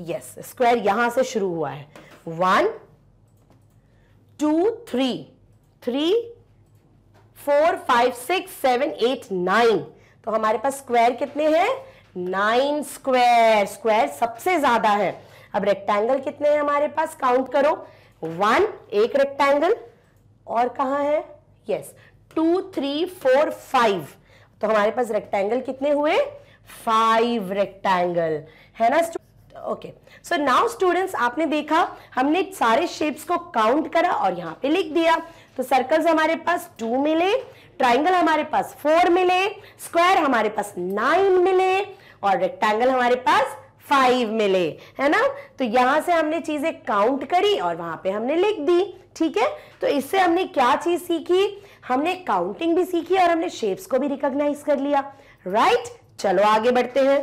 यस yes, स्क्वायर यहां से शुरू हुआ है one two three three four five six seven eight nine तो हमारे पास स्क्वायर कितने हैं नाइन स्क्वायर स्क्वायर सबसे ज्यादा है अब रेक्टेंगल कितने हैं हमारे पास काउंट करो वन एक रेक्टेंगल और कहा है yes two three four five तो हमारे पास रेक्टेंगल कितने हुए फाइव रेक्टेंगल है ना ओके सो नाउ स्टूडेंट्स आपने देखा हमने सारे शेप्स को काउंट करा और यहाँ पे लिख दिया तो सर्कल्स हमारे पास टू मिले ट्राइंगल हमारे पास फोर मिले स्क्वायर हमारे पास नाइन मिले और रेक्टेंगल हमारे पास फाइव मिले है ना तो यहां से हमने चीज़ें काउंट करी और वहां पे हमने लिख दी ठीक है तो इससे हमने क्या चीज़ सीखी हमने काउंटिंग भी सीखी और हमने शेप्स को भी रिकॉग्नाइज कर लिया राइट चलो आगे बढ़ते हैं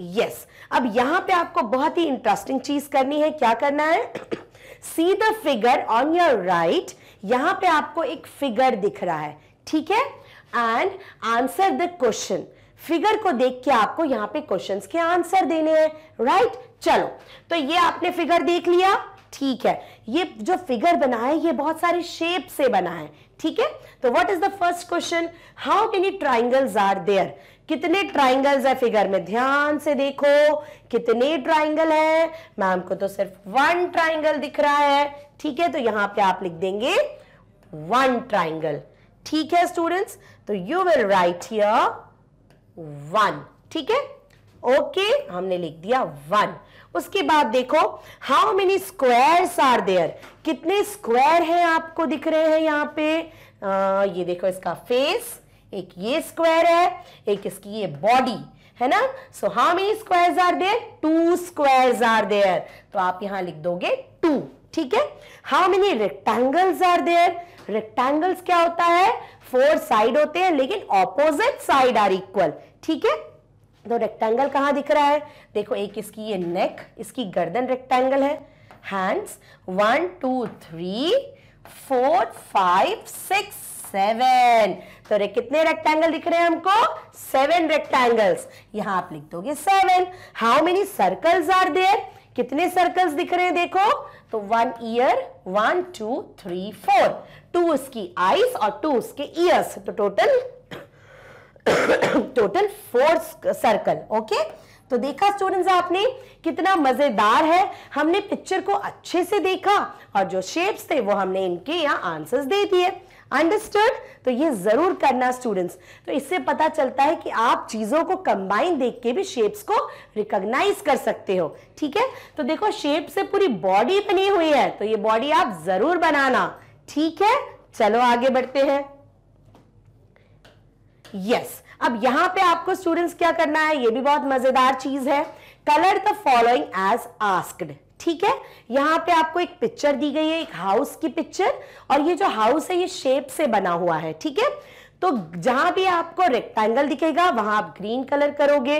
यस अब यहां पे आपको बहुत ही इंटरेस्टिंग चीज करनी है क्या करना है see the figure on your right यहां पे आपको एक फिगर दिख रहा है ठीक है and answer the question figure को देख के आपको यहां पे क्वेश्चंस के आंसर देने हैं राइट right? चलो तो ये आपने फिगर देख लिया ठीक है ये जो फिगर बना है ये बहुत सारे शेप से बना है ठीक है तो what is the first question how many triangles are there कितने ट्राइंगल्स है फिगर में ध्यान से देखो कितने ट्राइंगल है मैम को तो सिर्फ वन ट्राइंगल दिख रहा है ठीक है तो यहां पे आप लिख देंगे वन ट्राइंगल ठीक है स्टूडेंट्स तो you will write here one ठीक है ओके okay, हमने लिख दिया वन उसके बाद देखो how many squares are there कितने स्क्वायर हैं आपको दिख रहे हैं यहां पे आ, ये देखो इसका फेस एक ये स्क्वायर है एक इसकी ये बॉडी है ना so how many squares are there two squares are there तो आप यहां लिख दोगे टू ठीक है how many rectangles are there rectangles क्या होता है फोर साइड होते हैं लेकिन ऑपोजिट साइड आर इक्वल ठीक है तो रेक्टेंगल कहाँ दिख रहा है देखो एक इसकी ये नेक इसकी गर्दन रेक्टेंगल है hands one two three four five six seven तो रे कितने रेक्टेंगल दिख रहे हैं हमको सेवन रेक्टेंगल्स यहां आप लिख दोगे seven how many circles are there कितने सर्कल्स दिख रहे हैं देखो तो one ear one two three four two उसकी आईज और टू उसके ईयर्स तो total total four circle okay तो देखा स्टूडेंट्स आपने कितना मजेदार है हमने पिक्चर को अच्छे से देखा और जो शेप्स थे वो हमने इनके यहाँ आंसर्स दे दिए अंडरस्टूड तो ये जरूर करना स्टूडेंट्स तो इससे पता चलता है कि आप चीजों को कंबाइन देख के भी शेप्स को रिकॉग्नाइज कर सकते हो ठीक है तो देखो शेप से पूरी बॉडी बनी हुई है तो ये बॉडी आप जरूर बनाना ठीक है चलो आगे बढ़ते हैं यस yes. अब यहां पे आपको स्टूडेंट्स क्या करना है ये भी बहुत मजेदार चीज है colour the following as asked ठीक है यहाँ पे आपको एक पिक्चर दी गई है एक हाउस की पिक्चर और ये जो हाउस है ये शेप से बना हुआ है ठीक है तो जहां भी आपको रेक्टेंगल दिखेगा वहां आप ग्रीन कलर करोगे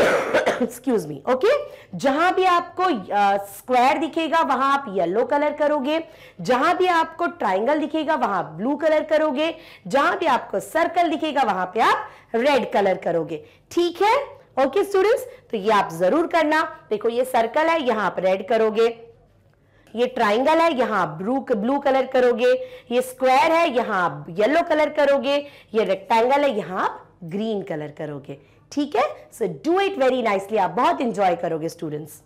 एक्सक्यूज मी ओके जहां भी आपको स्क्वायर uh, दिखेगा वहां आप येलो कलर करोगे जहां भी आपको ट्राइंगल दिखेगा वहां ब्लू कलर करोगे जहां भी आपको सर्कल दिखेगा वहां पे आप रेड कलर करोगे ठीक है ओके स्टूडेंट्स तो ये आप जरूर करना देखो ये सर्कल है यहां आप रेड करोगे ये ट्राइंगल है यहाँ ब्लू ब्लू कलर करोगे ये स्क्वायर है यहाँ आप येलो कलर करोगे ये रेक्टेंगल है यहाँ आप ग्रीन कलर करोगे ठीक है so do it very nicely आप बहुत इंजॉय करोगे students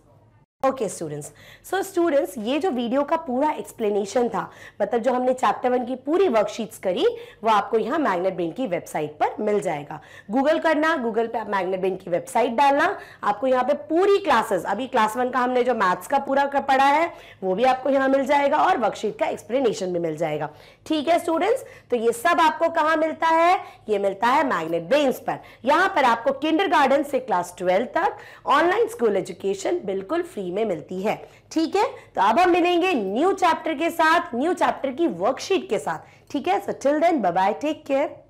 okay students so students ये जो वीडियो का पूरा एक्सप्लेनेशन था मतलब जो हमने चैप्टर वन की पूरी वर्कशीट्स करी वो आपको यहाँ मैग्नेट बैंक की वेबसाइट पर मिल जाएगा गूगल करना गूगल पे आप मैग्नेट बैंक की वेबसाइट डालना आपको यहाँ पे पूरी क्लासेस अभी क्लास वन का हमने जो मैथ्स का पूरा पढ़ा है वो भी आपको यहाँ मिल जाएगा और वर्कशीट का एक्सप्लेनेशन भी मिल जाएगा ठीक है स्टूडेंट्स तो ये सब आपको कहा मिलता है ये मिलता है मैग्नेट ब्रेन्स पर यहां पर आपको किंडरगार्टन से क्लास ट्वेल्व तक ऑनलाइन स्कूल एजुकेशन बिल्कुल फ्री में मिलती है ठीक है तो अब हम मिलेंगे न्यू चैप्टर के साथ न्यू चैप्टर की वर्कशीट के साथ ठीक है so till then bye take care